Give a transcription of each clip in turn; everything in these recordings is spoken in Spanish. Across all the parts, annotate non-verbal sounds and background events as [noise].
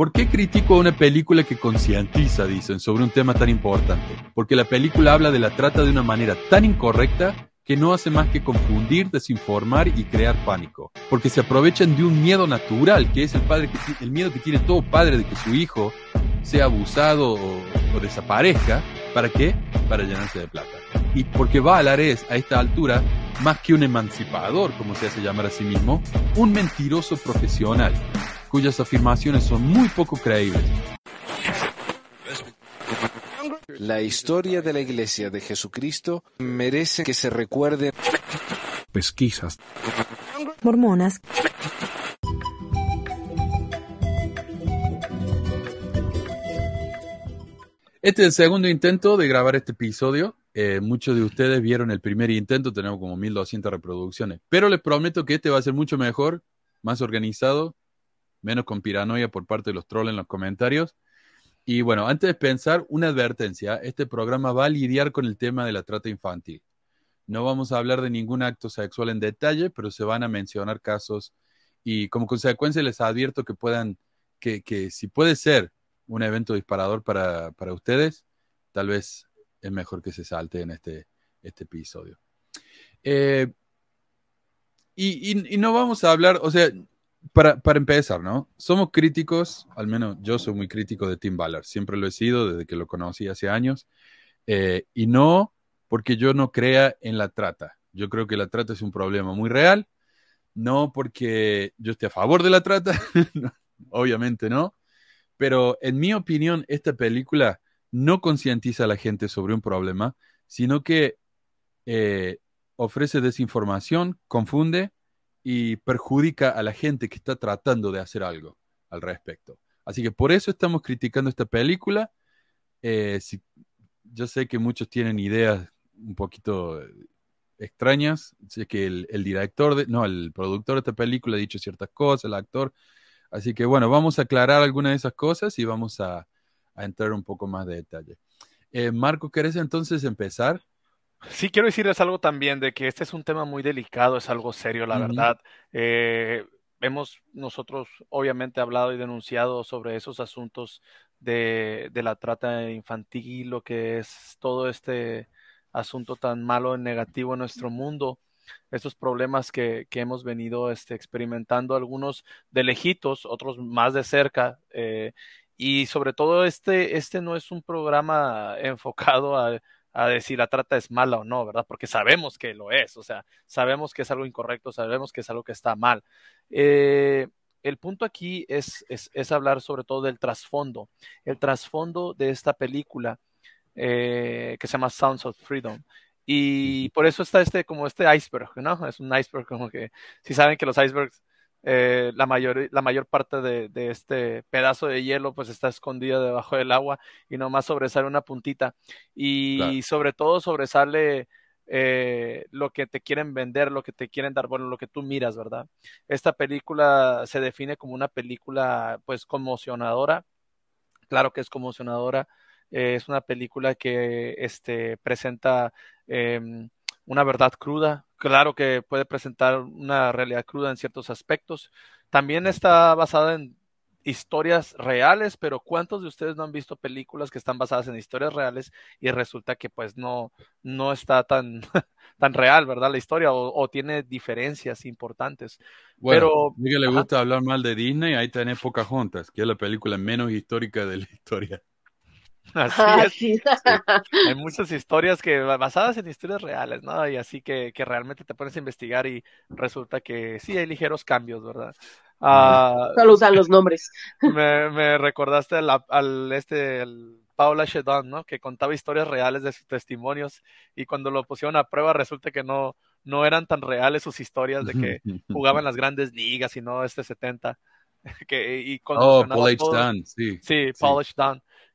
¿Por qué critico a una película que concientiza, dicen, sobre un tema tan importante? Porque la película habla de la trata de una manera tan incorrecta que no hace más que confundir, desinformar y crear pánico. Porque se aprovechan de un miedo natural, que es el, padre el miedo que tiene todo padre de que su hijo sea abusado o, o desaparezca. ¿Para qué? Para llenarse de plata. Y porque Valar es, a esta altura, más que un emancipador, como se hace llamar a sí mismo, un mentiroso profesional cuyas afirmaciones son muy poco creíbles. La historia de la Iglesia de Jesucristo merece que se recuerde. Pesquisas. Mormonas. Este es el segundo intento de grabar este episodio. Eh, muchos de ustedes vieron el primer intento, tenemos como 1200 reproducciones, pero les prometo que este va a ser mucho mejor, más organizado menos con piranoia por parte de los trolls en los comentarios. Y bueno, antes de pensar, una advertencia, este programa va a lidiar con el tema de la trata infantil. No vamos a hablar de ningún acto sexual en detalle, pero se van a mencionar casos y como consecuencia les advierto que puedan, que, que si puede ser un evento disparador para, ustedes, tal vez es mejor que se salte en este, este episodio. Eh, y, y, no vamos a hablar, o sea, para, empezar, ¿no? Somos críticos, al menos yo soy muy crítico de Tim Ballard, siempre lo he sido desde que lo conocí hace años, eh, y no porque yo no crea en la trata. Yo creo que la trata es un problema muy real, no porque yo esté a favor de la trata, [laughs] obviamente no, pero en mi opinión esta película no concientiza a la gente sobre un problema, sino que eh, ofrece desinformación, confunde y perjudica a la gente que está tratando de hacer algo al respecto. Así que por eso estamos criticando esta película. Eh, yo sé que muchos tienen ideas un poquito eh, extrañas. Sé que el, director, no, el productor de esta película ha dicho ciertas cosas, el actor. Así que bueno, vamos a aclarar algunas de esas cosas y vamos a, entrar un poco más de detalle. Eh, Marco, ¿querés entonces empezar? Sí, quiero decirles algo también de que este es un tema muy delicado, es algo serio, la verdad. Eh, hemos nosotros obviamente hablado y denunciado sobre esos asuntos de, la trata infantil, lo que es todo este asunto tan malo y negativo en nuestro mundo, estos problemas que, que hemos venido este, experimentando, algunos de lejitos, otros más de cerca. Eh, y sobre todo este, este no es un programa [laughs] enfocado a a decir la trata es mala o no, ¿verdad? Porque sabemos que lo es, o sea, sabemos que es algo incorrecto, sabemos que es algo que está mal. Eh, el punto aquí es, es, hablar sobre todo del trasfondo, el trasfondo de esta película eh, que se llama Sounds of Freedom. Y por eso está este, como este iceberg, ¿no? Es un iceberg como que, si saben que los icebergs eh, la, mayor, parte de, este pedazo de hielo pues está escondida debajo del agua y nomás sobresale una puntita. Y sobre todo sobresale eh, lo que te quieren vender, lo que te quieren dar, bueno, lo que tú miras, ¿verdad? Esta película se define como una película pues conmocionadora. Claro que es conmocionadora. Eh, es una película que este, presenta em, una verdad cruda, claro que puede presentar una realidad cruda en ciertos aspectos. También está basada en historias reales, pero ¿cuántos de ustedes no han visto películas que están basadas en historias reales y resulta que pues no, no está tan, [laughs] tan real, ¿verdad? La historia o, tiene diferencias importantes. Bueno, pero, a mí que le gusta hablar mal de Disney, ahí tenés juntas, que es la película menos histórica de la [laughs] historia. Así ah, [laughs] Hay muchas historias que basadas en historias reales, ¿no? Y así que, realmente te pones a investigar y resulta que sí hay ligeros cambios, ¿verdad? Uh, ah, usan [laughs] los nombres. Me, recordaste al, este, Paula Chedon, ¿no? Que contaba historias reales de sus testimonios y cuando lo pusieron a prueba resulta que no, no eran tan reales sus historias de que [laughs] jugaban las grandes ligas y no este 70. Que, y oh, Paul H. sí. Sí, Paul sí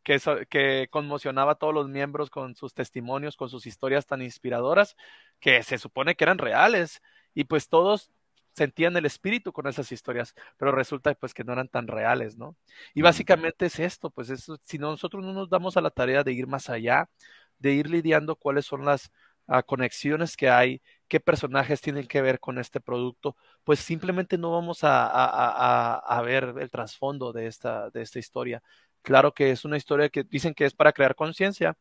que, que conmocionaba a todos los miembros con sus testimonios, con sus historias tan inspiradoras, que se supone que eran reales, y pues todos sentían el espíritu con esas historias, pero resulta pues que no eran tan reales, ¿no? Y básicamente es esto, pues si nosotros no nos damos a la tarea de ir más allá, de ir lidiando cuáles son las ah, conexiones que hay, qué personajes tienen que ver con este producto, pues simplemente no vamos a, a ver el trasfondo de esta, de esta historia. Claro que es una historia que dicen que es para crear conciencia.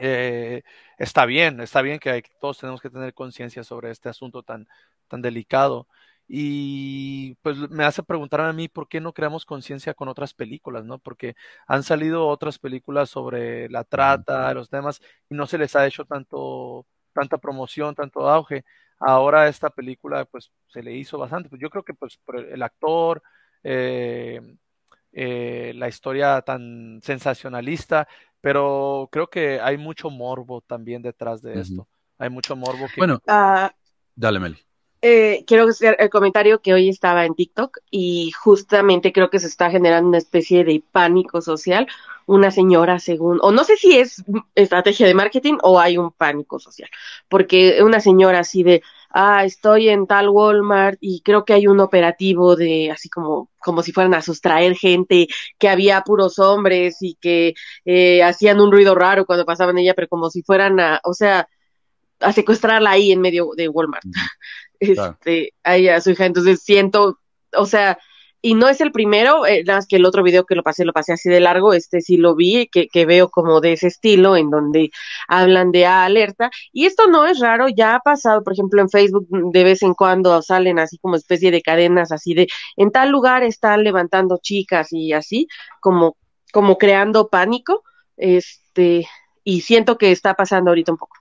Eh, está bien, está bien que todos tenemos que tener conciencia sobre este asunto tan, tan delicado. Y pues me hace preguntar a mí por qué no creamos conciencia con otras películas, ¿no? Porque han salido otras películas sobre la trata, los temas, y no se les ha hecho tanto, tanta promoción, tanto auge. Ahora esta película pues se le hizo bastante. Pues yo creo que pues por el actor, eh, eh, la historia tan sensacionalista, pero creo que hay mucho morbo también detrás de esto. Hay mucho morbo que... Bueno, ah, dale, Meli. Eh, quiero hacer el comentario que hoy estaba en TikTok y justamente creo que se está generando una especie de pánico social. Una señora, según, o no sé si es estrategia de marketing o hay un pánico social, porque una señora así de, ah, estoy en tal Walmart y creo que hay un operativo de así como, como si fueran a sustraer gente, que había puros hombres y que eh, hacían un ruido raro cuando pasaban ella, pero como si fueran a, o sea, a secuestrarla ahí en medio de Walmart, [laughs] este, ahí este, a su hija. Entonces siento, o sea, y no es el primero, eh, nada más que el otro video que lo pasé, lo pasé así de largo, este sí lo vi, que, que veo como de ese estilo, en donde hablan de alerta, y esto no es raro, ya ha pasado, por ejemplo, en Facebook mm, de vez en cuando salen así como especie de cadenas, así de en tal lugar están levantando chicas y así, como, como creando pánico, este, y siento que está pasando ahorita un poco.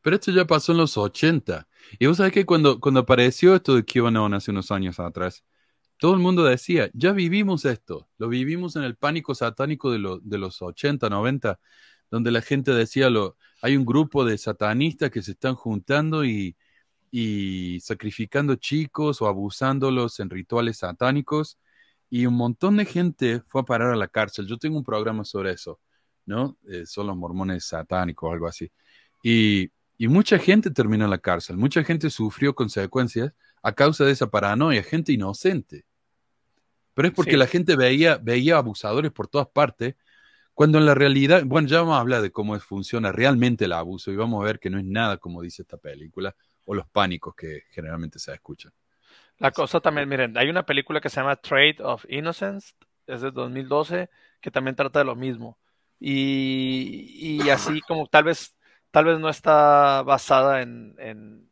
Pero esto ya pasó en los 80. Y vos sabés que cuando, cuando apareció esto de QAnon hace unos años atrás, todo el mundo decía, ya vivimos esto, lo vivimos en el pánico satánico de, de los 80, 90, donde la gente decía, lo, hay un grupo de satanistas que se están juntando y, y sacrificando chicos o abusándolos en rituales satánicos. Y un montón de gente fue a parar a la cárcel. Yo tengo un programa sobre eso, ¿no? Eh, son los mormones satánicos o algo así. Y, y, mucha gente terminó en la cárcel. Mucha gente sufrió consecuencias a causa de esa paranoia. Gente inocente. Pero es porque la gente veía, veía abusadores por todas partes, cuando en la realidad, bueno, ya vamos a hablar de cómo funciona realmente el abuso y vamos a ver que no es nada como dice esta película o los pánicos que generalmente se escuchan. La cosa también, miren, hay una película que se llama Trade of Innocence, es de 2012, que también trata de lo mismo. Y, así como tal vez, tal vez no está basada en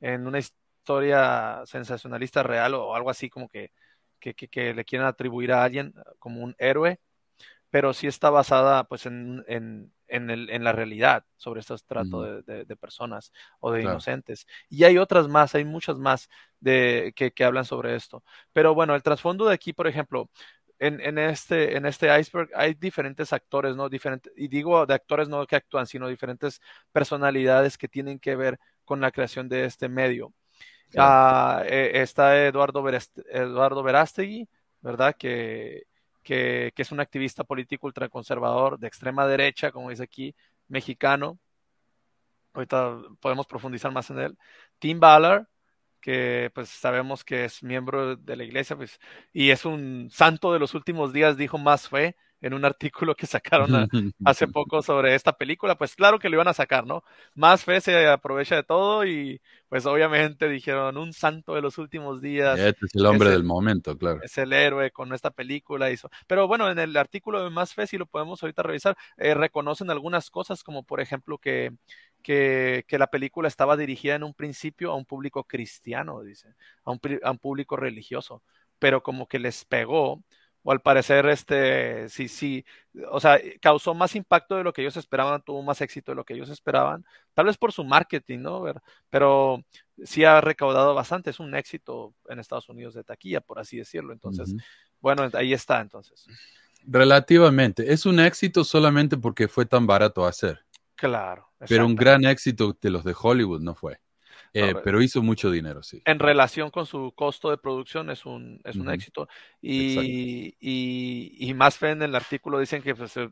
una historia sensacionalista real o algo así como que que, le quieren atribuir a alguien como un héroe, pero sí está basada pues en, la realidad sobre estos tratos de, personas o de inocentes. Y hay otras más, hay muchas más que, hablan sobre esto. Pero bueno, el trasfondo de aquí, por ejemplo, en, este, en este iceberg hay diferentes actores, ¿no? diferentes y digo de actores no que actúan, sino diferentes personalidades que tienen que ver con la creación de este medio. Ah, eh, está Eduardo, Verástegui, ¿verdad? Que, que, es un activista político ultraconservador de extrema derecha, como dice aquí, mexicano. Ahorita podemos profundizar más en él. Tim Ballard, que pues sabemos que es miembro de la iglesia, pues, y es un santo de los últimos días, dijo más fe en un artículo que sacaron [laughs] hace poco sobre esta película, pues claro que lo iban a sacar, ¿no? Más fe se aprovecha de todo y pues obviamente dijeron un santo de los últimos días. Este es el hombre del momento, claro. Es el héroe con esta película. Hizo. Pero bueno, en el artículo de Más fe, si lo podemos ahorita revisar, eh, reconocen algunas cosas como por ejemplo que, que, la película estaba dirigida en un principio a un público cristiano, dice, a un, a un público religioso, pero como que les pegó o al parecer, este, sí, sí, o sea, causó más impacto de lo que ellos esperaban, tuvo más éxito de lo que ellos esperaban, tal vez por su marketing, ¿no? Pero sí ha recaudado bastante, es un éxito en Estados Unidos de taquilla, por así decirlo. Entonces, bueno, ahí está entonces. Relativamente, es un éxito solamente porque fue tan barato hacer. Claro. Pero un gran éxito de los de Hollywood no fue. Eh, pero hizo mucho dinero, sí. En relación con su costo de producción es un, es un éxito. Y, y, más fe en el artículo dicen que, pues, eh,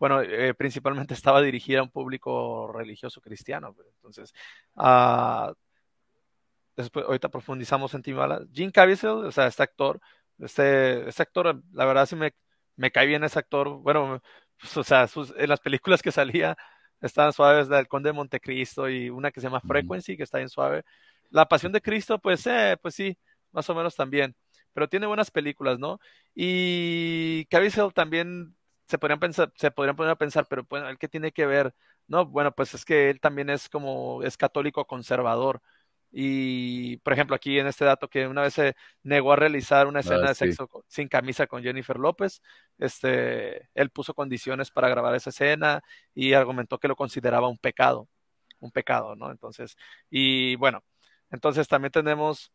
bueno, eh, principalmente [laughs] estaba dirigida a un público religioso cristiano. Entonces, ah, después, ahorita profundizamos en Timbala. Jim Caviezel, o sea, este actor, este, este, actor, la verdad sí me, me cae bien ese actor. Bueno, pues, o sea, en las películas que salía están suaves, la del Conde de Montecristo y una que se llama Frequency, que está bien suave. La Pasión de Cristo, pues, eh, pues sí, más o menos también, pero tiene buenas películas, ¿no? Y Cavill también se podrían pensar, se podrían poner a pensar, pero bueno, ¿el qué tiene que ver? No, bueno, pues es que él también es como, es católico conservador, y, por ejemplo, aquí en este dato que una vez se negó a realizar una escena ah, de sexo sin camisa con Jennifer López, este, él puso condiciones para grabar esa escena y argumentó que lo consideraba un pecado, un pecado, ¿no? Entonces, y bueno, entonces también tenemos,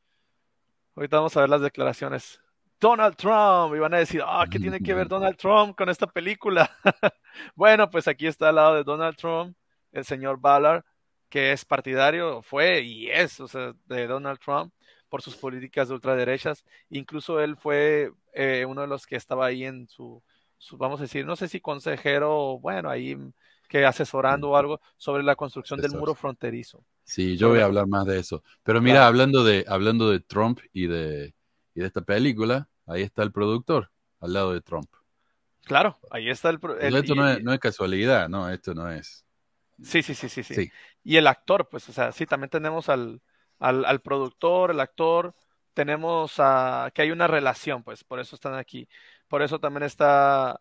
ahorita vamos a ver las declaraciones. Donald Trump, y van a decir, ah, ¿qué tiene que ver [laughs] Donald Trump con esta película? [laughs] bueno, pues aquí está al lado de Donald Trump, el señor Ballard, que es partidario, fue y es, de Donald Trump por sus políticas de ultraderechas. Incluso él fue eh, uno de los que estaba ahí en su, vamos a decir, no sé si consejero, bueno, ahí que asesorando o algo sobre la construcción del muro fronterizo. Sí, yo voy a hablar más de eso. Pero mira, hablando, de, hablando de Trump y de, y de esta película, ahí está el productor, al lado de Trump. Claro, ahí está el... Pues esto no, es, casualidad, no, esto no es. sí, sí, sí, sí. sí y el actor, pues, o sea, sí, también tenemos al, al, productor, el actor, tenemos a, que hay una relación, pues, por eso están aquí. Por eso también está,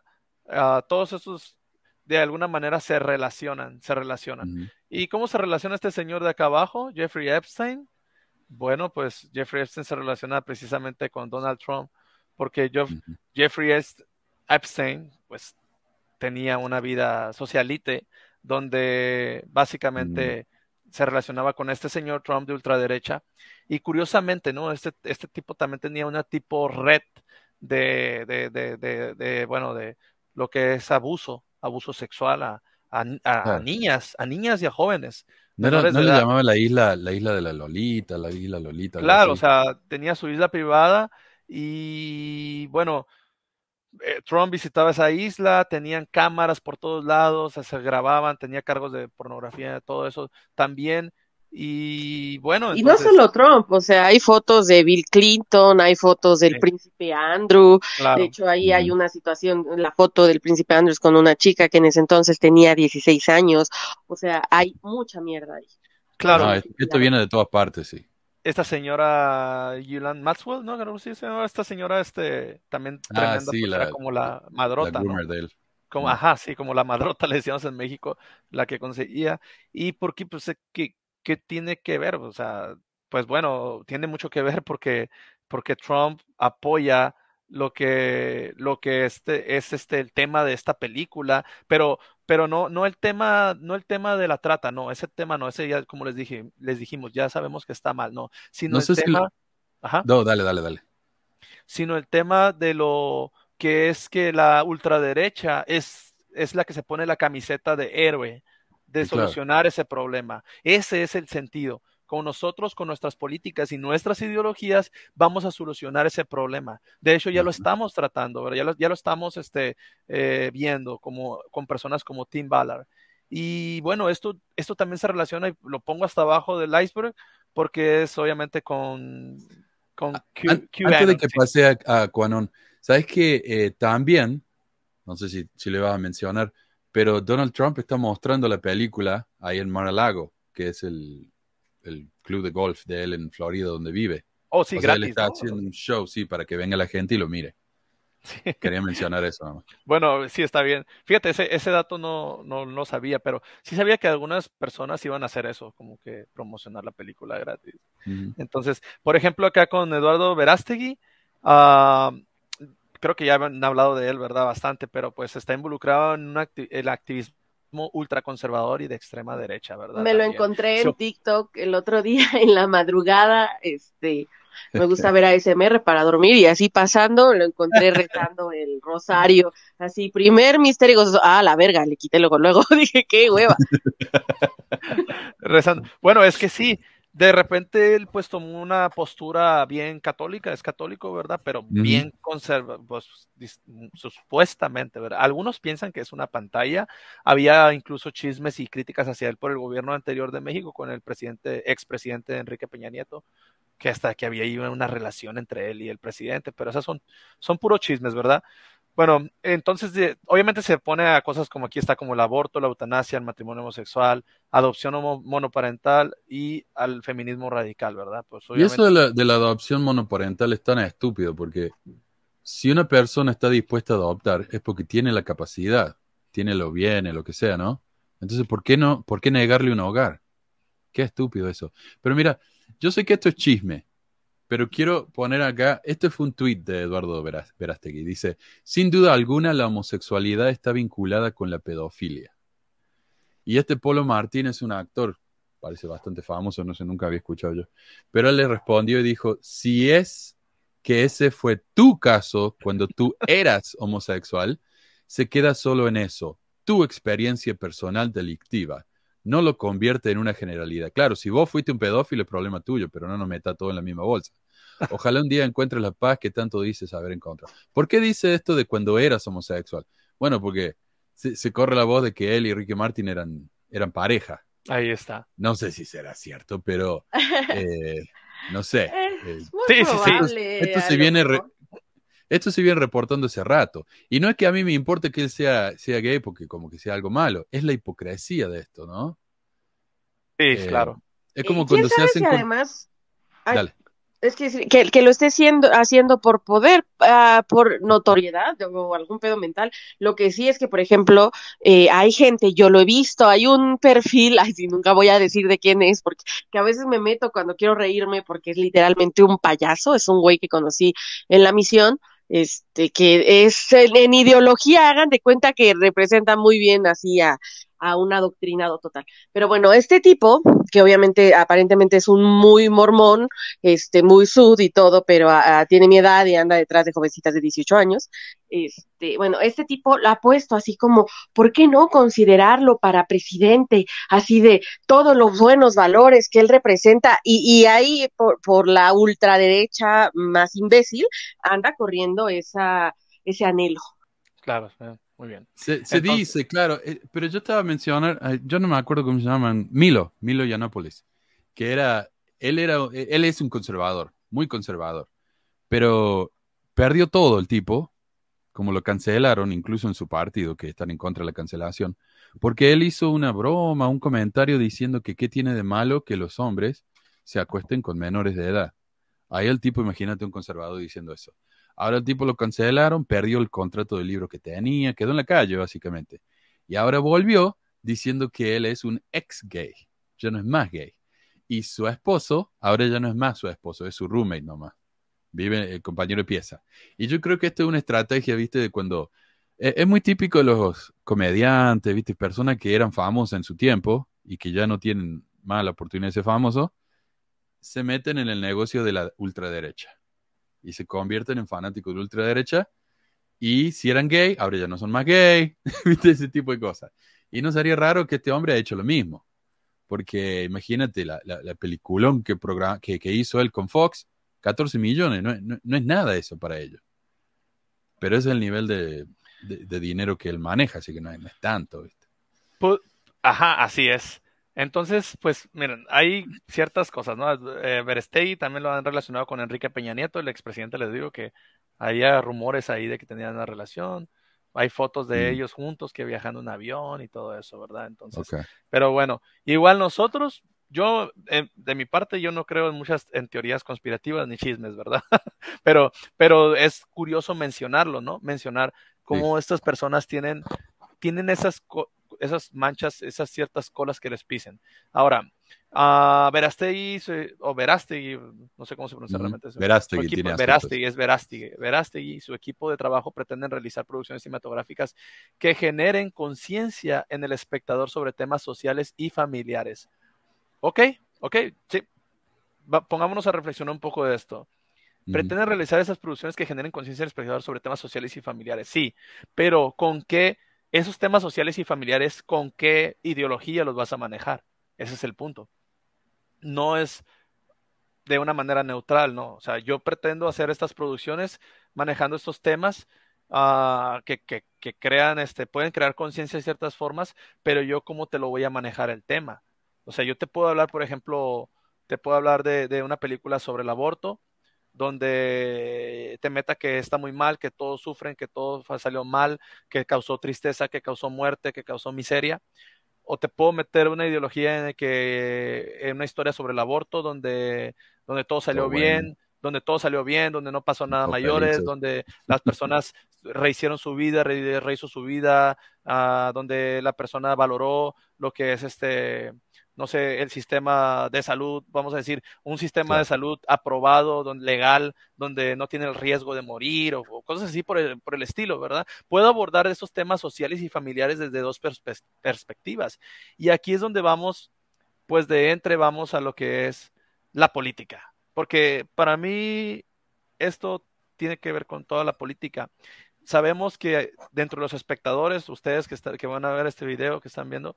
ah, todos esos de alguna manera se relacionan, se relacionan. ¿Y cómo se relaciona este señor de acá abajo, Jeffrey Epstein? Bueno, pues Jeffrey Epstein se relaciona precisamente con Donald Trump, porque Jeffrey Epstein, pues, tenía una vida socialite, donde básicamente mm. se relacionaba con este señor Trump de ultraderecha. Y curiosamente, ¿no? Este, este tipo también tenía una tipo red de, de, de, bueno, de lo que es abuso, abuso sexual a, a, ah. niñas, a niñas y a jóvenes. No, no le llamaba la isla, la isla de la Lolita, la isla Lolita. Claro, o sea, tenía su isla privada y bueno, eh, Trump visitaba esa isla, tenían cámaras por todos lados, se grababan, tenía cargos de pornografía, todo eso también. Y bueno. Y no solo Trump, o sea, hay fotos de Bill Clinton, hay fotos del príncipe Andrew. De hecho, ahí hay una situación, la foto del príncipe Andrew con una chica que en ese entonces tenía 16 años. O sea, hay mucha mierda ahí. Claro. esto viene de todas partes, sí esta señora Yulan Maxwell, ¿no? sí, esta señora este, también ah, tremenda, pues, como la madrota. Como, Ajá, sí, como la madrota [laughs] le decíamos en México, la que conseguía. Y por qué? pues, ¿qué, qué tiene que ver? O sea, pues bueno, tiene mucho que ver porque, porque Trump apoya lo que, lo que este, es este, el tema de esta película, pero, pero no, no el tema, no el tema de la trata, no, ese tema no, ese ya, como les dije, les dijimos, ya sabemos que está mal, no, sino el tema, Ajá. no, dale, dale, dale, sino el tema de lo que es que la ultraderecha es, es la que se pone la camiseta de héroe de solucionar ese problema, ese es el sentido, con nosotros, con nuestras políticas y nuestras ideologías, vamos a solucionar ese problema. De hecho, ya lo estamos tratando, Ya, lo, estamos este, eh, viendo como, con personas como Tim Ballard. Y bueno, esto, esto también se relaciona y lo pongo hasta abajo del iceberg porque es obviamente con, con Antes de que pase a, ¿sabes que eh, también, no sé si, si le vas a mencionar, pero Donald Trump está mostrando la película ahí en Mar-a-Lago, que es el, el club de golf de él en Florida, donde vive. Oh, sí, o gratis. está haciendo un show, sí, para que venga la gente y lo mire. Quería mencionar [laughs] eso. Bueno, sí, está bien. Fíjate, ese, dato no, no, sabía, pero sí sabía que algunas personas iban a hacer eso, como que promocionar la película gratis. Entonces, por ejemplo, acá con Eduardo Verástegui, ah, creo que ya han hablado de él, ¿verdad? Bastante, pero pues está involucrado en el activismo ultraconservador y de extrema derecha, ¿verdad? Me lo encontré en TikTok el otro [laughs] día en la madrugada, este, me gusta [laughs] ver a SMR para dormir y así pasando lo encontré [laughs] rezando el rosario, así primer misterio, ah, la verga, le quité luego, luego dije, qué hueva. rezando. Bueno, es que sí, de repente él pues tomó una postura bien católica, es católico, ¿verdad? Pero bien conserva, pues, supuestamente, ¿verdad? Algunos piensan que es una pantalla. Había incluso chismes y críticas hacia él por el gobierno anterior de México con el presidente, expresidente Enrique Peña Nieto, que hasta que había una relación entre él y el presidente, pero esas son, son puros chismes, ¿verdad? Bueno, entonces, obviamente se pone a cosas como aquí está, como el aborto, la eutanasia, el matrimonio homosexual, adopción monoparental y al feminismo radical, ¿verdad? Pues, y eso de la, de la, adopción monoparental es tan estúpido porque si una persona está dispuesta a adoptar es porque tiene la capacidad, tiene lo bien, lo que sea, ¿no? Entonces, ¿por qué no, por qué negarle un hogar? Qué estúpido eso. Pero mira, yo sé que esto es chisme, pero quiero poner acá, este fue un tuit de Eduardo Verástegui, dice, sin duda alguna la homosexualidad está vinculada con la pedofilia. Y este Polo Martín es un actor, parece bastante famoso, no sé, nunca había escuchado yo, pero él le respondió y dijo, si es que ese fue tu caso cuando tú eras homosexual, se queda solo en eso, tu experiencia personal delictiva no lo convierte en una generalidad. Claro, si vos fuiste un pedófilo, es problema tuyo, pero no nos meta todo en la misma bolsa. Ojalá un día encuentres la paz que tanto dices haber encontrado. ¿Por qué dice esto de cuando eras homosexual? Bueno, porque se, corre la voz de que él y Ricky Martin eran, eran pareja. Ahí está. No sé si será cierto, pero [laughs] eh, no sé. Eh. sí, sí, sí. Esto, se viene esto se viene reportando hace rato. Y no es que a mí me importe que él sea, sea gay porque como que sea algo malo, es la hipocresía de esto, ¿no? Sí, eh, claro. Es como cuando se hacen... además... Es que, que, lo esté haciendo por poder, ah, por notoriedad o algún pedo mental. Lo que sí es que, por ejemplo, eh, hay gente, yo lo he visto, hay un perfil, ay, nunca voy a decir de quién es, porque que a veces me meto cuando quiero reírme porque es literalmente un payaso, es un güey que conocí en la misión, este que es en, eh, en ideología hagan de cuenta que representa muy bien así a, a un adoctrinado total. Pero bueno, este tipo, que obviamente aparentemente es un muy mormón, este, muy sud y todo, pero ah, ah, tiene mi edad y anda detrás de jovencitas de 18 años, este, bueno, este tipo la ha puesto así como, ¿por qué no considerarlo para presidente? Así de todos los buenos valores que él representa y, ahí por, la ultraderecha más imbécil anda corriendo esa, ese anhelo. Claro, claro. Muy bien. Se, dice, claro, eh, pero yo estaba mencionando, yo no me acuerdo cómo se llaman, Milo, Milo Yanópolis, que era, él era, eh, él es un conservador, muy conservador, pero perdió todo el tipo, como lo cancelaron, incluso en su partido, que están en contra de la cancelación, porque él hizo una broma, un comentario diciendo que qué tiene de malo que los hombres se acuesten con menores de edad. Ahí el tipo, imagínate un conservador diciendo eso. Ahora el tipo lo cancelaron, perdió el contrato del libro que tenía, quedó en la calle básicamente. Y ahora volvió diciendo que él es un ex gay, ya no es más gay. Y su esposo, ahora ya no es más su esposo, es su roommate nomás. Vive el eh, compañero de pieza. Y yo creo que esto es una estrategia, viste, de cuando... Eh, es muy típico los comediantes, viste, personas que eran famosas en su tiempo y que ya no tienen más la oportunidad de ser famosos, se meten en el negocio de la ultraderecha y se convierten en fanáticos de ultraderecha. Y si eran gay, ahora ya no son más gay, [laughs] ese tipo de cosas. Y no sería raro que este hombre haya hecho lo mismo, porque imagínate la, la, peliculón que, que, que, hizo él con Fox, 14 millones, no, es nada eso para ellos. Pero es el nivel de, de, dinero que él maneja, así que no, es, tanto. Ajá, así es. Entonces, pues miren, hay ciertas cosas, ¿no? Eh, también lo han relacionado con Enrique Peña Nieto, el expresidente, les digo que había rumores ahí de que tenían una relación, hay fotos de mm. ellos juntos que viajando en avión y todo eso, ¿verdad? Entonces, pero bueno, igual nosotros, yo, eh, de mi parte, yo no creo en muchas, en teorías conspirativas ni chismes, ¿verdad? [laughs] pero, pero es curioso mencionarlo, ¿no? Mencionar cómo estas personas tienen, tienen esas, esas manchas, esas ciertas colas que les pisen. Ahora, uh, o Verastegui, no sé cómo se pronuncia realmente. es Verastegui. Verastegui y su equipo de trabajo pretenden realizar producciones cinematográficas que generen conciencia en el espectador sobre temas sociales y familiares. Ok, ok, sí. pongámonos a reflexionar un poco de esto. Pretenden realizar esas producciones que generen conciencia el espectador sobre temas sociales y familiares, sí, pero ¿con qué esos temas sociales y familiares, ¿con qué ideología los vas a manejar? Ese es el punto. No es de una manera neutral, ¿no? O sea, yo pretendo hacer estas producciones manejando estos temas ah, que, que, crean, este, pueden crear conciencia de ciertas formas, pero yo cómo te lo voy a manejar el tema. O sea, yo te puedo hablar, por ejemplo, te puedo hablar de una película sobre el aborto, donde te meta que está muy mal, que todos sufren, que todo salió mal, que causó tristeza, que causó muerte, que causó miseria. O te puedo meter una ideología en que una historia sobre el aborto donde, donde todo salió bien, donde todo salió bien, donde no pasó nada mayores, donde las personas rehicieron su vida, rehizo su vida, ah, donde la persona valoró lo que es este no sé, el sistema de salud, vamos a decir, un sistema de salud aprobado, legal, donde no tiene el riesgo de morir o, cosas así por el, por el, estilo, ¿verdad? Puedo abordar esos temas sociales y familiares desde dos perspectivas. Y aquí es donde vamos, pues de entre vamos a lo que es la política, porque para mí esto tiene que ver con toda la política sabemos que dentro de los espectadores, ustedes que, que van a ver este video, que están viendo,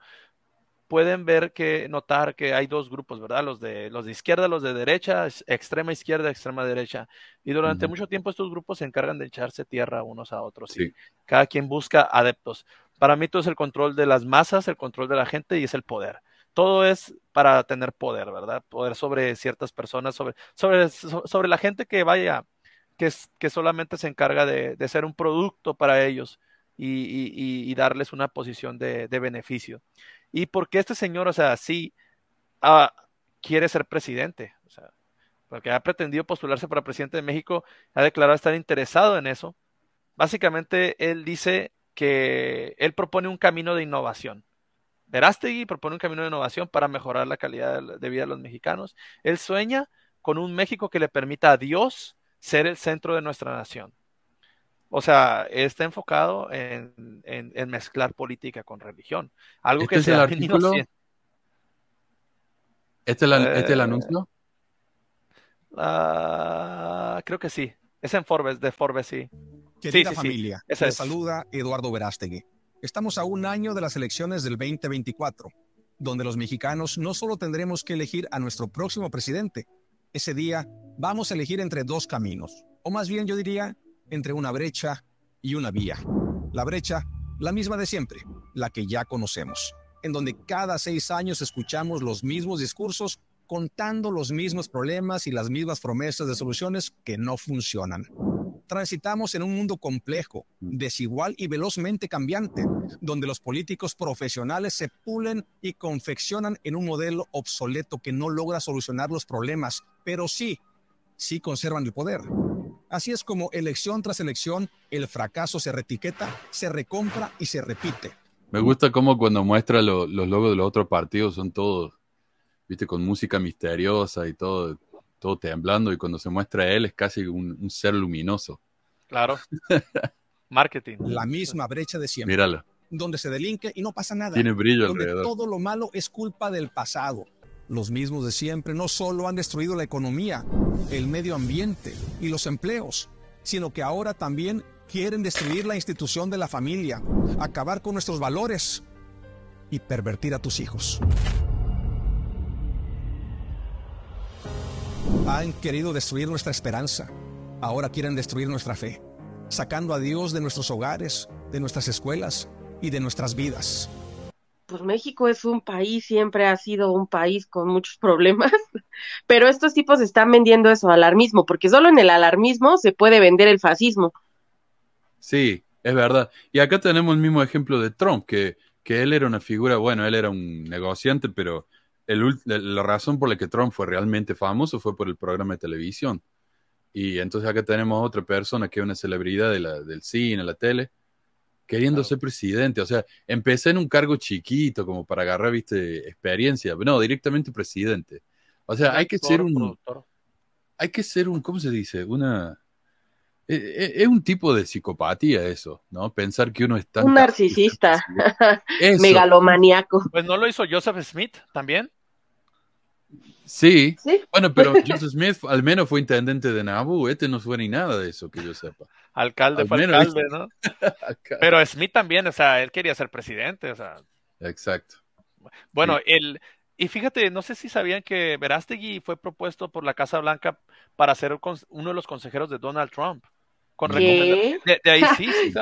pueden ver que, notar que hay dos grupos, ¿verdad? Los de, los de izquierda, los de derecha, extrema izquierda, extrema derecha. Y durante mucho tiempo estos grupos se encargan de echarse tierra unos a otros. cada quien busca adeptos. Para mí todo es el control de las masas, el control de la gente y es el poder. Todo es para tener poder, ¿verdad? Poder sobre ciertas personas, sobre, sobre, sobre la gente que vaya, que, que solamente se encarga de, de ser un producto para ellos y, darles una posición de beneficio. Y porque este señor, o sea, sí ah, quiere ser presidente, o sea, porque ha pretendido postularse para presidente de México, ha declarado estar interesado en eso. Básicamente, él dice que él propone un camino de innovación. Verástegui propone un camino de innovación para mejorar la calidad de vida de los mexicanos. Él sueña con un México que le permita a Dios ser el centro de nuestra nación. O sea, está enfocado en, mezclar política con religión. Algo ¿Este que es el artículo? ¿Este, es el, eh, anuncio? Ah, creo que sí. Es en Forbes, de Forbes, sí. Querida sí, familia, saluda Eduardo Verástegui. Estamos a un año de las elecciones del 2024, donde los mexicanos no solo tendremos que elegir a nuestro próximo presidente, ese día vamos a elegir entre dos caminos, o más bien yo diría entre una brecha y una vía. La brecha, la misma de siempre, la que ya conocemos, en donde cada seis años escuchamos los mismos discursos contando los mismos problemas y las mismas promesas de soluciones que no funcionan. Transitamos en un mundo complejo, desigual y velozmente cambiante, donde los políticos profesionales se pulen y confeccionan en un modelo obsoleto que no logra solucionar los problemas, pero sí, sí conservan el poder Así es como elección tras elección el fracaso se retiqueta, se recompra y se repite. Me gusta cómo cuando muestra los logos de los otros partidos son todos, viste, con música misteriosa y todo, todo temblando y cuando se muestra él es casi un, ser luminoso. Claro. [laughs] Marketing. La misma brecha de siempre. Míralo. Donde se delinque y no pasa nada. Tiene brillo donde Todo lo malo es culpa del pasado. Los mismos de siempre no solo han destruido la economía, el medio ambiente y los empleos, sino que ahora también quieren destruir la institución de la familia, acabar con nuestros valores y pervertir a tus hijos. Han querido destruir nuestra esperanza, ahora quieren destruir nuestra fe, sacando a Dios de nuestros hogares, de nuestras escuelas y de nuestras vidas pues México es un país, siempre ha sido un país con muchos problemas, [laughs] pero estos tipos están vendiendo eso, alarmismo, porque solo en el alarmismo se puede vender el fascismo. Sí, es verdad. Y acá tenemos el mismo ejemplo de Trump, que, que él era una figura, bueno, él era un negociante, pero el, la razón por la que Trump fue realmente famoso fue por el programa de televisión. Y entonces acá tenemos otra persona que es una celebridad de la, del cine, la tele, queriendo ser presidente. O sea, empecé en un cargo chiquito, como para agarrar, viste, experiencia. No, directamente presidente. O sea, hay que ser un. Hay que ser un, ¿cómo se dice? Una. Es, e, es un tipo de psicopatía eso, ¿no? Pensar que uno está... Un narcisista, [laughs] megalomaniaco. Pues no lo hizo Joseph Smith también. Sí. Bueno, pero [laughs] Joseph Smith al menos fue intendente de Nabu. Este no fue ni nada de eso que yo sepa. Alcalde alcalde, [laughs] ¿no? Pero Smith también, o sea, él quería ser presidente, o sea. Exacto. Bueno, el y fíjate, no sé si sabían que Verástegui fue propuesto por la Casa Blanca para ser uno de los consejeros de Donald Trump con Yo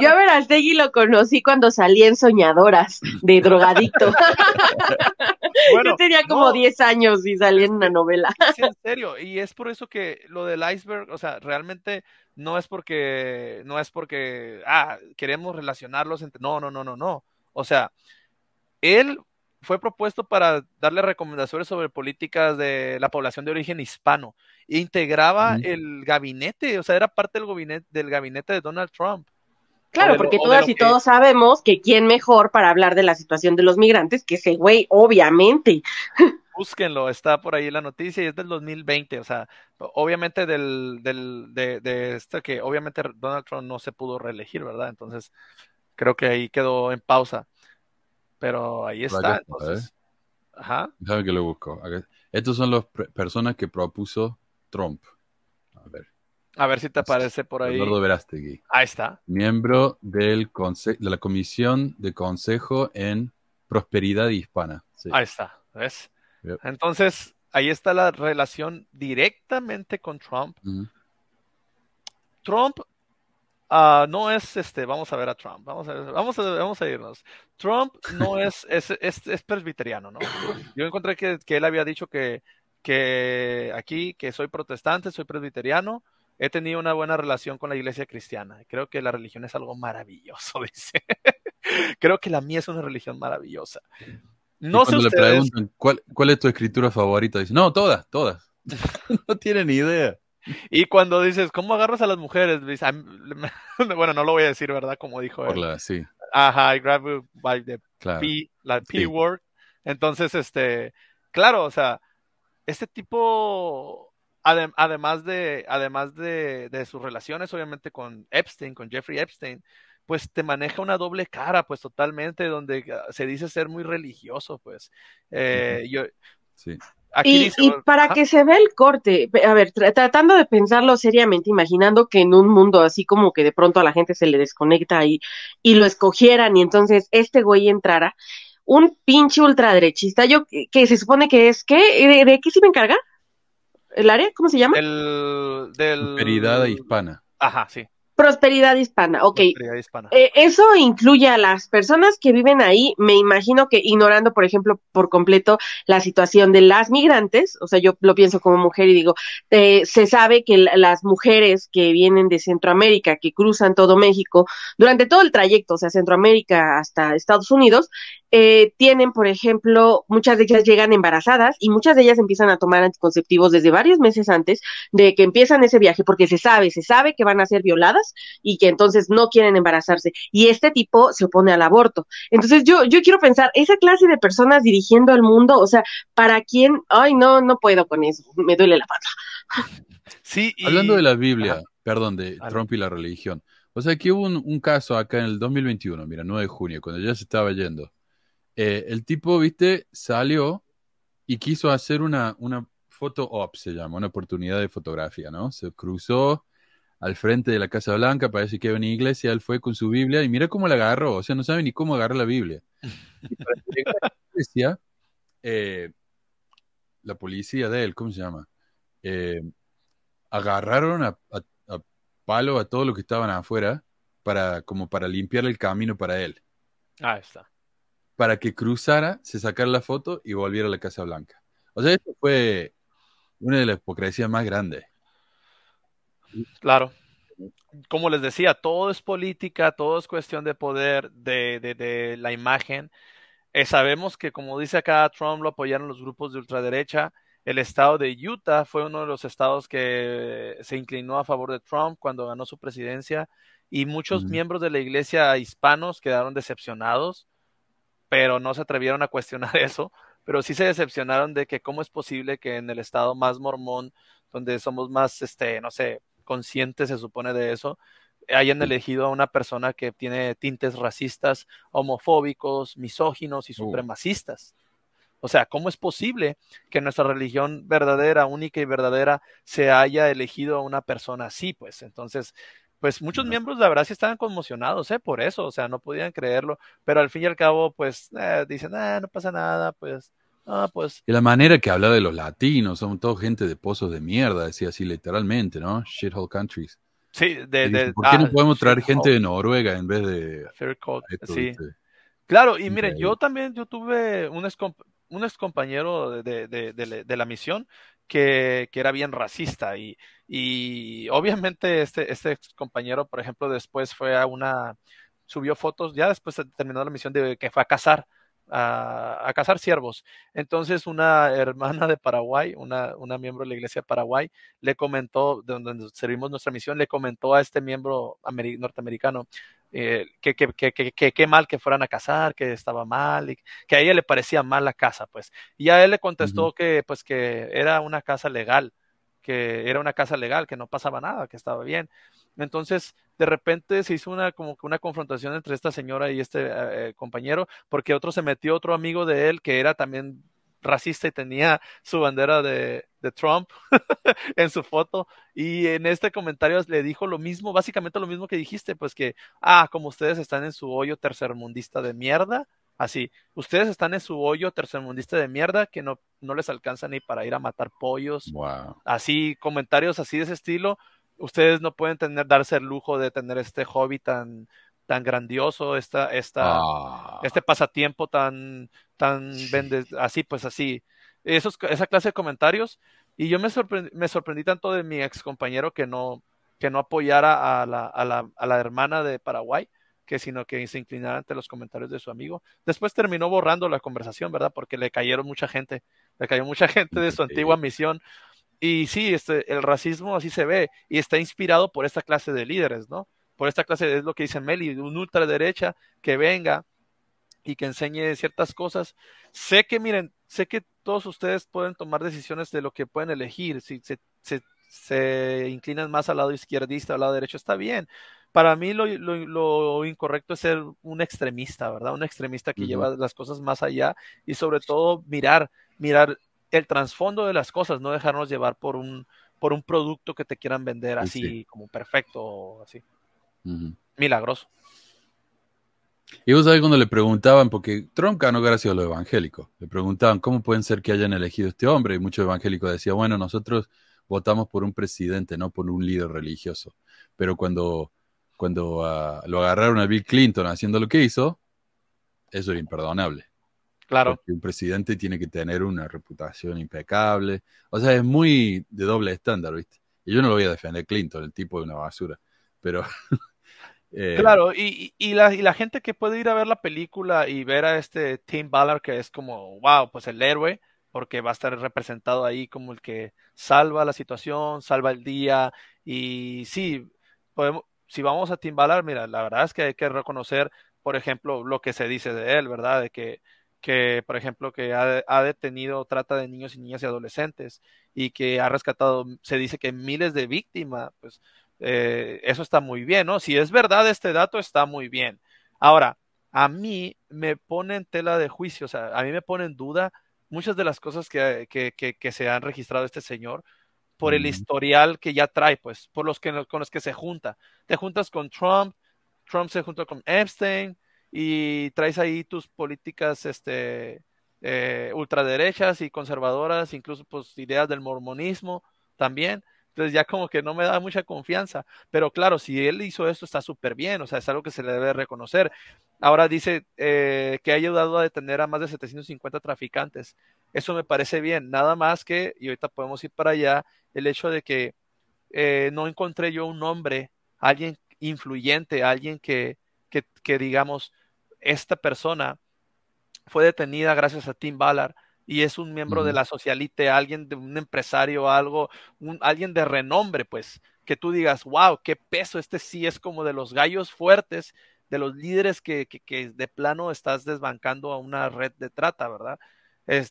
a lo conocí cuando salí en Soñadoras de [laughs] drogadicto. [laughs] Yo tenía como 10 años y salí en una novela. Sí, en [laughs] serio, y es por eso que lo del iceberg, o sea, realmente no es porque, no es porque, ah, queremos relacionarlos entre, no, no, no, no, no. O sea, él fue propuesto para darle recomendaciones sobre políticas de la población de origen hispano integraba el gabinete, o sea, era parte del gabinete, del gabinete de Donald Trump. Claro, porque todas y todos sabemos que quién mejor para hablar de la situación de los migrantes que ese güey, obviamente. [laughs] Búsquenlo, está por ahí la noticia y es del 2020, o sea, obviamente del, del de, de esto que obviamente Donald Trump no se pudo reelegir, ¿verdad? Entonces, creo que ahí quedó en pausa. Pero ahí está, ¿eh? Ajá. Déjame que lo busco. Estos son las personas que propuso Trump. A ver. A ver si te aparece por ahí. Eduardo Verástegui. Ahí está. Miembro del de la Comisión de Consejo en Prosperidad Hispana. Sí. Ahí está, ¿ves? Entonces, ahí está la relación directamente con Trump. Trump ah, no es este, vamos a ver a Trump, vamos a, vamos a, vamos a irnos. Trump no [laughs] es, es, es, es, presbiteriano, ¿no? Yo encontré que, que él había dicho que que aquí, que soy protestante, soy presbiteriano, he tenido una buena relación con la iglesia cristiana. Creo que la religión es algo maravilloso, [laughs] dice. Creo que la mía es una religión maravillosa. No sé preguntan ¿cuál, cuál es tu escritura favorita, dice, no, todas, todas. [laughs] no tienen ni idea. Y cuando dices, ¿cómo agarras a las mujeres? [laughs] bueno, no lo voy a decir, ¿verdad? Como dijo él. sí. Ajá, I grab by the P, la P word. Entonces, este, claro, o sea, este tipo, además, de, además de, sus relaciones, obviamente, con Epstein, con Jeffrey Epstein, pues te maneja una doble cara, pues totalmente, donde ah, se dice ser muy religioso, pues. Eh, yo, sí. y, y, para que se vea el corte, a ver, tratando de pensarlo seriamente, imaginando que en un mundo así como que de pronto a la gente se le desconecta y, y lo escogieran y entonces este güey entrara, un pinche ultraderechista, yo que se supone que es, ¿qué? ¿De, qué se me encarga? ¿El área? ¿Cómo se llama? El, del... Heridada hispana. Ajá, sí. Prosperidad hispana, ok. hispana. Eh, eso incluye a las personas que viven ahí, me imagino que ignorando, por ejemplo, por completo la situación de las migrantes, o sea, yo lo pienso como mujer y digo, eh, se sabe que las mujeres que vienen de Centroamérica, que cruzan todo México, durante todo el trayecto, o sea, Centroamérica hasta Estados Unidos, eh, tienen, por ejemplo, muchas de ellas llegan embarazadas y muchas de ellas empiezan a tomar anticonceptivos desde varios meses antes de que empiezan ese viaje, porque se sabe, se sabe que van a ser violadas y que entonces no quieren embarazarse. Y este tipo se opone al aborto. Entonces yo, yo quiero pensar, esa clase de personas dirigiendo al mundo, o sea, ¿para quién? Ay, no, no puedo con eso, me duele la pata. Sí, hablando de la Biblia, perdón, de Trump y la religión. O sea, aquí hubo un, caso acá en el 2021, mira, 9 de junio, cuando ya se estaba yendo. Eh, el tipo, viste, salió y quiso hacer una, una foto op, se llama, una oportunidad de fotografía, ¿no? Se cruzó al frente de la Casa Blanca, parece que una iglesia, él fue con su Biblia y mira cómo la agarró, o sea, no sabe ni cómo agarrar la Biblia. Y la eh, la policía de él, ¿cómo se llama? Eh, agarraron a, palo a todos los que estaban afuera para, como para limpiar el camino para él. Ah, ahí está. Para que cruzara, se sacara la foto y volviera a la Casa Blanca. O sea, esto fue una de las hipocresías más grandes. Claro. Como les decía, todo es política, todo es cuestión de poder, de, de, la imagen. Eh, sabemos que, como dice acá, Trump lo apoyaron los grupos de ultraderecha. El estado de Utah fue uno de los estados que se inclinó a favor de Trump cuando ganó su presidencia y muchos miembros de la iglesia hispanos quedaron decepcionados, pero no se atrevieron a cuestionar [laughs] eso, pero sí se decepcionaron de que cómo es posible que en el estado más mormón, donde somos más, este, no sé, consciente, se supone, de eso, hayan elegido a una persona que tiene tintes racistas, homofóbicos, misóginos y uh. supremacistas. O sea, ¿cómo es posible que nuestra religión verdadera, única y verdadera, se haya elegido a una persona así? Pues entonces, pues muchos miembros, la verdad, sí estaban conmocionados, ¿eh? Por eso, o sea, no podían creerlo, pero al fin y al cabo, pues, eh, dicen, ah, no pasa nada, pues, Ah, pues. Y la manera que habla de los latinos, son todo gente de pozos de mierda, decía así literalmente, ¿no? hole countries. Sí, de. ¿Por qué no ah, podemos traer gente de Noruega en vez de. sí. Claro, y miren, yo también yo tuve un, ex compañero de, de, la misión que, era bien racista y, y, obviamente este, este ex compañero, por ejemplo, después fue a una, subió fotos, ya después terminó la misión de que fue a cazar a, a, cazar siervos Entonces una hermana de Paraguay, una, una miembro de la iglesia de Paraguay, le comentó, de donde servimos nuestra misión, le comentó a este miembro norteamericano eh, que, que, que, que, mal que fueran a cazar, que estaba mal, y que a ella le parecía mal la casa, pues. Y a él le contestó que pues que era una casa legal, que era una casa legal, que no pasaba nada, que estaba bien. Entonces, de repente se hizo una como una confrontación entre esta señora y este eh, eh, compañero, porque otro se metió, otro amigo de él que era también racista y tenía su bandera de, Trump [laughs] en su foto. Y en este comentario le dijo lo mismo, básicamente lo mismo que dijiste, pues que, ah, como ustedes están en su hoyo tercermundista de mierda, así, ustedes están en su hoyo tercermundista de mierda que no, no les alcanza ni para ir a matar pollos. Así, comentarios así de ese estilo ustedes no pueden tener, darse el lujo de tener este hobby tan, tan grandioso, esta, esta, ah. este pasatiempo tan, tan vende, así, pues así. Esos, esa clase de comentarios. Y yo me, sorprendí, tanto de mi ex compañero que no, que no apoyara a la, a la, hermana de Paraguay que sino que se inclinara ante los comentarios de su amigo. Después terminó borrando la conversación, ¿verdad? Porque le cayeron mucha gente, le cayó mucha gente de su antigua misión y sí, este, el racismo así se ve y está inspirado por esta clase de líderes, ¿no? Por esta clase, es lo que dice Meli, un ultraderecha que venga y que enseñe ciertas cosas. Sé que, miren, sé que todos ustedes pueden tomar decisiones de lo que pueden elegir, si se, inclinan más al lado izquierdista, al lado derecho, está bien. Para mí lo, incorrecto es ser un extremista, ¿verdad? Un extremista que lleva las cosas más allá y sobre todo mirar, mirar el trasfondo de las cosas, no dejarnos llevar por un, por un producto que te quieran vender así, como perfecto, así. Milagroso. Y vos sabés cuando le preguntaban, porque Tronca no gracias a lo evangélico, le preguntaban cómo pueden ser que hayan elegido este hombre, y muchos evangélicos decían, bueno, nosotros votamos por un presidente, no por un líder religioso. Pero cuando, cuando ah, lo agarraron a Bill Clinton haciendo lo que hizo, eso era imperdonable. Claro. un presidente tiene que tener una reputación impecable. O sea, es muy de doble estándar, ¿viste? Y yo no lo voy a defender Clinton, el tipo de una basura. Pero. [laughs] Eh, claro, y, y, la, y la gente que puede ir a ver la película y ver a este Tim Ballard, que es como, wow, pues el héroe, porque va a estar representado ahí como el que salva la situación, salva el día. Y sí, podemos, si vamos a Tim Ballard, mira, la verdad es que hay que reconocer, por ejemplo, lo que se dice de él, ¿verdad? De que que, por ejemplo, que ha, detenido trata de niños y niñas y adolescentes y que ha rescatado, se dice que miles de víctimas, pues eh, eso está muy bien, ¿no? Si es verdad este dato, está muy bien. Ahora, a mí me pone en tela de juicio, o sea, a mí me pone en duda muchas de las cosas que, que, se han registrado este señor por el historial que ya trae, pues, por los que, con los que se junta. Te juntas con Trump, Trump se junta con Epstein, y traes ahí tus políticas este, eh, ultraderechas y conservadoras, incluso pues ideas del mormonismo también. Entonces ya como que no me da mucha confianza. Pero claro, si él hizo esto está súper bien, o sea, es algo que se le debe reconocer. Ahora dice eh, que ha ayudado a detener a más de 750 traficantes. Eso me parece bien, nada más que, y ahorita podemos ir para allá, el hecho de que eh, no encontré yo un hombre, alguien influyente, alguien que, que digamos, esta persona fue detenida gracias a Tim Ballard y es un miembro de la socialite, alguien de un empresario, algo, alguien de renombre, pues, que tú digas, wow, qué peso, este sí es como de los gallos fuertes, de los líderes que, que, de plano estás desbancando a una red de trata, ¿verdad?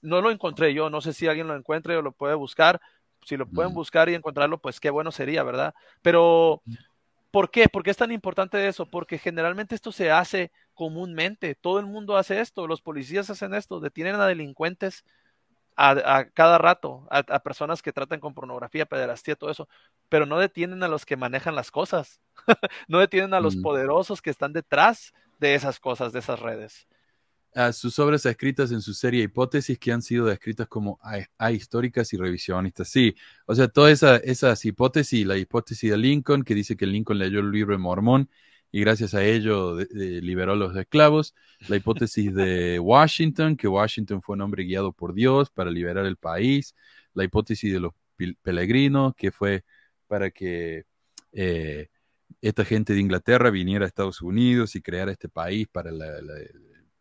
no lo encontré yo, no sé si alguien lo encuentre o lo puede buscar, si lo pueden buscar y encontrarlo, pues qué bueno sería, ¿verdad? Pero, ¿por qué? ¿Por qué es tan importante eso? Porque generalmente esto se hace comúnmente. Todo el mundo hace esto, los policías hacen esto, detienen a delincuentes a, cada rato, a, personas que tratan con pornografía, pederastía, todo eso, pero no detienen a los que manejan las cosas, [laughs] no detienen a los poderosos que están detrás de esas cosas, de esas redes. a sus obras escritas en su serie Hipótesis que han sido descritas como históricas y revisionistas. Sí, o sea, todas esa, esas hipótesis, la hipótesis de Lincoln, que dice que Lincoln leyó el libro de Mormón, y gracias a ello liberó a los esclavos. La hipótesis de Washington, que Washington fue un hombre guiado por Dios para liberar el país. La hipótesis de los peregrinos, que fue para que eh, esta gente de Inglaterra viniera a Estados Unidos y creara este país para,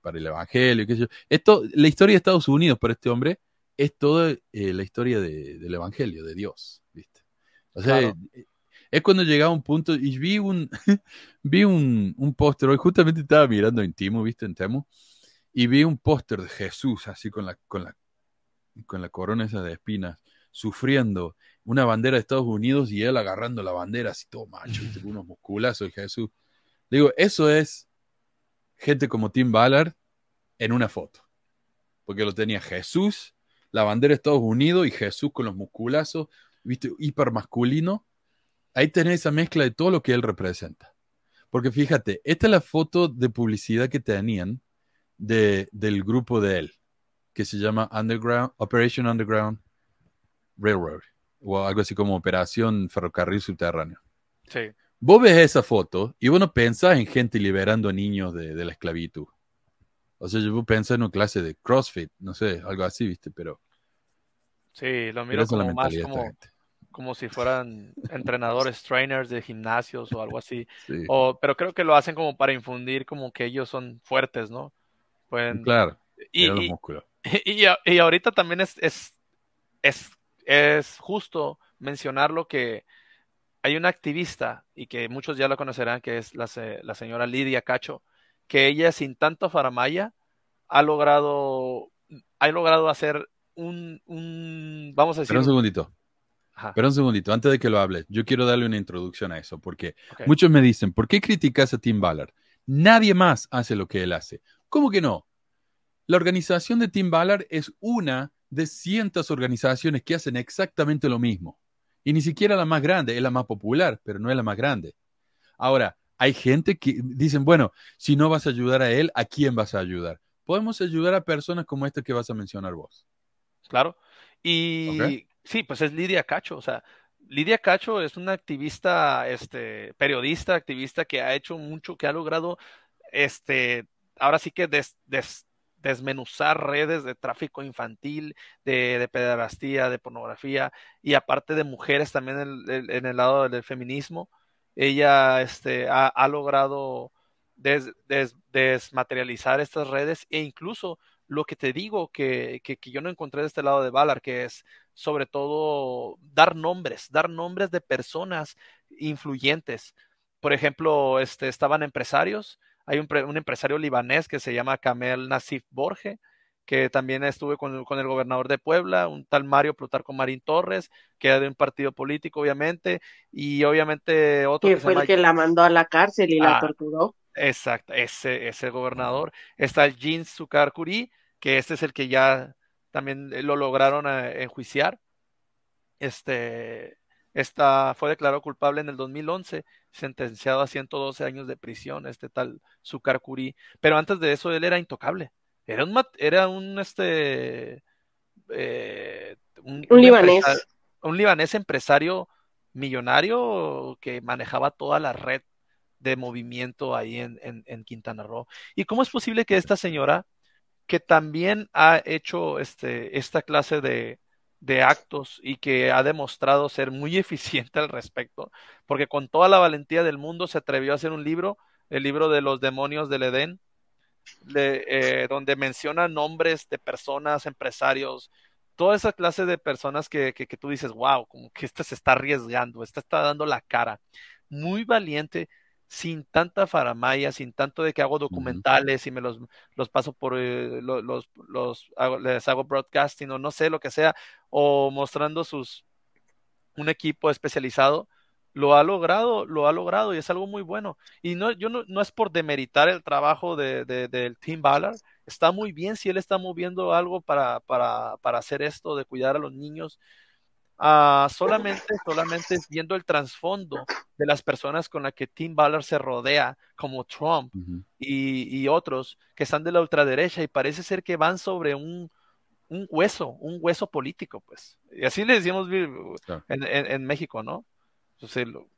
para el Evangelio. Qué Esto, la historia de Estados Unidos para este hombre es toda eh, la historia del Evangelio, de Dios. ¿viste? sea, eh, es cuando llegaba un punto y vi un, [laughs] vi un, un póster, hoy justamente estaba mirando en Timo, viste, en Temo, y vi un póster de Jesús así con la, con la, con la corona esa de espinas, sufriendo, una bandera de Estados Unidos y él agarrando la bandera así todo macho, y unos musculazos, Jesús. Digo, eso es gente como Tim Ballard en una foto, porque lo tenía Jesús, la bandera de Estados Unidos y Jesús con los musculazos, viste, hipermasculino, ahí tenés esa mezcla de todo lo que él representa. Porque fíjate, esta es la foto de publicidad que tenían de, del grupo de él, que se llama Underground, Operation Underground Railroad, o algo así como Operación Ferrocarril Subterráneo. Sí. Vos ves esa foto y vos no pensás en gente liberando niños de, la esclavitud. O sea, yo pensé en una clase de CrossFit, no sé, algo así, ¿viste? Pero... Sí, lo miro como más como como si fueran entrenadores, trainers de gimnasios o algo así. pero creo que lo hacen como para infundir como que ellos son fuertes, ¿no? Pueden, claro. Y, [laughs] Y, ahorita también es, es, es, justo mencionar lo que hay una activista y que muchos ya la conocerán, que es la, la señora Lidia Cacho, que ella sin tanto faramaya ha logrado, ha logrado hacer un, vamos a decir... un segundito. Pero un segundito, antes de que lo hable, yo quiero darle una introducción a eso, porque muchos me dicen, ¿por qué criticas a Tim Ballard? Nadie más hace lo que él hace. ¿Cómo que no? La organización de Tim Ballard es una de cientos organizaciones que hacen exactamente lo mismo. Y ni siquiera la más grande, es la más popular, pero no es la más grande. Ahora, hay gente que dicen, bueno, si no vas a ayudar a él, ¿a quién vas a ayudar? Podemos ayudar a personas como esta que vas a mencionar vos. Claro. Y Sí, pues es Lidia Cacho, o sea, Lidia Cacho es una activista, este, periodista, activista que ha hecho mucho, que ha logrado, este, ahora sí que des, desmenuzar redes de tráfico infantil, de, de, pederastía, de pornografía, y aparte de mujeres también en, el lado del, feminismo, ella, este, ha, logrado desmaterializar estas redes e incluso lo que te digo que, que, que yo no encontré de este lado de Valar, que es sobre todo dar nombres, dar nombres de personas influyentes. Por ejemplo, este, estaban empresarios, hay un, empresario libanés que se llama Kamel Nasif Borge, que también estuve con, el gobernador de Puebla, un tal Mario Plutarco Marín Torres, que era de un partido político, obviamente, y obviamente otro... Que, fue el que la mandó a la cárcel y la ah, torturó. Exacto, ese, el gobernador. Está el Jean Sukar Curí, que este es el que ya también eh, lo lograron eh, enjuiciar. Este, esta fue declarado culpable en el 2011, sentenciado a 112 años de prisión, este tal Sukar Pero antes de eso él era intocable. Era un, era un, este, eh, un, libanés. Un libanés empresario millonario que manejaba toda la red de movimiento ahí en, en, en Quintana Roo. ¿Y cómo es posible que esta señora que también ha hecho este, esta clase de, de actos y que ha demostrado ser muy [laughs] eficiente al respecto, porque con toda la valentía del mundo se atrevió a hacer un libro, el libro de los demonios del Edén, eh, donde menciona nombres de personas, empresarios, toda esa clase de personas que, que, que tú dices, wow, como que esta se está arriesgando, esta está dando la cara, muy valiente, sin tanta faramaya, sin tanto de que hago documentales y me los, los paso por, eh, los, los, les hago broadcasting o no sé, lo que sea, o mostrando sus, un equipo especializado, lo ha logrado, lo ha logrado y es algo muy bueno. Y no, yo no, es por demeritar el trabajo de, del Team Ballard, está muy bien si él está moviendo algo para, para, para hacer esto, de cuidar a los niños, Ah, solamente, solamente viendo el trasfondo de las personas con las que Tim Ballard se rodea, como Trump y, otros que están de la ultraderecha y parece ser que van sobre un, un hueso, un hueso político, pues. Y así le decimos en, México, ¿no?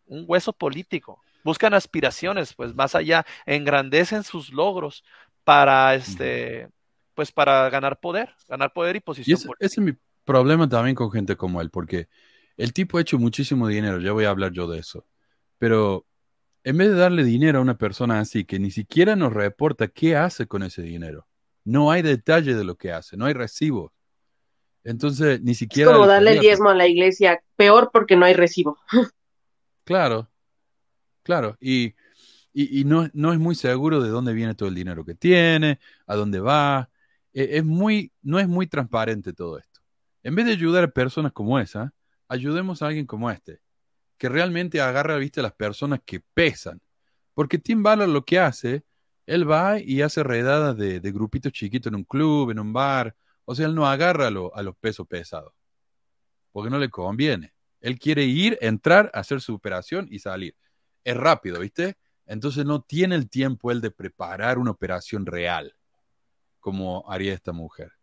un hueso político. Buscan aspiraciones, pues, más allá, engrandecen sus logros para este. pues para ganar poder, ganar poder y posición problema también con gente como él, porque el tipo ha hecho muchísimo dinero, ya voy a hablar yo de eso, pero en vez de darle dinero a una persona así que ni siquiera nos reporta qué hace con ese dinero, no hay detalle de lo que hace, no hay recibo. Entonces, ni siquiera... Es como darle el diezmo a la iglesia, peor porque no hay recibo. [laughs] Claro, claro, y, no, no, es muy seguro de dónde viene todo el dinero que tiene, a dónde va, e, es muy, no es muy transparente todo esto. En vez de ayudar a personas como esa, ayudemos a alguien como este, que realmente agarra a las personas que pesan. Porque Tim lo que hace, él va y hace redadas de, grupitos chiquitos en un club, en un bar. O sea, él no agarra a, a los pesos pesados, porque no le conviene. Él quiere ir, entrar, hacer su operación y salir. Es rápido, ¿viste? Entonces no tiene el tiempo él de preparar una operación real, como haría esta mujer.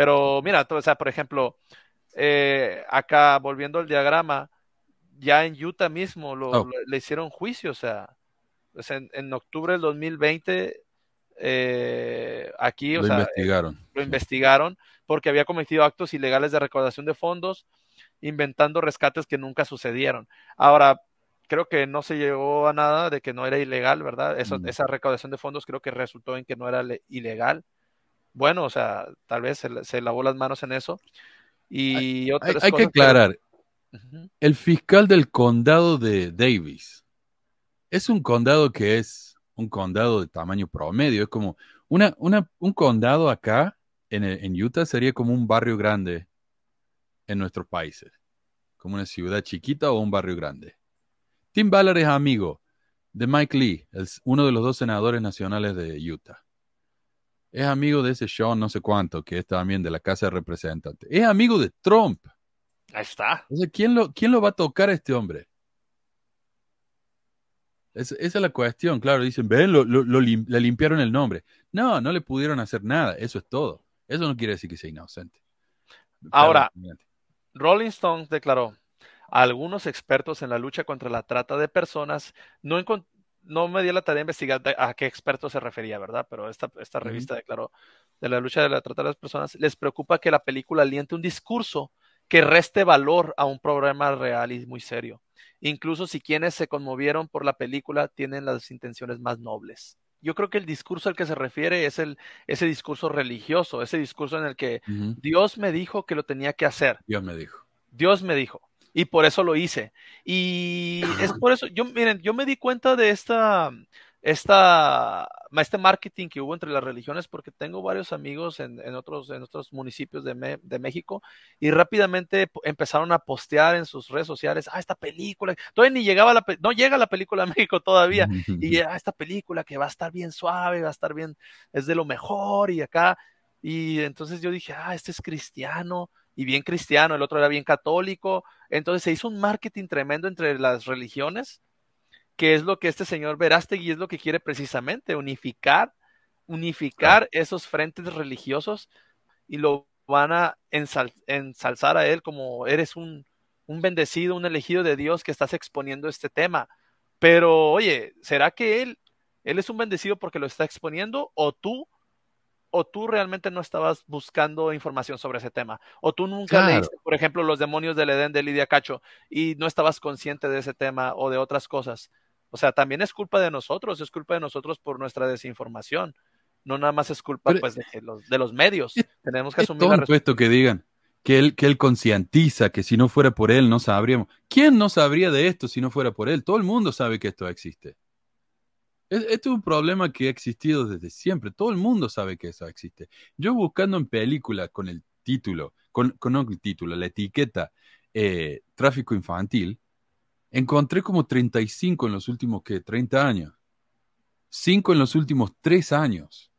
Pero mira, o sea, por ejemplo, eh, acá volviendo al diagrama, ya en Utah mismo oh. le hicieron juicio, o sea, en, octubre del 2020 eh, aquí, lo eh, investigaron. lo investigaron porque había cometido actos ilegales de recaudación de fondos, inventando rescates que nunca sucedieron. Ahora, creo que no se llegó a nada de que no era ilegal, ¿verdad? Mm. Esa recaudación de fondos creo que resultó en que no era ilegal bueno, o sea, tal vez se, lavó las manos en eso. Y hay, que aclarar, el fiscal del condado de Davis es un condado que es un condado de tamaño promedio, es como una, un condado acá en, Utah sería como un barrio grande en nuestros países, como una ciudad chiquita o un barrio grande. Tim Ballard es amigo de Mike Lee, es uno de los dos senadores nacionales de Utah. Es amigo de ese Sean no sé cuánto, que es también de la Casa de Representantes. Es amigo de Trump. Ahí está. ¿quién lo, quién lo va a tocar a este hombre? esa es la cuestión, claro. Dicen, ven, le limpiaron el nombre. No, no le pudieron hacer nada. Eso es todo. Eso no quiere decir que sea inocente. Ahora, Rolling Stone declaró, algunos expertos en la lucha contra la trata de personas no, no me dio la tarea de investigar a qué experto se refería, ¿verdad? Pero esta, esta revista declaró de la lucha de la trata de las personas, les preocupa que la película aliente un discurso que reste valor a un problema real y muy serio, incluso si quienes se conmovieron por la película tienen las intenciones más nobles. Yo creo que el discurso al que se refiere es el, ese discurso religioso, ese discurso en el que Dios me dijo que lo tenía que hacer. Dios me dijo. Dios me dijo. Y por eso lo hice. Y es por eso, yo, miren, yo me di cuenta de esta, esta, este marketing que hubo entre las religiones, porque tengo varios amigos en, en otros, en otros municipios de, de, México y rápidamente empezaron a postear en sus redes sociales, ah, esta película, todavía ni llegaba la, no llega la película a México todavía, y [laughs] ah, esta película que va a estar bien suave, va a estar bien, es de lo mejor y acá, y entonces yo dije, ah, este es cristiano, y bien cristiano, el otro era bien católico. Entonces se hizo un marketing tremendo entre las religiones, que es lo que este señor Verástegui es lo que quiere precisamente, unificar, unificar esos frentes religiosos y lo van a ensalzar a él como eres un, un bendecido, un elegido de Dios que estás exponiendo este tema. Pero oye, ¿será que él, él es un bendecido porque lo está exponiendo o tú o tú realmente no estabas buscando información sobre ese tema, o tú nunca leíste, por ejemplo, Los demonios del Edén de Lidia Cacho y no estabas consciente de ese tema o de otras cosas. O sea, también es culpa de nosotros, es culpa de nosotros por nuestra desinformación. No nada más es culpa pues, de, los, medios. Tenemos que asumir tonto esto que digan que él, que él concientiza que si no fuera por él no sabríamos. ¿Quién no sabría de esto si no fuera por él? Todo el mundo sabe que esto existe. E, este es un problema que ha existido desde siempre. Todo el mundo sabe que eso existe. Yo buscando en película con el título, con, con el título, la etiqueta eh, tráfico infantil, encontré como 35 en los últimos ¿qué? 30 años. 5 en los últimos 3 años.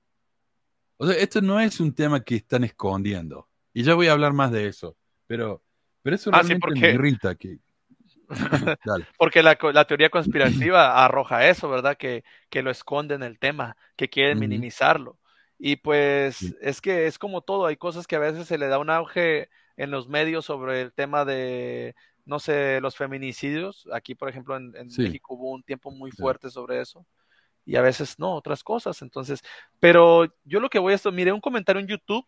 O sea, esto no es un tema que están escondiendo. Y ya voy a hablar más de eso. Pero, pero eso ah, realmente me irrita. Que, [laughs] [laughs] Porque la, teoría conspirativa [clears throat] arroja eso, ¿verdad? Que, que lo esconden el tema, que quieren minimizarlo. Y pues es que es como todo, hay cosas que a veces se le da un auge en los medios sobre el tema de, no sé, los feminicidios. Aquí, por ejemplo, en, México hubo un tiempo muy fuerte sobre eso. Y a veces no, otras cosas. Entonces, pero yo lo que voy a esto, miré un comentario en YouTube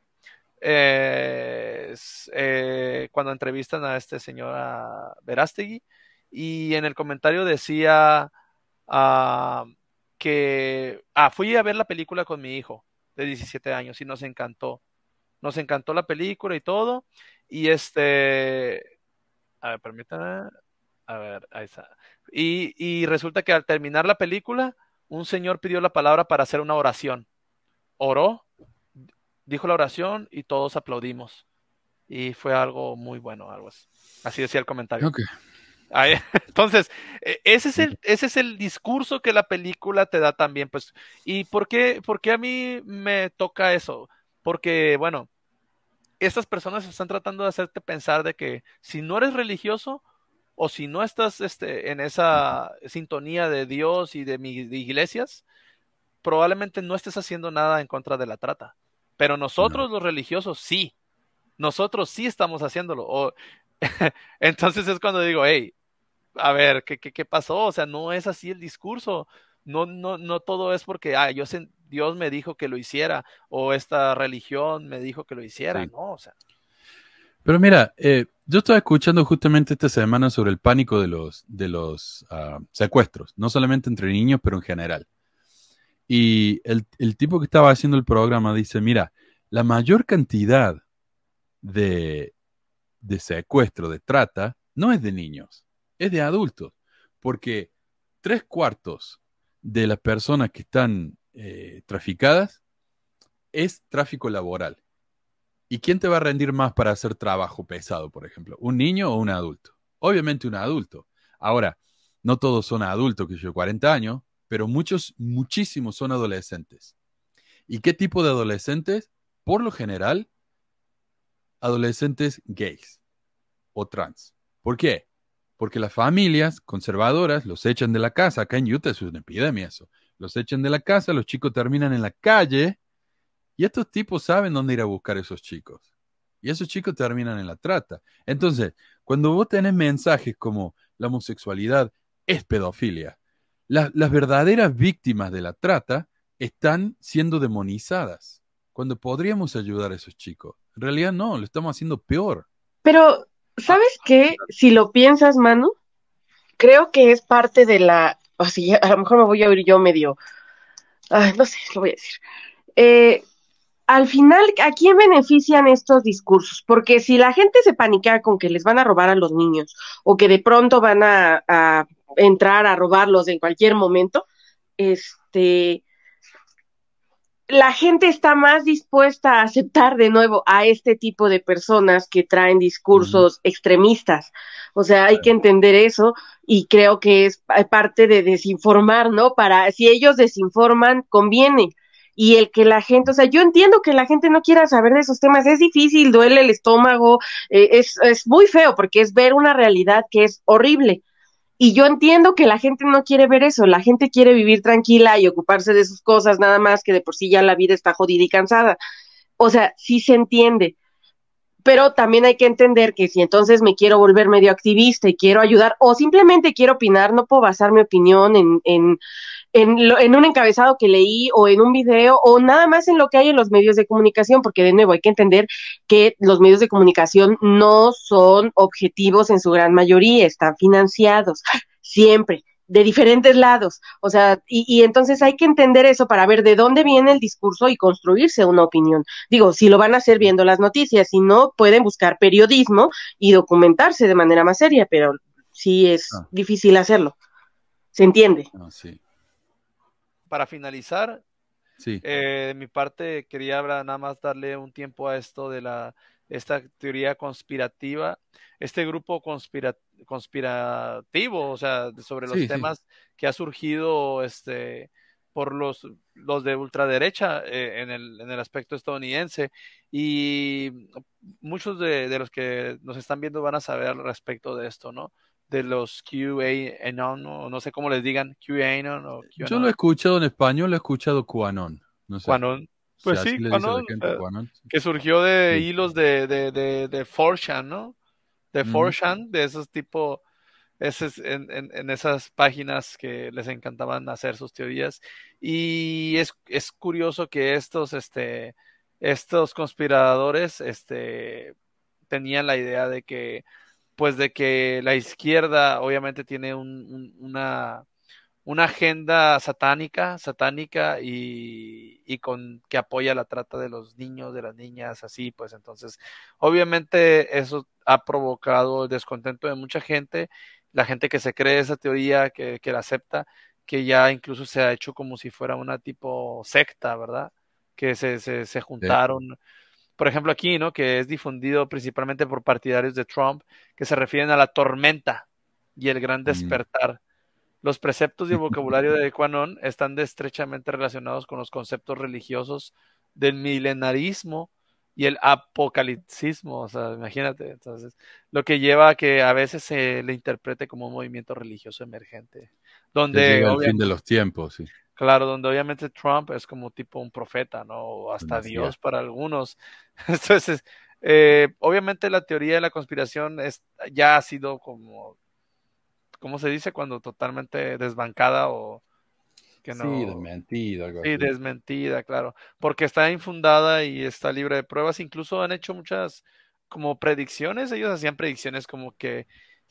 eh, eh, cuando entrevistan a este señor a Verástegui y en el comentario decía ah, que ah, fui a ver la película con mi hijo de 17 años y nos encantó. Nos encantó la película y todo. Y este, a ver, permítanme, a ver, ahí está. y resulta que al terminar la película, un señor pidió la palabra para hacer una oración. Oró dijo la oración y todos aplaudimos. Y fue algo muy bueno, algo así. decía el comentario. [laughs] entonces, e, ese es, el, ese es el discurso que la película te da también, pues. ¿Y por qué, a mí me toca eso? Porque, bueno, estas personas están tratando de hacerte pensar de que si no eres religioso o si no estás este, en esa sintonía de Dios y de iglesias, probablemente no estés haciendo nada en contra de la trata. Pero nosotros los religiosos sí. Nosotros sí estamos haciéndolo. O, [laughs] entonces es cuando digo, hey, a ver, ¿qué, ¿qué, pasó? O sea, no es así el discurso. No, no, no todo es porque, ah, yo Dios me dijo que lo hiciera o esta religión me dijo que lo hiciera. No, o sea. Pero mira, eh, yo estaba escuchando justamente esta semana sobre el pánico de los, de los ah, secuestros, no solamente entre niños, pero en general. Y el, tipo que estaba haciendo el programa dice, mira, la mayor cantidad de, de secuestro, de trata, no es de niños, es de adultos, porque tres cuartos de las personas que están eh, traficadas es tráfico laboral. ¿Y quién te va a rendir más para hacer trabajo pesado, por ejemplo? ¿Un niño o un adulto? Obviamente un adulto. Ahora, no todos son adultos, que yo 40 años, pero muchos, muchísimos son adolescentes. ¿Y qué tipo de adolescentes? Por lo general, adolescentes gays o trans. ¿Por qué? Porque las familias conservadoras los echan de la casa. Acá en Utah es una epidemia eso. Los echan de la casa, los chicos terminan en la calle y estos tipos saben dónde ir a buscar a esos chicos. Y esos chicos terminan en la trata. Entonces, cuando vos tenés mensajes como la homosexualidad es pedofilia, las verdaderas víctimas de la trata están siendo demonizadas, cuando podríamos ayudar a esos chicos. En realidad no, lo estamos haciendo peor. Pero, ¿sabes qué? Si lo piensas, Manu, creo que es parte de la... O sea, a lo mejor me voy a oír yo medio... no sé, lo voy a decir. Eh, al final, ¿a quién benefician estos discursos? Porque si la gente se paniquea con que les van a robar a los niños o que de pronto van a entrar a robarlos en cualquier momento, este, la gente está más dispuesta a aceptar de nuevo a este tipo de personas que traen discursos extremistas. O sea, hay que entender eso y creo que es eh, parte de desinformar, ¿no? Para si ellos desinforman, conviene. Y el que la gente, o sea, yo entiendo que la gente no quiera saber de esos temas, es difícil, duele el estómago, eh, es, es muy feo porque es ver una realidad que es horrible y yo entiendo que la gente no quiere ver eso, la gente quiere vivir tranquila y ocuparse de sus cosas nada más, que de por sí ya la vida está jodida y cansada. O sea, sí se entiende, pero también hay que entender que si entonces me quiero volver medio activista y quiero ayudar o simplemente quiero opinar, no puedo basar mi opinión en, en, en, un encabezado que leí o en un video o nada más en lo que hay en los medios de comunicación, porque de nuevo hay que entender que los medios de comunicación no son objetivos en su gran mayoría, están financiados siempre de diferentes lados, o sea, y, entonces hay que entender eso para ver de dónde viene el discurso y construirse una opinión. Digo, si lo van a hacer viendo las noticias, si no, pueden buscar periodismo y documentarse de manera más seria, pero sí es ah. difícil hacerlo. ¿Se entiende? Ah, para finalizar, sí. eh, de mi parte quería nada más darle un tiempo a esto de la esta teoría conspirativa, este grupo conspirativo, o sea, sobre los temas que ha surgido este por los, los de ultraderecha eh, en, el, en, el, aspecto estadounidense. Y muchos de, de, los que nos están viendo van a saber al respecto de esto, ¿no? de los QAnon, o no sé cómo les digan, QAnon o QAnon. Eh, yo lo he escuchado en español, lo he escuchado QAnon. No Pues sí, que surgió de hilos de, de, de, de ¿no? De Forshan de esos tipo, en, en, esas páginas que les encantaban hacer sus teorías. Y es, es curioso que estos, este, estos conspiradores, este, tenían la idea de que pues de que la izquierda obviamente tiene un, una, agenda satánica, satánica y, y, con que apoya la trata de los niños, de las niñas, así, pues entonces, obviamente eso ha provocado el descontento de mucha gente, la gente que se cree esa teoría, que, que la acepta, que ya incluso se ha hecho como si fuera una tipo secta, ¿verdad? Que se, se, se juntaron por ejemplo, aquí, ¿no? Que es difundido principalmente por partidarios de Trump, que se refieren a la tormenta y el gran mm. despertar. Los preceptos y el [laughs] vocabulario de Quanon están estrechamente relacionados con los conceptos religiosos del milenarismo y el apocalipsismo, o sea, imagínate, entonces, lo que lleva a que a veces se le interprete como un movimiento religioso emergente, donde... el fin de los tiempos, sí. Claro, donde obviamente Trump es como tipo un profeta, ¿no? O hasta Dios para algunos. [laughs] Entonces, eh, obviamente la teoría de la conspiración es, ya ha sido como, ¿cómo se dice? Cuando totalmente desbancada o que no. Sí, desmentida. sí, desmentida, claro. Porque está infundada y está libre de pruebas. Incluso han hecho muchas como predicciones. Ellos hacían predicciones como que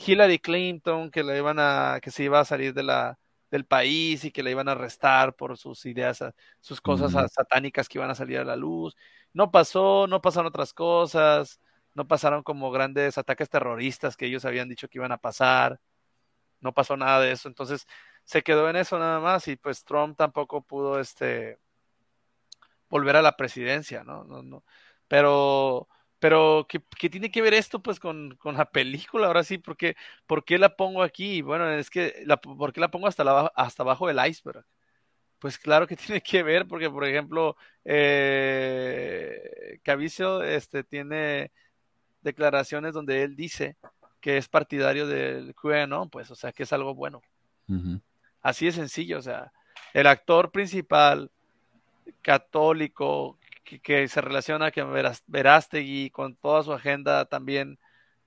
Hillary Clinton, que le iban a, que se iba a salir de la del país y que la iban a arrestar por sus ideas, sus cosas satánicas que iban a salir a la luz. No pasó, no pasaron otras cosas, no pasaron como grandes ataques terroristas que ellos habían dicho que iban a pasar, no pasó nada de eso, entonces se quedó en eso nada más y pues Trump tampoco pudo este volver a la presidencia, ¿no? no, no. Pero pero, ¿qué, ¿qué, tiene que ver esto pues con, la película? Ahora sí, ¿por qué, la pongo aquí? Bueno, es que, la, ¿por qué la pongo hasta, hasta abajo del iceberg? Pues claro que [laughs] tiene que ver, porque por ejemplo, eh, este, tiene declaraciones donde él dice que es partidario del no pues, o sea, que es algo bueno. Así de sencillo, o sea, el actor principal católico que, se relaciona con Verástegui con toda su agenda también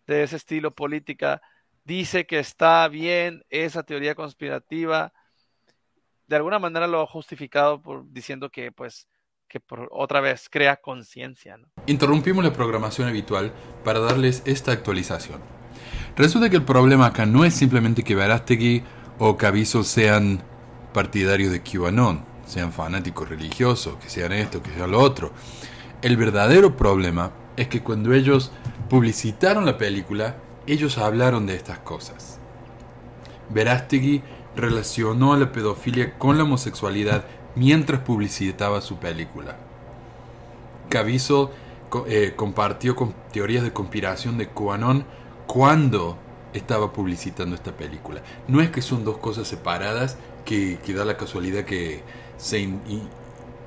de ese estilo política, dice que está bien esa teoría conspirativa. De alguna manera lo ha justificado por, diciendo que, pues, que otra vez crea conciencia. Interrumpimos la programación habitual para darles esta actualización. Resulta que el problema acá no es simplemente que Verástegui o Cabizo sean partidarios de QAnon sean fanáticos religiosos, que sean esto, que sean lo otro. El verdadero problema es que cuando ellos publicitaron la película, ellos hablaron de estas cosas. Verástegui relacionó a la pedofilia con la homosexualidad mientras publicitaba su película. Caviso eh, compartió con teorías de conspiración de QAnon cuando estaba publicitando esta película. No es que son dos cosas separadas que da la casualidad que, se,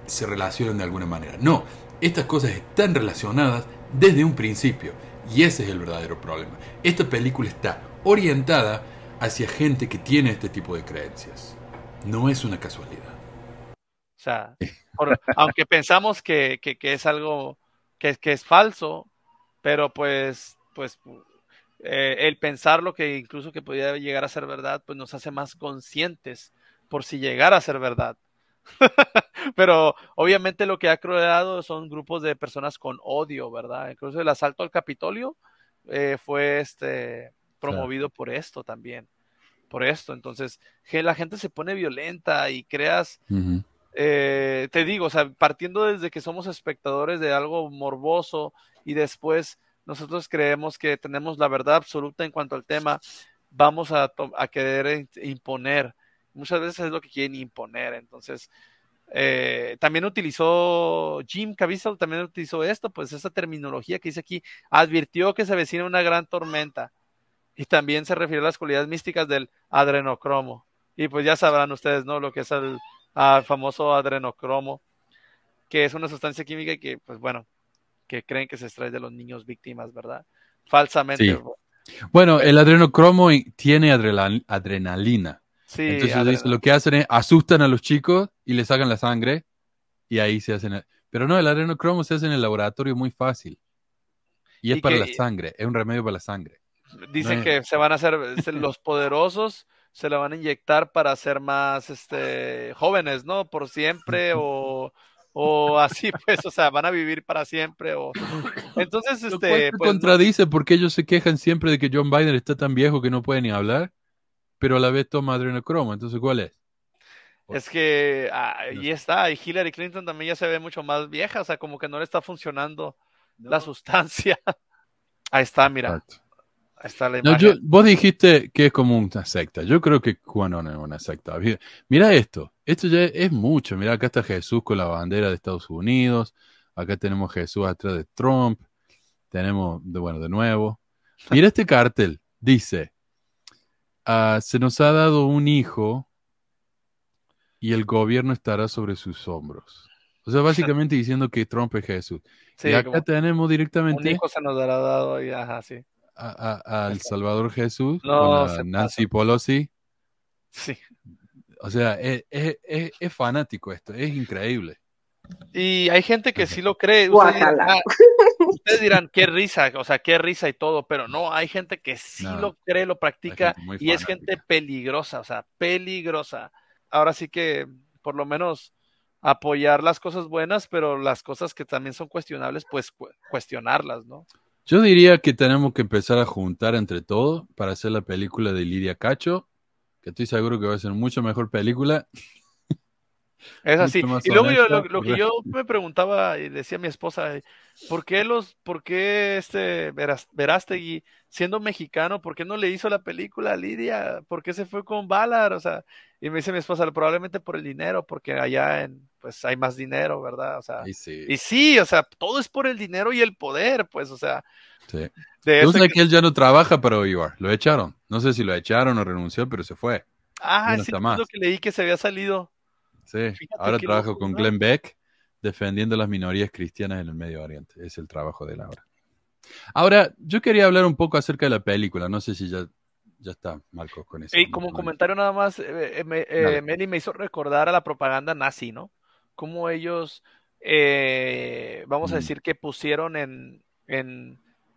se relacionan de alguna manera. No, estas cosas están relacionadas desde un principio y ese es el verdadero problema. Esta película está orientada hacia gente que tiene este tipo de creencias. No es una casualidad. O sea, [laughs] aunque pensamos que, que, es algo que, que es falso, pero pues, pues eh, el pensar lo que incluso que podría llegar a ser verdad, pues nos hace más conscientes por si llegara a ser verdad. [laughs] Pero obviamente lo que ha creado son grupos de personas con odio, ¿verdad? Incluso el asalto al Capitolio eh, fue este promovido por esto también, por esto. Entonces, la gente se pone violenta y creas, eh, te digo, o sea, partiendo desde que somos espectadores de algo morboso y después nosotros creemos que tenemos la verdad absoluta en cuanto al tema, vamos a querer este, imponer muchas veces es lo que quieren imponer. Entonces, eh, también utilizó Jim Caviezel, también utilizó esto, pues esa terminología que dice aquí, advirtió que se avecina una gran tormenta y también se refiere a las cualidades místicas del adrenocromo. Y pues ya sabrán ustedes, ¿no? Lo que es el, ah, famoso adrenocromo, que es una sustancia química que, pues bueno, que creen que se extrae de los niños víctimas, ¿verdad? Falsamente. Bueno, el adrenocromo eh, tiene adrenalina. Entonces lo que hacen es asustan a los chicos y les sacan la sangre y ahí se hacen. Pero no, el arenocromo se hace en el laboratorio muy fácil. Y es para la sangre, es un remedio para la sangre. Dicen que se van a hacer, los poderosos se la van a inyectar para ser más este, jóvenes, ¿no? Por siempre o, así, [laughs] pues, o sea, van a vivir para siempre. O... Entonces, este... Pues, contradice porque ellos se quejan siempre de que John Biden está tan viejo que no puede ni hablar pero a la vez toma adrenocromo. Entonces, ¿cuál es? Es que ah, ahí está, y Hillary Clinton también ya se ve mucho más vieja, o sea, como que no le está funcionando la sustancia. [laughs] Ahí está, mira. está la imagen. vos dijiste que es como una secta. Yo creo que Juan no es una secta. Mira esto, esto ya es mucho. Mira, acá está Jesús con la bandera de Estados Unidos. Acá tenemos Jesús atrás de Trump. Tenemos, de, bueno, de nuevo. Mira este cartel. Dice, Ah, se nos ha dado un hijo y el gobierno estará sobre sus hombros. O sea, básicamente [laughs] diciendo que Trump es Jesús. Sí, y acá tenemos directamente... Un hijo se nos dará dado y A, [laughs] Salvador Jesús, no, Nancy Pelosi. Sí. O sea, e, e, e, es, fanático esto, es increíble. Y hay gente que sí lo cree ustedes dirán, qué risa, o sea, qué risa y todo, pero no, hay gente que sí lo cree, lo practica y es gente peligrosa, o sea, peligrosa. Ahora sí que, por lo menos, apoyar las cosas buenas, pero las cosas que también son cuestionables, pues cuestionarlas, ¿no? Yo diría que tenemos que empezar a juntar entre todo para hacer la película de Lidia Cacho, que estoy seguro que va a ser mucho mejor película es así. Y luego yo, lo, que yo me preguntaba y decía mi esposa, eh, ¿por qué los, por qué este Verástegui, siendo mexicano, por qué no le hizo la película a Lidia? ¿Por qué se fue con Balar? O sea, y me dice mi esposa, probablemente por el dinero, porque allá en, pues hay más dinero, ¿verdad? O sea, y sí, o sea, todo es por el dinero y el poder, pues, o sea. Sí. De que... él ya no trabaja para OUR, lo echaron. No sé si lo echaron o renunció, pero se fue. Ah, sí, lo que leí que se había salido. Sí, ahora trabajo con Glenn Beck defendiendo las minorías cristianas en el Medio Oriente. Es el trabajo de Laura. ahora. Ahora, yo quería hablar un poco acerca de la película. No sé si ya, ya está, Marcos, con eso. Y como comentario nada más, eh, eh me, eh, Meli me hizo recordar a la propaganda nazi, ¿no? Cómo ellos, eh, vamos a mm. decir, que pusieron en,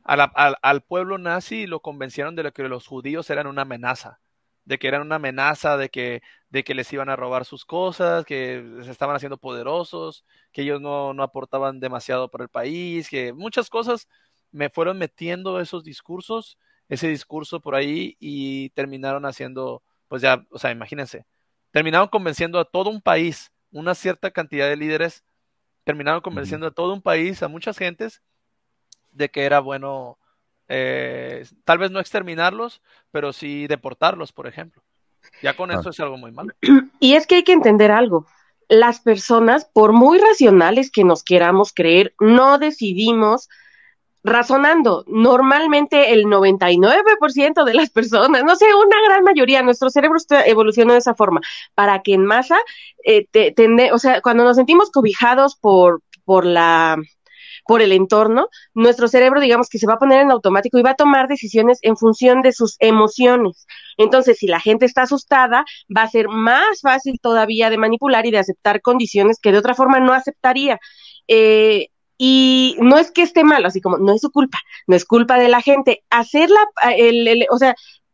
al pueblo nazi y lo convencieron de que los judíos eran una amenaza de que eran una amenaza, de que, de que les iban a robar sus cosas, que se estaban haciendo poderosos, que ellos no, no aportaban demasiado para el país, que muchas cosas me fueron metiendo esos discursos, ese discurso por ahí y terminaron haciendo, pues ya, o sea, imagínense, terminaron convenciendo a todo un país, una cierta cantidad de líderes, terminaron convenciendo a todo un país, a muchas gentes, de que era bueno eh, tal vez no exterminarlos, pero sí deportarlos, por ejemplo. Ya con eso es algo muy malo. Y es que hay que entender algo. Las personas, por muy racionales que nos queramos creer, no decidimos razonando. Normalmente el 99% de las personas, no sé, una gran mayoría, nuestro cerebro evolucionó de esa forma, para que en masa, eh, o sea, cuando nos sentimos cobijados por, por la por el entorno, nuestro cerebro, digamos que se va a poner en automático y va a tomar decisiones en función de sus emociones. Entonces, si la gente está asustada, va a ser más fácil todavía de manipular y de aceptar condiciones que de otra forma no aceptaría. Eh, y no es que esté malo, así como no es su culpa, no es culpa de la gente. hacerla, o sea,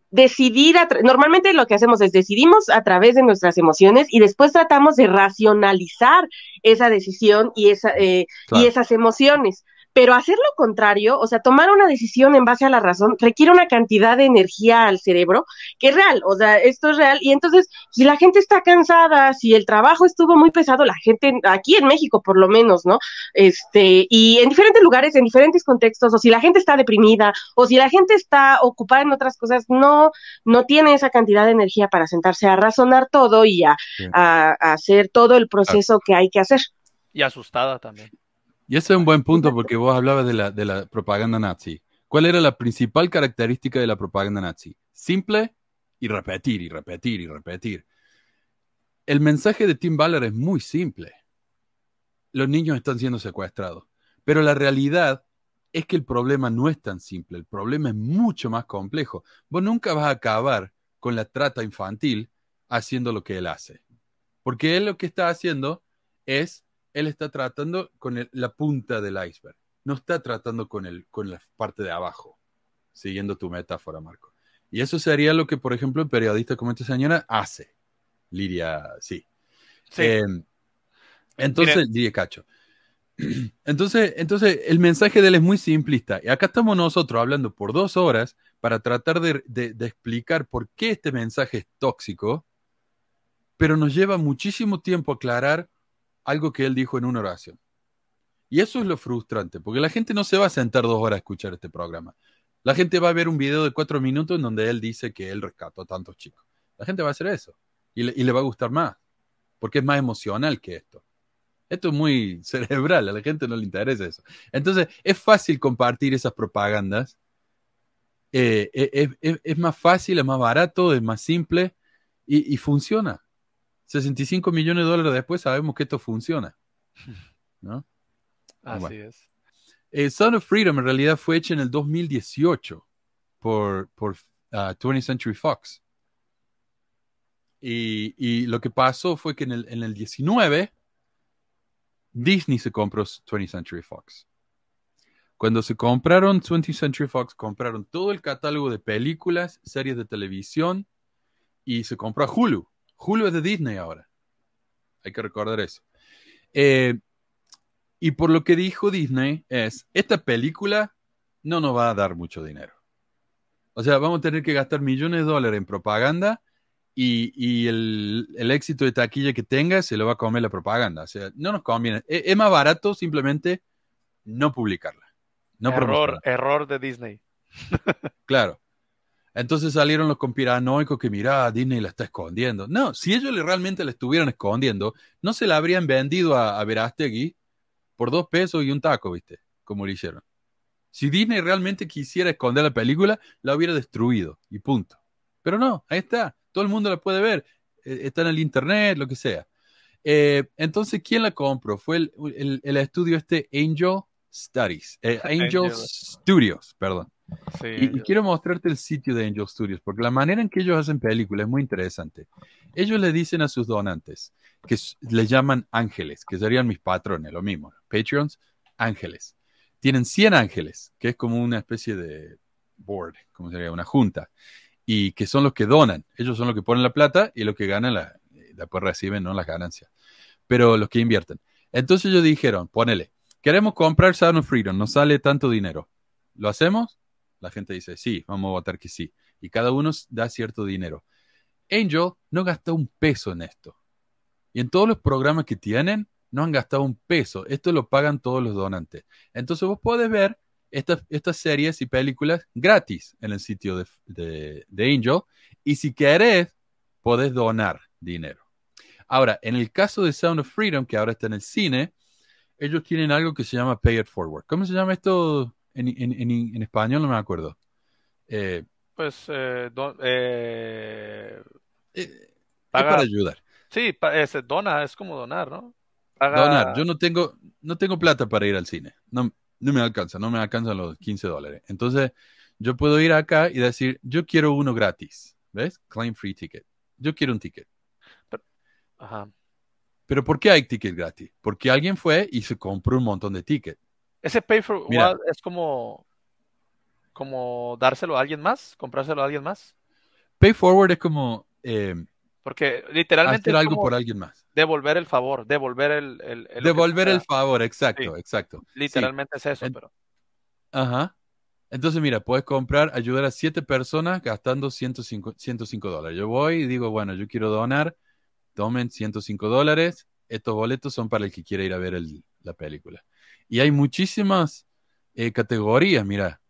decidir, normalmente lo que hacemos es decidimos a través de nuestras emociones y después tratamos de racionalizar esa decisión y, esa, eh, y esas emociones. Pero hacer lo contrario, o sea, tomar una decisión en base a la razón, requiere una cantidad de energía al cerebro que es real, o sea, esto es real. Y entonces, si la gente está cansada, si el trabajo estuvo muy pesado, la gente aquí en México por lo menos, ¿no? Este, y en diferentes lugares, en diferentes contextos, o si la gente está deprimida, o si la gente está ocupada en otras cosas, no, no tiene esa cantidad de energía para sentarse a razonar todo y a, a hacer todo el proceso ah. que hay que hacer. Y asustada también. Y ese es un buen punto porque vos hablabas de la, de la propaganda nazi. ¿Cuál era la principal característica de la propaganda nazi? Simple y repetir y repetir y repetir. El mensaje de Tim Ballard es muy simple. Los niños están siendo secuestrados. Pero la realidad es que el problema no es tan simple, el problema es mucho más complejo. Vos nunca vas a acabar con la trata infantil haciendo lo que él hace. Porque él lo que está haciendo es él está tratando con la punta del iceberg, no está tratando con, la parte de abajo, siguiendo tu metáfora, Marco. Y eso sería lo que, por ejemplo, el periodista como esta señora hace. Lidia, sí. Eh, entonces, Lidia Cacho. [clears throat] Entonces, entonces, el mensaje de él es muy simplista. Y acá estamos nosotros hablando por dos horas para tratar de explicar por qué este mensaje es tóxico, pero nos lleva muchísimo tiempo aclarar algo que él dijo en una oración. Y eso es lo frustrante, porque la gente no se va a sentar dos horas a escuchar este programa. La gente va a ver un video de cuatro minutos en donde él dice que él rescató a tantos chicos. La gente va a hacer eso y le, y le va a gustar más, porque es más emocional que esto. Esto es muy [laughs] cerebral, a la gente no le interesa eso. Entonces, es fácil compartir esas propagandas. Eh, eh, es, más fácil, es más barato, es más simple y funciona. 65 millones de dólares después sabemos que esto funciona. [laughs] ¿no? Así es. Eh, Son of Freedom en realidad fue hecho en el 2018 por, 20th ah, Century Fox. Y, lo que pasó fue que en el, en el 19 Disney se compró 20th Century Fox. Cuando se compraron 20th Century Fox, compraron todo el catálogo de películas, series de televisión y se compró Hulu Julio es de Disney ahora. Hay que recordar eso. Eh, y por lo que dijo Disney es, esta película no nos va a dar mucho dinero. O sea, vamos a tener que gastar millones de dólares en propaganda y, el, éxito de taquilla que tenga se lo va a comer la propaganda. O sea, no nos conviene. E, es, más barato simplemente no publicarla. No error de Disney. claro. Entonces salieron los compiranoicos que mira, Disney la está escondiendo. No, si ellos realmente la estuvieran escondiendo, no se la habrían vendido a, a Verástegui por dos pesos y un taco, ¿viste? Como le hicieron. Si Disney realmente quisiera esconder la película, la hubiera destruido y punto. Pero no, ahí está. Todo el mundo la puede ver. E, está en el internet, lo que sea. Eh, entonces, ¿quién la compró? Fue el, estudio este Angel Studies. Eh, [laughs] Angel Studios, perdón y, quiero mostrarte el sitio de Angel Studios, porque la manera en que ellos hacen películas es muy interesante. Ellos le dicen a sus donantes, que le llaman ángeles, que serían mis patrones, lo mismo, Patreons, ángeles. Tienen 100 ángeles, que es como una especie de board, como sería una junta, y que son los que donan. Ellos son los que ponen la plata y los que ganan, la, eh, después reciben ¿no? las ganancias, pero los que invierten. Entonces ellos dijeron, ponele, queremos comprar Sound Freedom, no sale tanto dinero. ¿Lo hacemos? La gente dice, sí, vamos a votar que sí. Y cada uno da cierto dinero. Angel no gasta un peso en esto. Y en todos los programas que tienen, no han gastado un peso. Esto lo pagan todos los donantes. Entonces vos podés ver estas, series y películas gratis en el sitio de, de Angel. Y si querés, podés donar dinero. Ahora, en el caso de Sound of Freedom, que ahora está en el cine, ellos tienen algo que se llama Pay It Forward. ¿Cómo se llama esto, en, español, no me acuerdo. Eh, pues, eh, eh, eh para ayudar. Sí, es, dona, es como donar, ¿no? Donar, yo no tengo, no tengo plata para ir al cine, no, no me alcanza, no me alcanzan los 15 dólares. Entonces, yo puedo ir acá y decir, yo quiero uno gratis, ¿ves? Claim free ticket. Yo quiero un ticket. ajá. Pero ¿por qué hay ticket gratis? Porque alguien fue y se compró un montón de tickets. Ese pay forward es como, como dárselo a alguien más, comprárselo a alguien más. Pay forward es como. Eh, Porque literalmente. Hacer algo por alguien más. Devolver el favor, devolver el. el, devolver el favor, exacto, exacto. Literalmente es eso, pero. Ajá. Entonces, mira, puedes comprar, ayudar a siete personas gastando 105, 105 dólares. Yo voy y digo, bueno, yo quiero donar, tomen 105 dólares. Estos boletos son para el que quiera ir a ver la película. Y hay muchísimas eh, categorías, mira.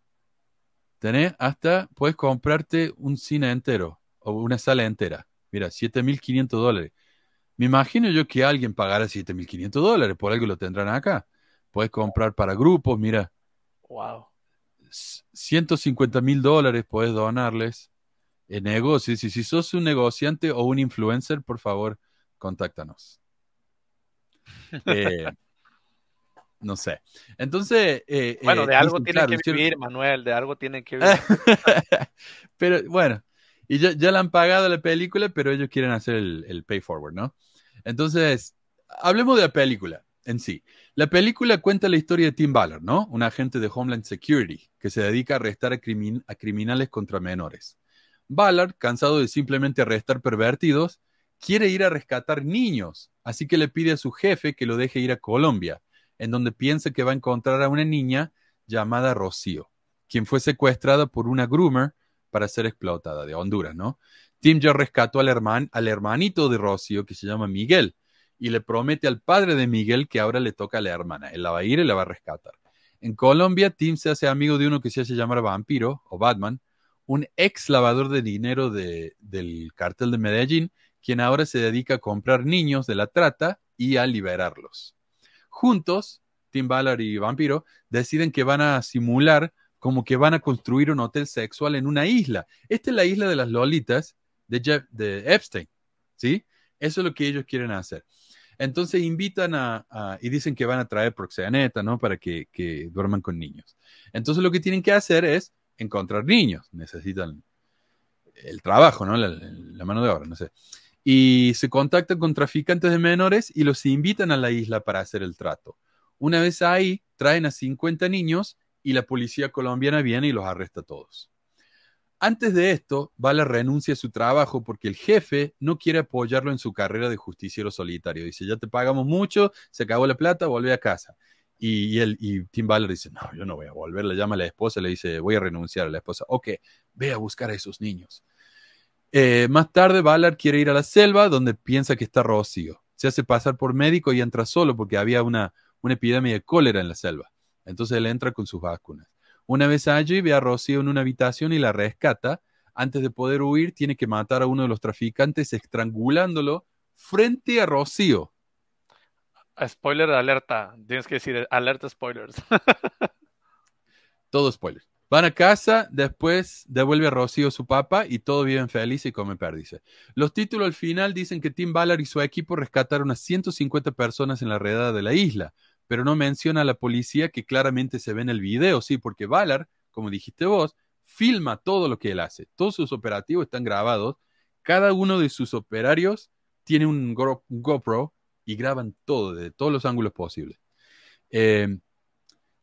Tenés hasta, puedes comprarte un cine entero o una sala entera. Mira, 7.500 dólares. Me imagino yo que alguien pagara 7.500 dólares, por algo lo tendrán acá. Puedes comprar para grupos, mira. Wow. 150 mil dólares puedes donarles en negocios. Y si sos un negociante o un influencer, por favor, contáctanos. [laughs] Eh, no sé. Entonces. bueno, de algo tiene que vivir, Manuel, de algo tienen que vivir. pero bueno, y ya, ya, le han pagado la película, pero ellos quieren hacer el, pay forward, ¿no? Entonces, hablemos de la película en sí. La película cuenta la historia de Tim Ballard, ¿no? Un agente de Homeland Security que se dedica a arrestar a, a criminales contra menores. Ballard, cansado de simplemente arrestar pervertidos, quiere ir a rescatar niños, así que le pide a su jefe que lo deje ir a Colombia en donde piensa que va a encontrar a una niña llamada Rocío, quien fue secuestrada por una groomer para ser explotada de Honduras, ¿no? Tim ya rescató al, al hermanito de Rocío, que se llama Miguel, y le promete al padre de Miguel que ahora le toca a la hermana. Él la va a ir y la va a rescatar. En Colombia, Tim se hace amigo de uno que se hace llamar Vampiro o Batman, un ex lavador de dinero del cartel de Medellín, quien ahora se dedica a comprar niños de la trata y a liberarlos juntos, Tim Ballard y Vampiro, deciden que van a simular como que van a construir un hotel sexual en una isla. Esta es la isla de las lolitas de, de Epstein, ¿sí? Eso es lo que ellos quieren hacer. Entonces invitan a, y dicen que van a traer proxeneta, ¿no? Para que, duerman con niños. Entonces lo que tienen que hacer es encontrar niños. Necesitan el trabajo, ¿no? La, la mano de obra, no sé y se contactan con traficantes de menores y los invitan a la isla para hacer el trato. Una vez ahí, traen a 50 niños y la policía colombiana viene y los arresta a todos. Antes de esto, Bala renuncia a su trabajo porque el jefe no quiere apoyarlo en su carrera de justiciero solitario. Dice, ya te pagamos mucho, se acabó la plata, vuelve a casa. Y, y Tim Ballard dice, no, yo no voy a volver, le llama a la esposa, le dice, voy a renunciar a la esposa. Ok, ve a buscar a esos niños. Eh, más tarde, Valar quiere ir a la selva donde piensa que está Rocío. Se hace pasar por médico y entra solo porque había una, una epidemia de cólera en la selva. Entonces él entra con sus vacunas. Una vez allí, ve a Rocío en una habitación y la rescata. Antes de poder huir, tiene que matar a uno de los traficantes estrangulándolo frente a Rocío. Spoiler alerta. Tienes que decir alerta spoilers. [laughs] Todo spoiler. Van a casa, después devuelve a Rocío su papa y todo viven felices y comen perdices. Los títulos al final dicen que Tim Ballard y su equipo rescataron a 150 personas en la redada de la isla, pero no menciona a la policía que claramente se ve en el video, sí, porque Ballard, como dijiste vos, filma todo lo que él hace. Todos sus operativos están grabados, cada uno de sus operarios tiene un GoPro y graban todo, de todos los ángulos posibles. Eh,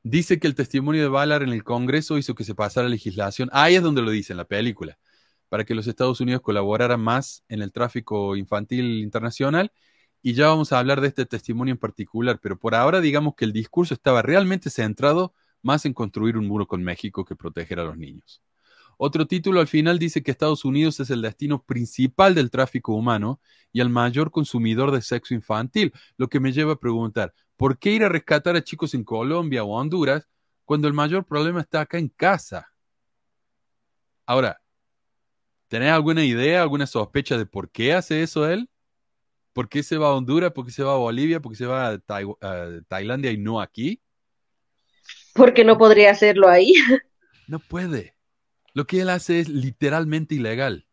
dice que el testimonio de Ballard en el Congreso hizo que se pasara legislación. Ahí es donde lo dice en la película, para que los Estados Unidos colaboraran más en el tráfico infantil internacional. Y ya vamos a hablar de este testimonio en particular, pero por ahora digamos que el discurso estaba realmente centrado más en construir un muro con México que proteger a los niños. Otro título al final dice que Estados Unidos es el destino principal del tráfico humano y el mayor consumidor de sexo infantil, lo que me lleva a preguntar, ¿por qué ir a rescatar a chicos en Colombia o Honduras cuando el mayor problema está acá en casa? Ahora, ¿tenés alguna idea, alguna sospecha de por qué hace eso él? ¿Por qué se va a Honduras? ¿Por qué se va a Bolivia? ¿Por qué se va a, Tailandia y no aquí? Porque no podría hacerlo ahí. [laughs] No puede. Lo que él hace es literalmente ilegal.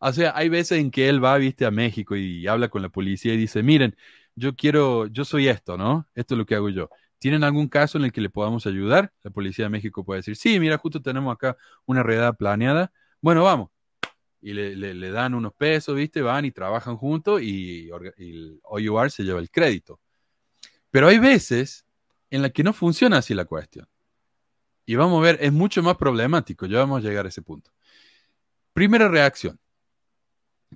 O sea, hay veces en que él va, viste, a México y habla con la policía y dice, miren, yo quiero, yo soy esto, ¿no? Esto es lo que hago yo. ¿Tienen algún caso en el que le podamos ayudar? La policía de México puede decir, sí, mira, justo tenemos acá una redada planeada. Bueno, vamos. Y le, dan unos pesos, ¿viste? Van y trabajan juntos y, y el OUR se lleva el crédito. Pero hay veces en las que no funciona así la cuestión. Y vamos a ver, es mucho más problemático, ya vamos a llegar a ese punto. Primera reacción.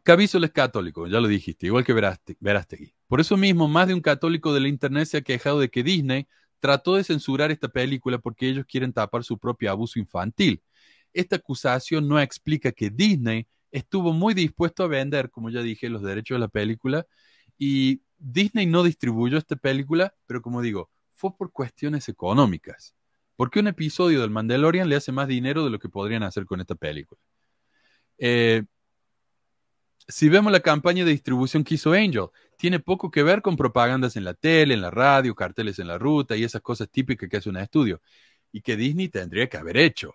Cabizo es católico, ya lo dijiste, igual que aquí. Por eso mismo, más de un católico de la internet se ha quejado de que Disney trató de censurar esta película porque ellos quieren tapar su propio abuso infantil. Esta acusación no explica que Disney estuvo muy dispuesto a vender, como ya dije, los derechos de la película y Disney no distribuyó esta película, pero como digo, fue por cuestiones económicas. ¿Por qué un episodio del Mandalorian le hace más dinero de lo que podrían hacer con esta película? Eh, si vemos la campaña de distribución que hizo Angel, tiene poco que ver con propagandas en la tele, en la radio, carteles en la ruta y esas cosas típicas que hace un estudio y que Disney tendría que haber hecho.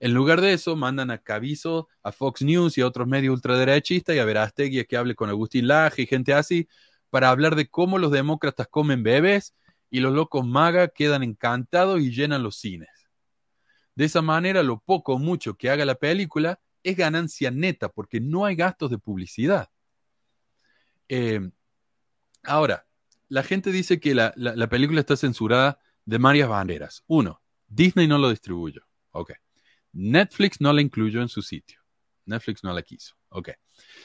En lugar de eso, mandan a Cavizo, a Fox News y a otros medios ultraderechistas y a Verástegui que hable con Agustín Laje y gente así para hablar de cómo los demócratas comen bebés y los locos maga quedan encantados y llenan los cines. De esa manera, lo poco o mucho que haga la película es ganancia neta porque no hay gastos de publicidad. Eh, ahora, la gente dice que la, película está censurada de varias banderas. Uno, Disney no lo distribuyó. Ok. Netflix no la incluyó en su sitio. Netflix no la quiso. Ok.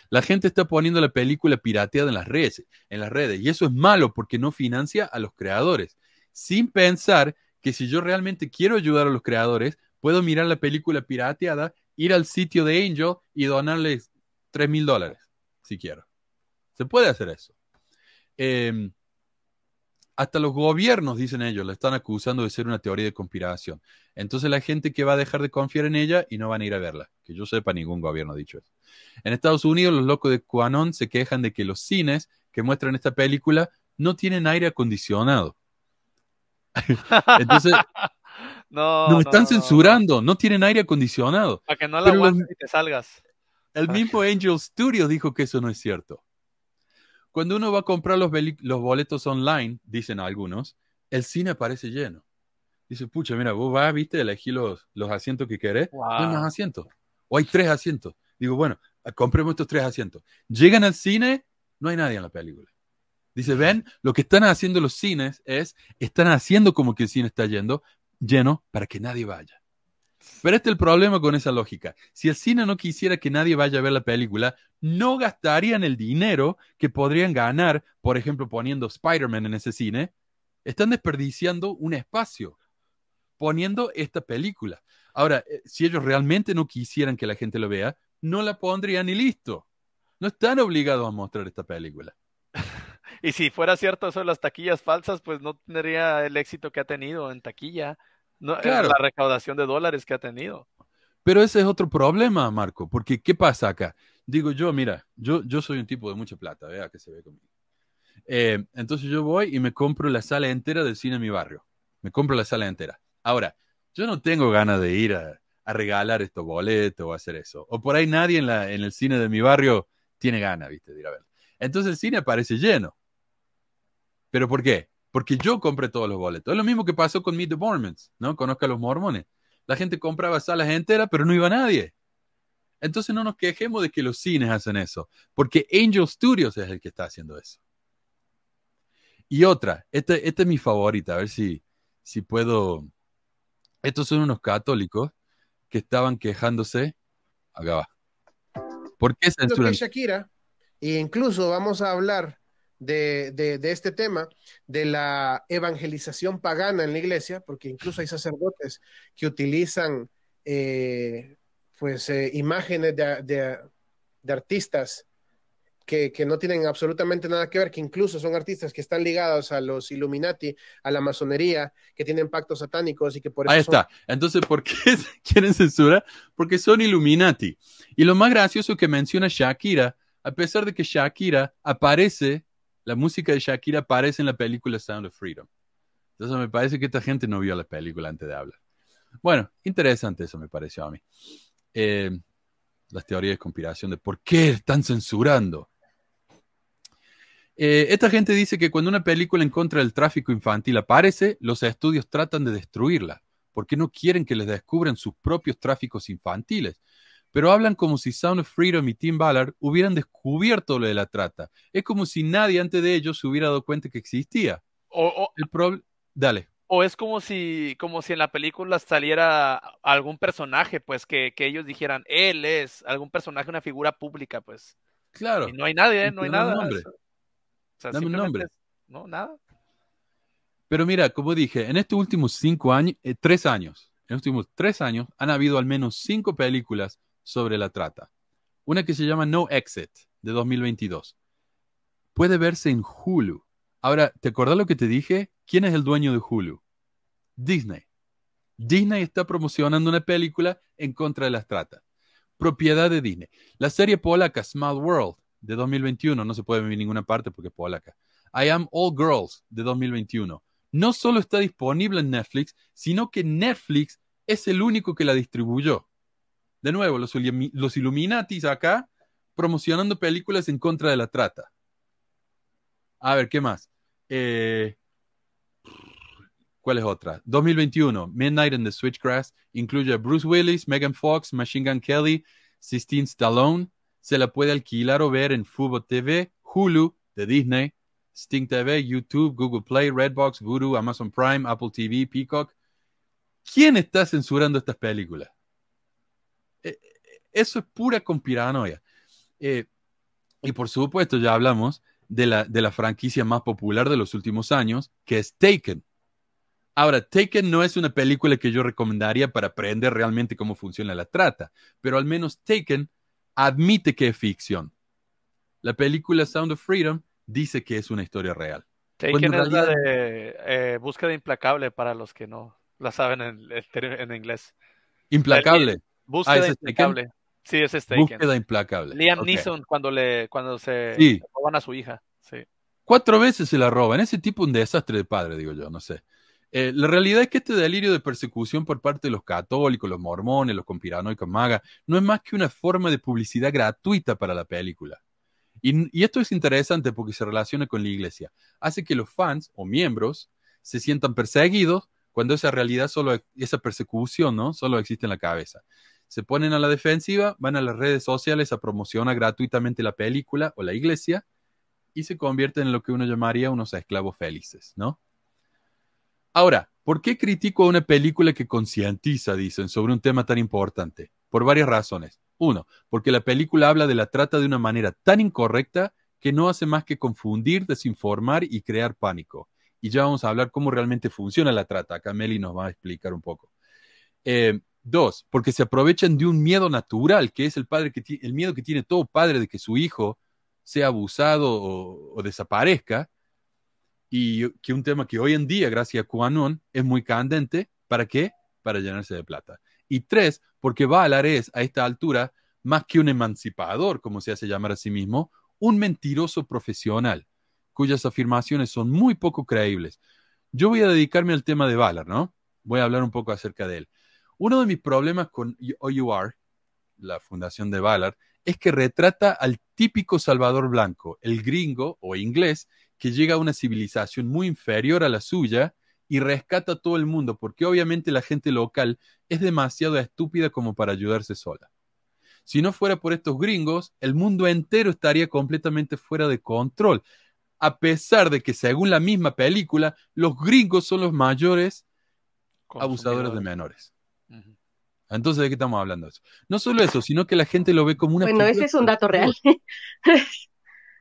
La gente está poniendo la película pirateada en las redes, en las redes, y eso es malo porque no financia a los creadores. Sin pensar que si yo realmente quiero ayudar a los creadores, puedo mirar la película pirateada, ir al sitio de Angel y donarles tres mil dólares, si quiero. Se puede hacer eso. Em, hasta los gobiernos, dicen ellos, la están acusando de ser una teoría de conspiración. Entonces la gente que va a dejar de confiar en ella y no van a ir a verla. Que yo sepa, ningún gobierno ha dicho eso. En Estados Unidos, los locos de QAnon se quejan de que los cines que muestran esta película no tienen aire acondicionado. [laughs] Entonces, no, nos están censurando, no. tienen aire acondicionado. Para que no la y te salgas. El mismo Angel Studios dijo que eso no es cierto. Cuando uno va a comprar los, boletos online, dicen algunos, el cine aparece lleno. Dice, pucha, mira, vos vas, viste, elegí los, asientos que querés, hay más asientos. O hay tres asientos. Digo, bueno, ah, compremos estos tres asientos. Llegan al cine, no hay nadie en la película. Dice, ven, lo que están haciendo los cines es, están haciendo como que el cine está yendo lleno para que nadie vaya. Pero este es el problema con esa lógica. Si el cine no quisiera que nadie vaya a ver la película, no gastarían el dinero que podrían ganar, por ejemplo, poniendo Spider-Man en ese cine. Están desperdiciando un espacio poniendo esta película. Ahora, eh, si ellos realmente no quisieran que la gente lo vea, no la pondrían ni listo. No están obligados a mostrar esta película. [laughs] y si fuera cierto eso de las taquillas falsas, pues no tendría el éxito que ha tenido en taquilla, no, eh, la recaudación de dólares que ha tenido. Pero ese es otro problema, Marco, porque ¿qué pasa acá? Digo yo, mira, yo, yo soy un tipo de mucha plata, vea que se ve conmigo. Eh, entonces yo voy y me compro la sala entera del cine en mi barrio. Me compro la sala entera. Ahora, yo no tengo ganas de ir a, a regalar estos boletos o hacer eso. O por ahí nadie en, la, en el cine de mi barrio tiene ganas, ¿viste? a ver. Entonces el cine parece lleno. ¿Pero por qué? Porque yo compré todos los boletos. Es lo mismo que pasó con Meet the Mormons, ¿no? Conozca a los mormones. La gente compraba salas enteras, pero no iba nadie. Entonces no nos quejemos de que los cines hacen eso, porque Angel Studios es el que está haciendo eso. Y otra, esta, es mi favorita, a ver si, si puedo. Estos son unos católicos que estaban quejándose. Acá va. ¿Por qué Shakira, e incluso vamos a hablar de, este tema, de la evangelización pagana en la iglesia, porque incluso hay sacerdotes que utilizan eh, pues eh, imágenes de, de, artistas que, no tienen absolutamente nada que ver, que incluso son artistas que están ligados a los Illuminati, a la masonería, que tienen pactos satánicos y que por eso. Ahí está. Entonces, ¿por qué [laughs] quieren censura? Porque son Illuminati. Y lo más gracioso que menciona Shakira, a pesar de que Shakira aparece, la música de Shakira aparece en la película Sound of Freedom. Entonces, me parece que esta gente no vio la película antes de hablar. Bueno, interesante eso me pareció a mí. Eh, las teorías de conspiración de por qué están censurando. Eh, esta gente dice que cuando una película en contra del tráfico infantil aparece, los estudios tratan de destruirla, porque no quieren que les descubran sus propios tráficos infantiles. Pero hablan como si Sound of Freedom y Tim Ballard hubieran descubierto lo de la trata. Es como si nadie antes de ellos se hubiera dado cuenta que existía. O, Dale. O es como si, como si en la película saliera algún personaje, pues, que, ellos dijeran, él es algún personaje, una figura pública, pues. Claro. Y no hay nadie, ¿eh? no hay nada. No, nada. Pero mira, como dije, en estos últimos cinco años, eh, tres años, en últimos tres años han habido al menos cinco películas sobre la trata. Una que se llama No Exit, de 2022. Puede verse en Hulu. Ahora, ¿te acordás lo que te dije? ¿Quién es el dueño de Hulu? Disney. Disney está promocionando una película en contra de las tratas. Propiedad de Disney. La serie polaca Small World de 2021, no se puede ver en ninguna parte porque es polaca. I Am All Girls de 2021. No solo está disponible en Netflix, sino que Netflix es el único que la distribuyó. De nuevo, los, los Illuminatis acá promocionando películas en contra de la trata. A ver, ¿qué más? Eh, ¿Cuál es otra? 2021, Midnight in the Switchgrass incluye a Bruce Willis, Megan Fox, Machine Gun Kelly, Sistine Stallone, se la puede alquilar o ver en Fubo TV, Hulu de Disney, Sting TV, YouTube, Google Play, Redbox, Vudu, Amazon Prime, Apple TV, Peacock. ¿Quién está censurando estas películas? Eh, eh, eso es pura conspiranoia. Eh, y por supuesto, ya hablamos de la, de la franquicia más popular de los últimos años, que es Taken. Ahora, Taken no es una película que yo recomendaría para aprender realmente cómo funciona la trata, pero al menos Taken admite que es ficción. La película Sound of Freedom dice que es una historia real. Taken es de eh, Búsqueda Implacable para los que no la saben en, en inglés? Implacable. búsqueda ah, este Implacable. Sí, es este. Búsqueda Implacable. Liam Neeson cuando, le, cuando se roban a su hija. Sí. Cuatro veces se la roban. Ese tipo un desastre de padre, digo yo, no sé. Eh, la realidad es que este delirio de persecución por parte de los católicos, los mormones, los conspiranoicos magas, no es más que una forma de publicidad gratuita para la película. Y, esto es interesante porque se relaciona con la iglesia. Hace que los fans o miembros se sientan perseguidos cuando esa realidad solo, esa persecución, ¿no? Solo existe en la cabeza. Se ponen a la defensiva, van a las redes sociales a promocionar gratuitamente la película o la iglesia y se convierten en lo que uno llamaría unos esclavos felices, ¿no? Ahora, ¿por qué critico a una película que concientiza, dicen, sobre un tema tan importante? Por varias razones. Uno, porque la película habla de la trata de una manera tan incorrecta que no hace más que confundir, desinformar y crear pánico. Y ya vamos a hablar cómo realmente funciona la trata. Cameli nos va a explicar un poco. Eh, dos, porque se aprovechan de un miedo natural, que es el, padre el miedo que tiene todo padre de que su hijo sea abusado o desaparezca, y que un tema que hoy en día, gracias a QAnon, es muy candente. ¿Para qué? Para llenarse de plata. Y tres, porque Valar es, a esta altura, más que un emancipador, como se hace llamar a sí mismo, un mentiroso profesional, cuyas afirmaciones son muy poco creíbles. Yo voy a dedicarme al tema de Valar, ¿no? Voy a hablar un poco acerca de él. Uno de mis problemas con OUR, la fundación de Valar, es que retrata al típico Salvador Blanco, el gringo o inglés, que llega a una civilización muy inferior a la suya y rescata a todo el mundo, porque obviamente la gente local es demasiado estúpida como para ayudarse sola. Si no fuera por estos gringos, el mundo entero estaría completamente fuera de control, a pesar de que, según la misma película, los gringos son los mayores abusadores de menores. Entonces, ¿de qué estamos hablando? Eso? No solo eso, sino que la gente lo ve como una... Bueno, ese es un dato real.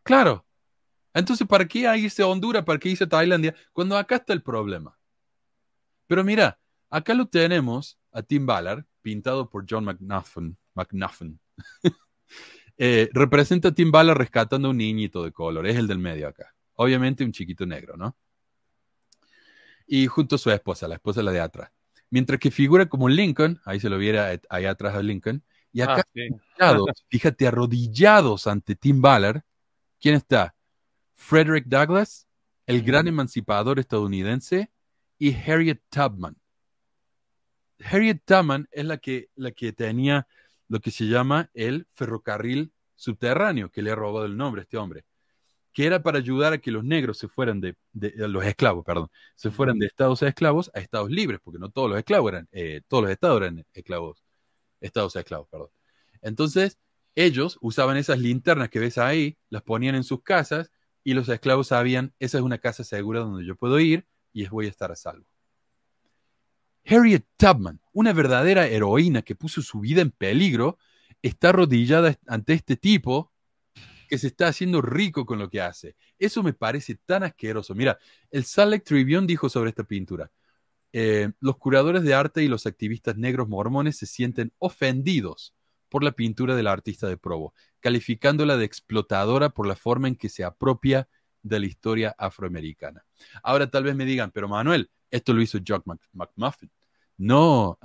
claro, entonces, ¿para qué ahí dice este Honduras? ¿Para qué dice Tailandia? Cuando acá está el problema. Pero mira, acá lo tenemos a Tim Ballard, pintado por John McNuffin. [laughs] Eh, representa a Tim Ballard rescatando a un niñito de color. Es el del medio acá. Obviamente un chiquito negro, ¿no? Y junto a su esposa, la esposa la de atrás. Mientras que figura como Lincoln, ahí se lo viera ahí atrás a Lincoln, y acá, ah, fíjate, arrodillados ante Tim Ballard, ¿quién está? Frederick Douglass, el gran emancipador estadounidense, y Harriet Tubman. Harriet Tubman es la que, la que tenía lo que se llama el ferrocarril subterráneo, que le ha robado el nombre a este hombre, que era para ayudar a que los negros se fueran de, eh, los esclavos, perdón, se fueran de estados a esclavos a estados libres, porque no todos los esclavos eran, eh, todos los estados eran esclavos, estados a esclavos, perdón. Entonces, ellos usaban esas linternas que ves ahí, las ponían en sus casas y los esclavos sabían, esa es una casa segura donde yo puedo ir y voy a estar a salvo. Harriet Tubman, una verdadera heroína que puso su vida en peligro, está arrodillada ante este tipo que se está haciendo rico con lo que hace. Eso me parece tan asqueroso. Mira, el Salt Lake Tribune dijo sobre esta pintura, eh, los curadores de arte y los activistas negros mormones se sienten ofendidos por la pintura de la artista de Provo, calificándola de explotadora por la forma en que se apropia de la historia afroamericana. Ahora tal vez me digan, pero Manuel, esto lo hizo Jock McMuffin, no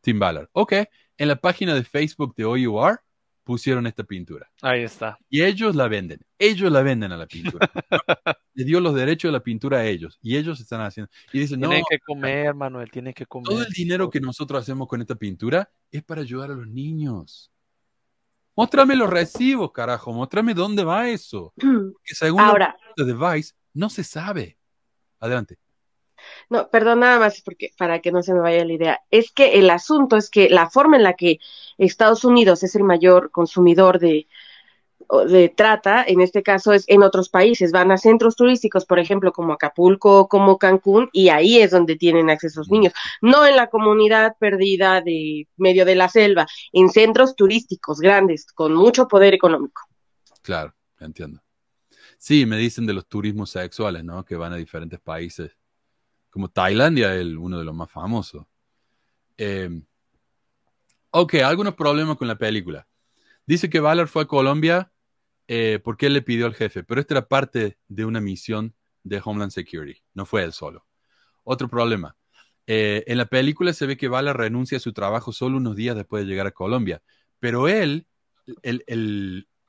Tim Ballard. Ok, en la página de Facebook de OUR pusieron esta pintura. Ahí está. Y ellos la venden. Ellos la venden a la pintura. [laughs] Le dio los derechos de la pintura a ellos. Y ellos están haciendo. Y dicen, tienen que comer, Manuel, tienen que comer. Todo el dinero que nosotros hacemos con esta pintura es para ayudar a los niños. Muéstrame los recibos, carajo. Muéstrame dónde va eso. [clears throat] Porque según Ahora, de Vice, no se sabe. Adelante. No, perdón, nada más porque para que no se me vaya la idea. Es que el asunto es que la forma en la que Estados Unidos es el mayor consumidor de, trata, en este caso es en otros países, van a centros turísticos, por ejemplo, como Acapulco, como Cancún, y ahí es donde tienen acceso los mm. niños, no en la comunidad perdida de medio de la selva, en centros turísticos grandes, con mucho poder económico. Claro, entiendo. Sí, me dicen de los turismos sexuales, ¿no? Que van a diferentes países como Tailandia uno de los más famosos. Eh, ok, algunos problemas con la película. Dice que Valor fue a Colombia eh, porque él le pidió al jefe, pero esta era parte de una misión de Homeland Security, no fue él solo. Otro problema. Eh, en la película se ve que Valor renuncia a su trabajo solo unos días después de llegar a Colombia, pero él,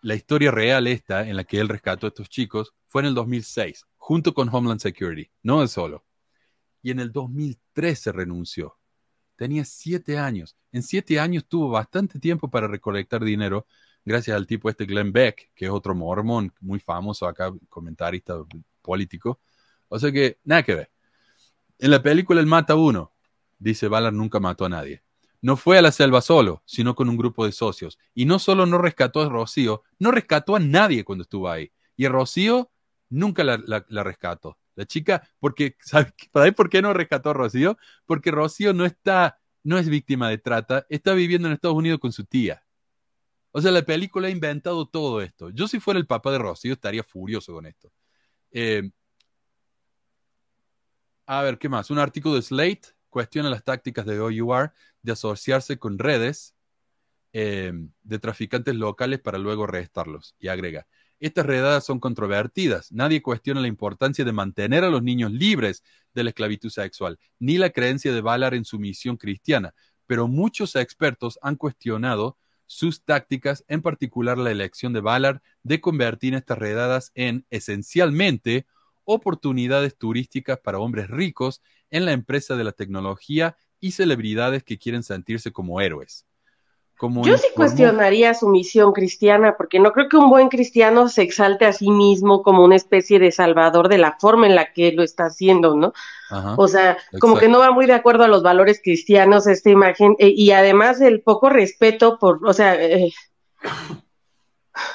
la historia real esta en la que él rescató a estos chicos fue en el 2006, junto con Homeland Security, no él solo y en el 2013 renunció. Tenía siete años. En siete años tuvo bastante tiempo para recolectar dinero gracias al tipo este Glenn Beck, que es otro mormón muy famoso acá, comentarista político. O sea que, nada que ver. En la película El mata uno. Dice Ballard nunca mató a nadie. No fue a la selva solo, sino con un grupo de socios. Y no solo no rescató a Rocío, no rescató a nadie cuando estuvo ahí. Y Rocío nunca la rescató. La chica, porque, ¿sabes por qué no rescató a Rocío? Porque Rocío no está, no es víctima de trata, está viviendo en Estados Unidos con su tía. O sea, la película ha inventado todo esto. Yo si fuera el papá de Rocío estaría furioso con esto. Eh, a ver, ¿qué más? Un artículo de Slate cuestiona las tácticas de OUR de asociarse con redes eh, de traficantes locales para luego arrestarlos. Y agrega, estas redadas son controvertidas. Nadie cuestiona la importancia de mantener a los niños libres de la esclavitud sexual, ni la creencia de Valar en su misión cristiana. Pero muchos expertos han cuestionado sus tácticas, en particular la elección de Valar de convertir estas redadas en, esencialmente, oportunidades turísticas para hombres ricos en la empresa de la tecnología y celebridades que quieren sentirse como héroes. Yo sí cuestionaría su misión cristiana, porque no creo que un buen cristiano se exalte a sí mismo como una especie de salvador de la forma en la que lo está haciendo, ¿no? o sea, como que no va muy de acuerdo a los valores cristianos esta imagen eh, y además el poco respeto por, o sea, eh,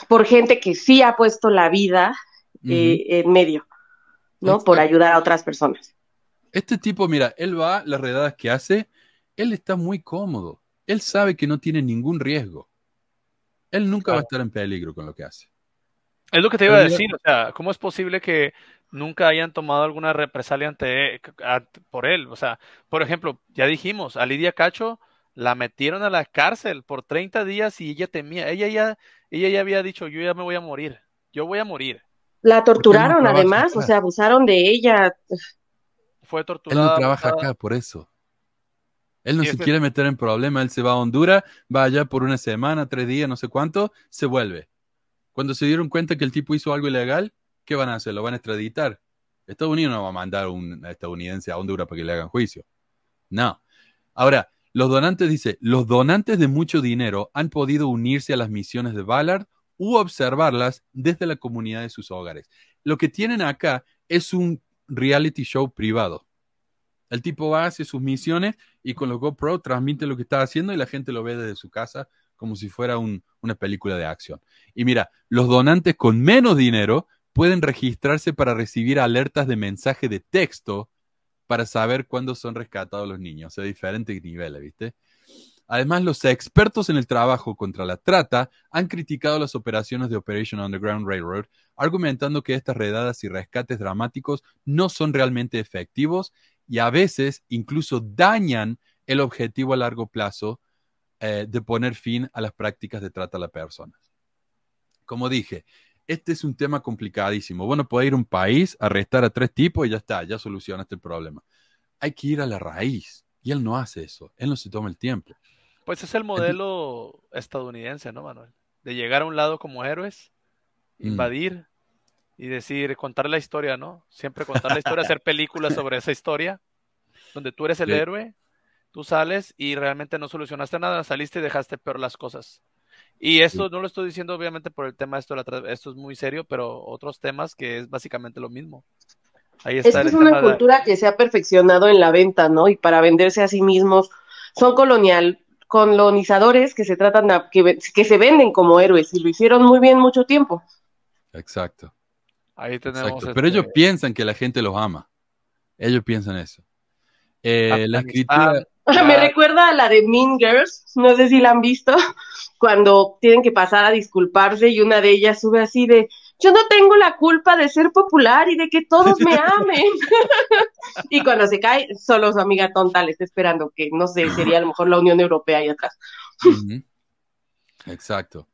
por gente que sí ha puesto la vida eh, en medio, ¿no? Este por ayudar a otras personas. Este tipo, mira, él va, las redadas que hace, él está muy cómodo él sabe que no tiene ningún riesgo. Él nunca va a estar en peligro con lo que hace. Es lo que te iba a decir, o sea, ¿cómo es posible que nunca hayan tomado alguna represalia ante, por él? O sea, por ejemplo, ya dijimos, a Lidia Cacho la metieron a la cárcel por 30 días y ella temía, ella ya, ella ya había dicho, yo ya me voy a morir, yo voy a morir. La torturaron además, o sea, abusaron de ella. Fue torturada. Él no trabaja acá por eso. Él no se quiere meter en problema, él se va a Honduras, va allá por una semana, tres días, no sé cuánto, se vuelve. Cuando se dieron cuenta que el tipo hizo algo ilegal, ¿qué van a hacer? ¿Lo van a extraditar? Estados Unidos no va a mandar a un estadounidense a Honduras para que le hagan juicio. No. Ahora, los donantes, dice, los donantes de mucho dinero han podido unirse a las misiones de Ballard u observarlas desde la comunidad de sus hogares. Lo que tienen acá es un reality show privado. El tipo va, hace sus misiones y con los GoPro transmite lo que está haciendo y la gente lo ve desde su casa como si fuera una película de acción. Y mira, los donantes con menos dinero pueden registrarse para recibir alertas de mensaje de texto para saber cuándo son rescatados los niños, De diferentes niveles, ¿viste? Además, los expertos en el trabajo contra la trata han criticado las operaciones de Operation Underground Railroad, argumentando que estas redadas y rescates dramáticos no son realmente efectivos y a veces incluso dañan el objetivo a largo plazo eh, de poner fin a las prácticas de trata a las personas. Como dije, este es un tema complicadísimo. Bueno, puede ir a un país, arrestar a tres tipos y ya está, ya solucionaste el problema. Hay que ir a la raíz y él no hace eso, él no se toma el tiempo. Pues es el modelo estadounidense, ¿no, Manuel? De llegar a un lado como héroes, mm. invadir, y decir, contar la historia, ¿no? Siempre contar la historia, hacer películas sobre esa historia, donde tú eres el héroe, tú sales y realmente no solucionaste nada, saliste y dejaste peor las cosas. Y esto no lo estoy diciendo obviamente por el tema, esto, esto es muy serio, pero otros temas que es básicamente lo mismo. Esto es es una cultura que se ha perfeccionado en la venta, ¿no? Y para venderse a sí mismos, son colonial, colonizadores que se tratan, que, que se venden como héroes y lo hicieron muy bien mucho tiempo. Exacto. Ahí Pero ellos este, piensan que la gente los ama. Ellos piensan eso. Eh, la escritura. [laughs] me recuerda a la de Mean Girls. No sé si la han visto. [laughs] Cuando tienen que pasar a disculparse y una de ellas sube así de. Yo no tengo la culpa de ser popular y de que todos me [laughs] amen. y cuando se cae, solo su amiga tonta le está esperando, que no sé, sería a lo mejor la Unión Europea y atrás. Exacto.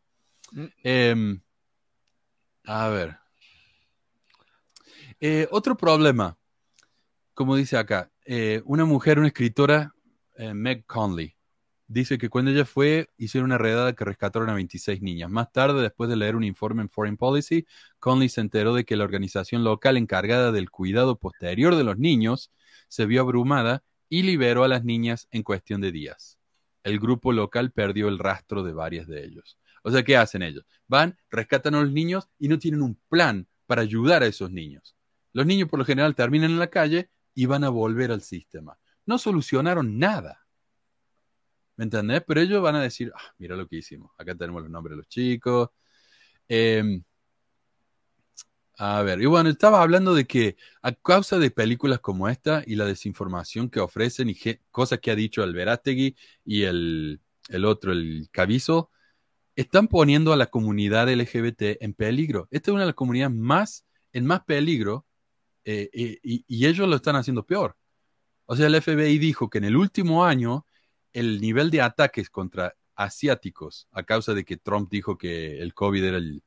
Mm. Em, a ver, eh, otro problema, como dice acá, eh, una mujer, una escritora, eh, Meg Conley, dice que cuando ella fue, hicieron una redada que rescataron a 26 niñas. Más tarde, después de leer un informe en Foreign Policy, Conley se enteró de que la organización local encargada del cuidado posterior de los niños se vio abrumada y liberó a las niñas en cuestión de días. El grupo local perdió el rastro de varias de ellos. O sea, ¿qué hacen ellos? Van, rescatan a los niños y no tienen un plan para ayudar a esos niños. Los niños por lo general terminan en la calle y van a volver al sistema. No solucionaron nada. ¿Me entendés? Pero ellos van a decir, ah, mira lo que hicimos. Acá tenemos los nombres de los chicos. Em, a ver, y bueno, estaba hablando de que a causa de películas como esta y la desinformación que ofrecen y cosas que ha dicho el y el, otro, el Cabizo, están poniendo a la comunidad LGBT en peligro. Esta es una de las comunidades más en más peligro eh, y, ellos lo están haciendo peor. O sea, el FBI dijo que en el último año el nivel de ataques contra asiáticos, a causa de que Trump dijo que el COVID era el,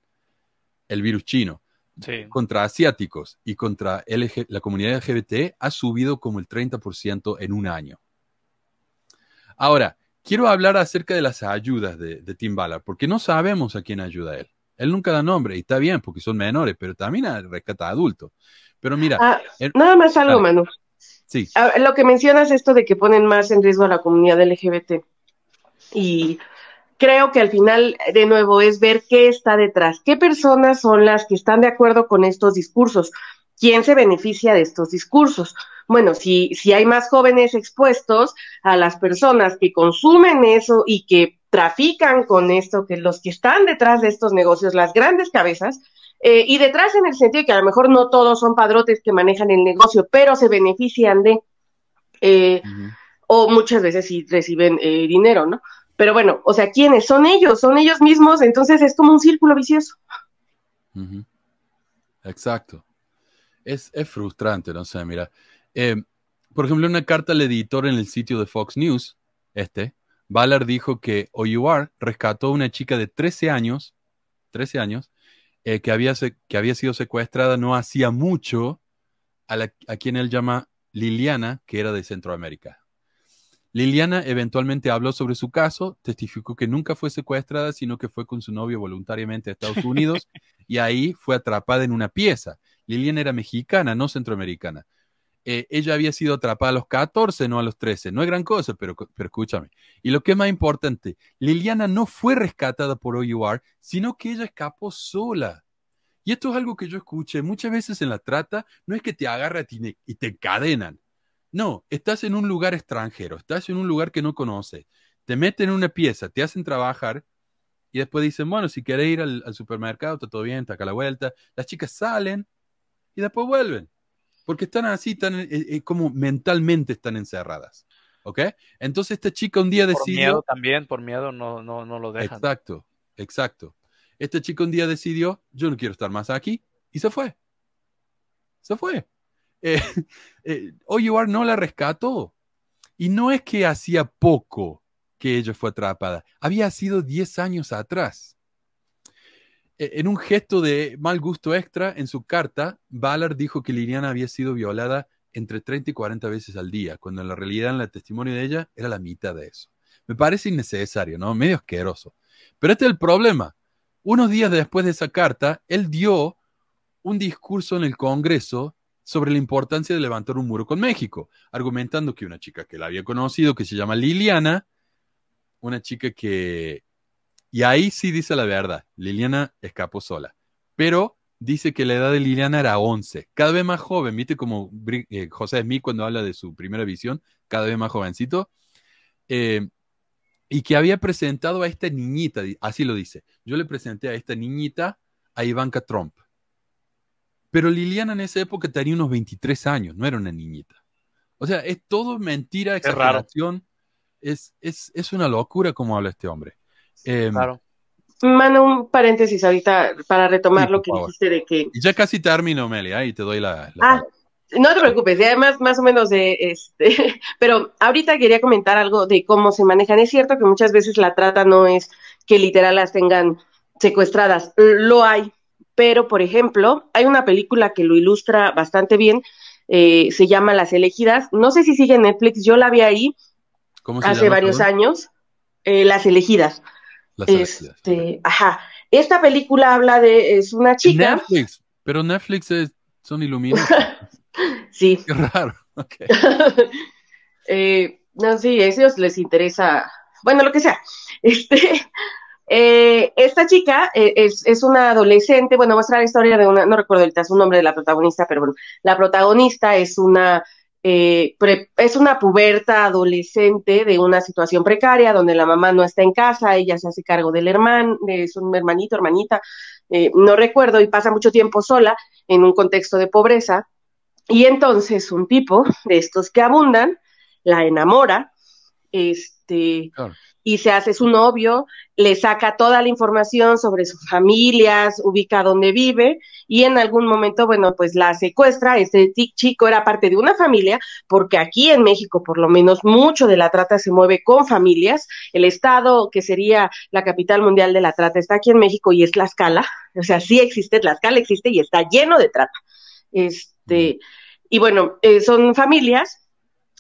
el virus chino, contra asiáticos y contra la comunidad LGBT ha subido como el 30% en un año. Ahora, quiero hablar acerca de las ayudas de, Tim Ballard, porque no sabemos a quién ayuda él. Él nunca da nombre, y está bien, porque son menores, pero también rescata adultos. Pero mira. Ah, nada más algo, Manu. Sí. Ah, lo que mencionas esto de que ponen más en riesgo a la comunidad LGBT. Y creo que al final, de nuevo, es ver qué está detrás, qué personas son las que están de acuerdo con estos discursos, quién se beneficia de estos discursos. Bueno, si, si hay más jóvenes expuestos a las personas que consumen eso y que trafican con esto, que los que están detrás de estos negocios, las grandes cabezas, eh, y detrás en el sentido de que a lo mejor no todos son padrotes que manejan el negocio, pero se benefician de, eh, o muchas veces sí reciben eh, dinero, ¿no? Pero bueno, o sea, ¿quiénes? Son ellos, son ellos mismos, entonces es como un círculo vicioso. Exacto. Es, es, frustrante, no sé, mira. por ejemplo, una carta al editor en el sitio de Fox News, este, Ballard dijo que OUR rescató a una chica de 13 años, 13 años, eh, que, había sido secuestrada no hacía mucho a, a quien él llama Liliana, que era de Centroamérica. Liliana eventualmente habló sobre su caso, testificó que nunca fue secuestrada, sino que fue con su novio voluntariamente a Estados Unidos [laughs] y ahí fue atrapada en una pieza. Liliana era mexicana, no centroamericana. Eh, ella había sido atrapada a los 14, no a los 13. No es gran cosa, pero, escúchame. Y lo que es más importante, Liliana no fue rescatada por OUR, sino que ella escapó sola. Y esto es algo que yo escuché muchas veces en la trata, no es que te agarran y te encadenan. No, estás en un lugar extranjero, estás en un lugar que no conoces, te meten en una pieza, te hacen trabajar y después dicen, bueno, si querés ir al, supermercado, está todo bien, está acá la vuelta. Las chicas salen y después vuelven porque están así, tan eh, eh, eh, como mentalmente están encerradas. ¿Ok? Entonces esta chica un día decidió... Por miedo también, por miedo no, no, no lo dejan. Exacto, exacto. Esta chica un día decidió, yo no quiero estar más aquí, y se fue. Se fue. [laughs] Eh, eh, no la rescató. Y no es que hacía poco que ella fue atrapada. Había sido 10 años atrás. E, en un gesto de mal gusto extra, en su carta, Ballard dijo que Liliana había sido violada entre 30 y 40 veces al día, cuando en la realidad en el testimonio de ella era la mitad de eso. Me parece innecesario, ¿no? Medio asqueroso. Pero este es el problema. Unos días después de esa carta, él dio un discurso en el Congreso sobre la importancia de levantar un muro con México, argumentando que una chica que la había conocido, que se llama Liliana, una chica que y ahí sí dice la verdad, Liliana escapó sola. Pero dice que la edad de Liliana era 11, cada vez más joven, viste como eh, José Smith cuando habla de su primera visión, cada vez más jovencito, eh, y que había presentado a esta niñita, así lo dice, yo le presenté a esta niñita a Ivanka Trump. Pero Liliana en esa época tenía unos 23 años, no era una niñita. O sea, es todo mentira, exageración. Es, es, es una locura como habla este hombre. Eh, Mano, un paréntesis ahorita para retomar lo que dijiste de que... Ya casi termino, Meli y te doy la... Ah, no te preocupes, además más o menos de este, [laughs] pero ahorita quería comentar algo de cómo se manejan. Es cierto que muchas veces la trata no es que literal las tengan secuestradas, lo hay, pero por ejemplo, hay una película que lo ilustra bastante bien, eh, se llama Las elegidas, no sé si sigue en Netflix, yo la vi ahí hace varios años, eh, Las elegidas este, ajá. Esta película habla de, es una chica. Netflix, pero Netflix es, son iluminados. [laughs] sí. Qué raro, [laughs] eh, no, sí, a ellos les interesa, bueno, lo que sea. [laughs] Este, eh, esta chica eh, es, es, una adolescente, bueno, va a ser la historia de una, no recuerdo ahorita su nombre de la protagonista, pero bueno, la protagonista es una eh, es una puberta adolescente de una situación precaria donde la mamá no está en casa, ella se hace cargo del hermano, es un hermanito, hermanita, eh, no recuerdo, y pasa mucho tiempo sola en un contexto de pobreza. Y entonces un tipo de estos que abundan la enamora, este, y se hace su novio, le saca toda la información sobre sus familias, ubica dónde vive y en algún momento, bueno, pues la secuestra. Este chico era parte de una familia, porque aquí en México, por lo menos, mucho de la trata se mueve con familias. El estado que sería la capital mundial de la trata está aquí en México y es Tlaxcala. O sea, sí existe, Tlaxcala existe y está lleno de trata. Este, mm. y bueno, eh, son familias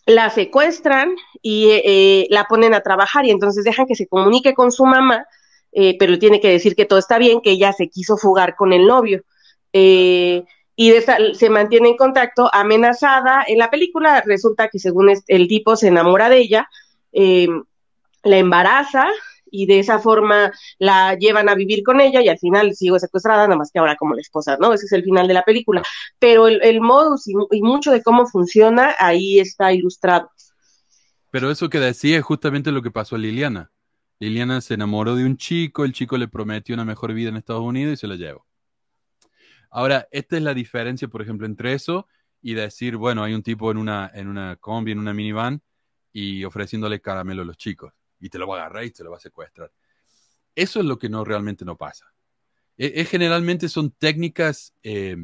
la secuestran y eh, la ponen a trabajar y entonces dejan que se comunique con su mamá, eh, pero tiene que decir que todo está bien, que ella se quiso fugar con el novio. Eh, y se mantiene en contacto, amenazada. En la película resulta que según el tipo se enamora de ella, la embaraza, y de esa forma la llevan a vivir con ella y al final sigo secuestrada, nada más que ahora como la esposa, ¿no? Ese es el final de la película. Pero el, modus y, mucho de cómo funciona ahí está ilustrado. Pero eso que decía es justamente lo que pasó a Liliana. Liliana se enamoró de un chico, el chico le prometió una mejor vida en Estados Unidos y se la llevó. Ahora, esta es la diferencia, por ejemplo, entre eso y decir, bueno, hay un tipo en una, en una combi, en una minivan y ofreciéndole caramelo a los chicos y te lo va a agarrar y te lo va a secuestrar. Eso es lo que no realmente no pasa. E, generalmente son técnicas eh,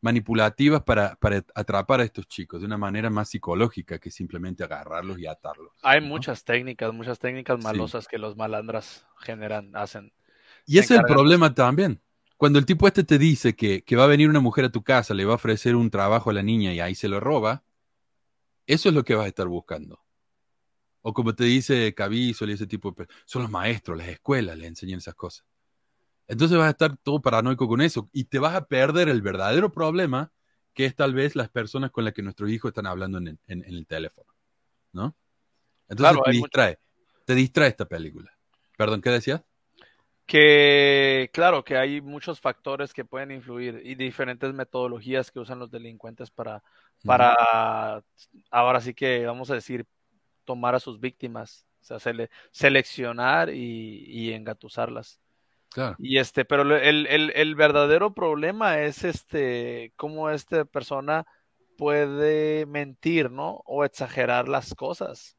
manipulativas para, atrapar a estos chicos de una manera más psicológica que simplemente agarrarlos y atarlos. Hay muchas técnicas, muchas técnicas malosas que los malandras generan, hacen. Y ese es el problema también. Cuando el tipo este te dice que va a venir una mujer a tu casa, le va a ofrecer un trabajo a la niña y ahí se lo roba, eso es lo que vas a estar buscando. O como te dice Cabizo y ese tipo de... Son los maestros, las escuelas les enseñan esas cosas. Entonces vas a estar todo paranoico con eso y te vas a perder el verdadero problema que es tal vez las personas con las que nuestros hijos están hablando en, el teléfono, ¿no? Entonces te distrae, te distrae esta película. Perdón, ¿qué decías? Que claro, que hay muchos factores que pueden influir y diferentes metodologías que usan los delincuentes para, para, ahora sí que vamos a decir, tomar a sus víctimas, o sea, seleccionar y, engatusarlas. Y este, pero el, verdadero problema es este, cómo esta persona puede mentir, ¿no? O exagerar las cosas.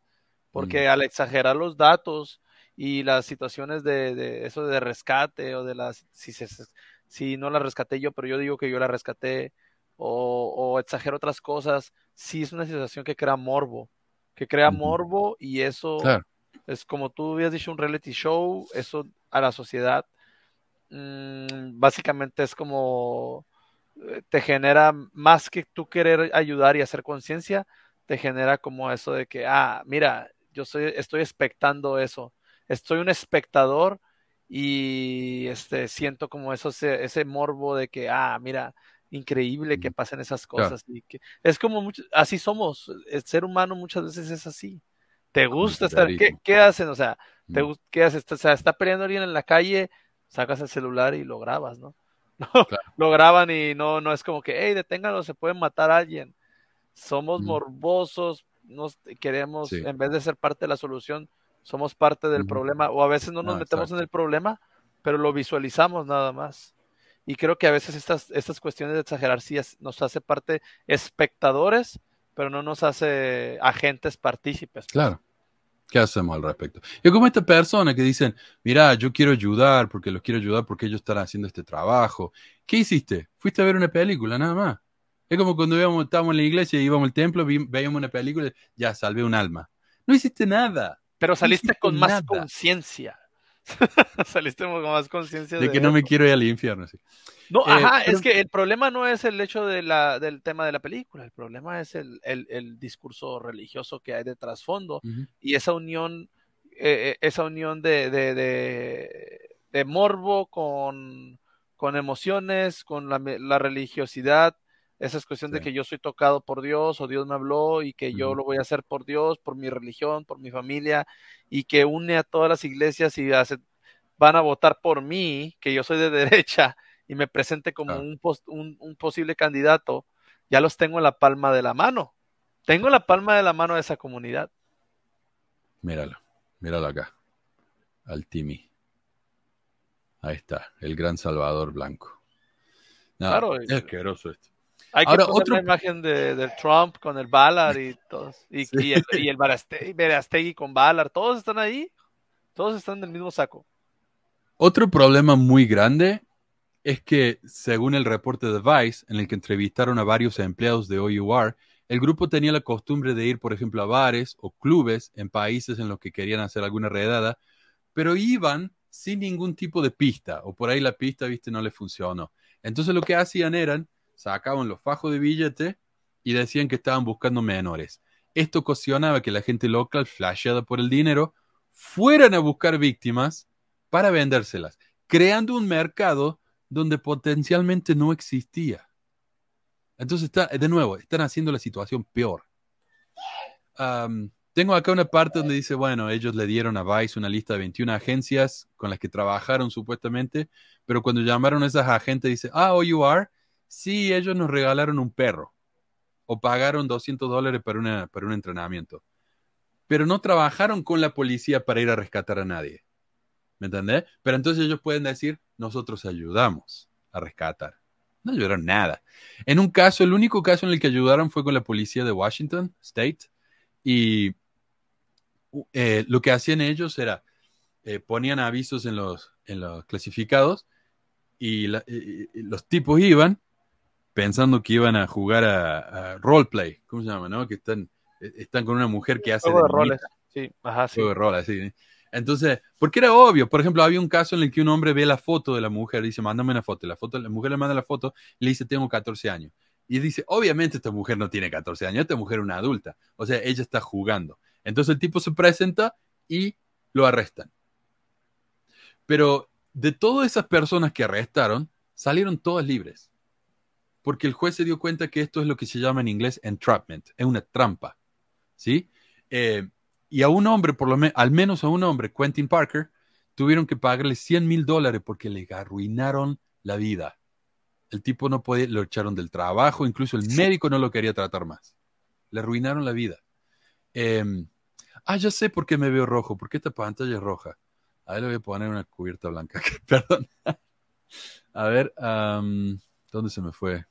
Porque mm. al exagerar los datos y las situaciones de, eso de rescate o de las, si, si no la rescaté yo, pero yo digo que yo la rescaté o, o exagero otras cosas, sí es una situación que crea morbo que crea morbo y eso es como tú habías dicho, un reality show, eso a la sociedad mm, básicamente es como eh, te genera más que tú querer ayudar y hacer conciencia, te genera como eso de que, ah, mira, yo soy, estoy expectando eso, estoy un espectador y este, siento como eso, ese morbo de que, ah, mira, increíble que pasen esas cosas. Y que, es como mucho, así somos, el ser humano muchas veces es así. Te gusta estar, ¿qué, ¿qué, hacen? O sea, ¿te, ¿qué haces? O sea, está peleando alguien en la calle, sacas el celular y lo grabas, ¿no? [laughs] no Lo graban y no, no es como que, hey, deténganlo, se puede matar a alguien. Somos morbosos, nos queremos, en vez de ser parte de la solución, somos parte del problema, o a veces no nos ah, metemos en el problema, pero lo visualizamos nada más. Y creo que a veces estas, estas cuestiones de exagerar sí nos hace parte espectadores, pero no nos hace agentes partícipes. Pues. Claro. ¿Qué hacemos al respecto? Yo como esta persona que dicen, mira, yo quiero ayudar porque los quiero ayudar porque ellos están haciendo este trabajo. ¿Qué hiciste? Fuiste a ver una película, nada más. Es como cuando íbamos, estábamos en la iglesia, íbamos al templo, veíamos una película, ya salvé un alma. No hiciste nada. Pero saliste con más conciencia. [laughs] Saliste más conciencia de, que no me quiero ir al infierno. No, eh, es que el problema no es el hecho del tema de la película, el problema es el, discurso religioso que hay de trasfondo y esa unión, eh, eh, esa unión de, de, morbo con, con, emociones, con la religiosidad esa es cuestión de que yo soy tocado por Dios o Dios me habló y que yo lo voy a hacer por Dios, por mi religión, por mi familia y que une a todas las iglesias y van a votar por mí, que yo soy de [laughs] derecha y me presente como un, un, posible candidato, ya los tengo en la palma de la mano. Tengo la palma de la mano de esa comunidad. Míralo. Míralo acá, al Timmy. Ahí está, el gran Salvador Blanco. claro, es eh, asqueroso hay que poner la imagen de, del Trump con el Ballard y todos. Y, y el, y con Ballard. Todos están ahí. Todos están en el mismo saco. Otro problema muy grande es que, según el reporte de Vice, en el que entrevistaron a varios empleados de OUR, el grupo tenía la costumbre de ir, por ejemplo, a bares o clubes en países en los que querían hacer alguna redada, pero iban sin ningún tipo de pista, o por ahí la pista, viste, no les funcionó. Entonces lo que hacían eran sacaban los fajos de billete y decían que estaban buscando menores. Esto ocasionaba que la gente local, flasheada por el dinero, fueran a buscar víctimas para vendérselas, creando un mercado donde potencialmente no existía. Entonces, está, de nuevo, están haciendo la situación peor. tengo acá una parte donde dice, bueno, ellos le dieron a Vice una lista de 21 agencias con las que trabajaron supuestamente, pero cuando llamaron a esas agentes dice, ah, oh, you are, Sí, ellos nos regalaron un perro o pagaron 200 dólares para, una, para un entrenamiento, pero no trabajaron con la policía para ir a rescatar a nadie. ¿Me entendés? Pero entonces ellos pueden decir, nosotros ayudamos a rescatar. No ayudaron nada. En un caso, el único caso en el que ayudaron fue con la policía de Washington State y eh, lo que hacían ellos era eh, ponían avisos en los, en los clasificados y, los tipos iban, pensando que iban a jugar a, roleplay, ¿cómo se llama? ¿no? Que están, e, están con una mujer que hace... de roles, sí, ajá, Juego de roles, ¿eh? Entonces, porque era obvio, por ejemplo, había un caso en el que un hombre ve la foto de la mujer y dice, mándame una foto, la, foto, la mujer le manda la foto y le dice, tengo 14 años. Y dice, obviamente esta mujer no tiene 14 años, esta mujer es una adulta, o sea, ella está jugando. Entonces el tipo se presenta y lo arrestan. Pero de todas esas personas que arrestaron, salieron todas libres porque el juez se dio cuenta que esto es lo que se llama en inglés entrapment, es una trampa, ¿sí? Eh, y a un hombre, por lo al menos a un hombre, Quentin Parker, tuvieron que pagarle 100 mil dólares porque le arruinaron la vida. El tipo no puede, lo echaron del trabajo, incluso el médico no lo quería tratar más. Le arruinaron la vida. Eh, ah, ya sé por qué me veo rojo, porque esta pantalla es roja. A ver, le voy a poner una cubierta blanca, [laughs] perdón. a ver, ¿Dónde se me fue?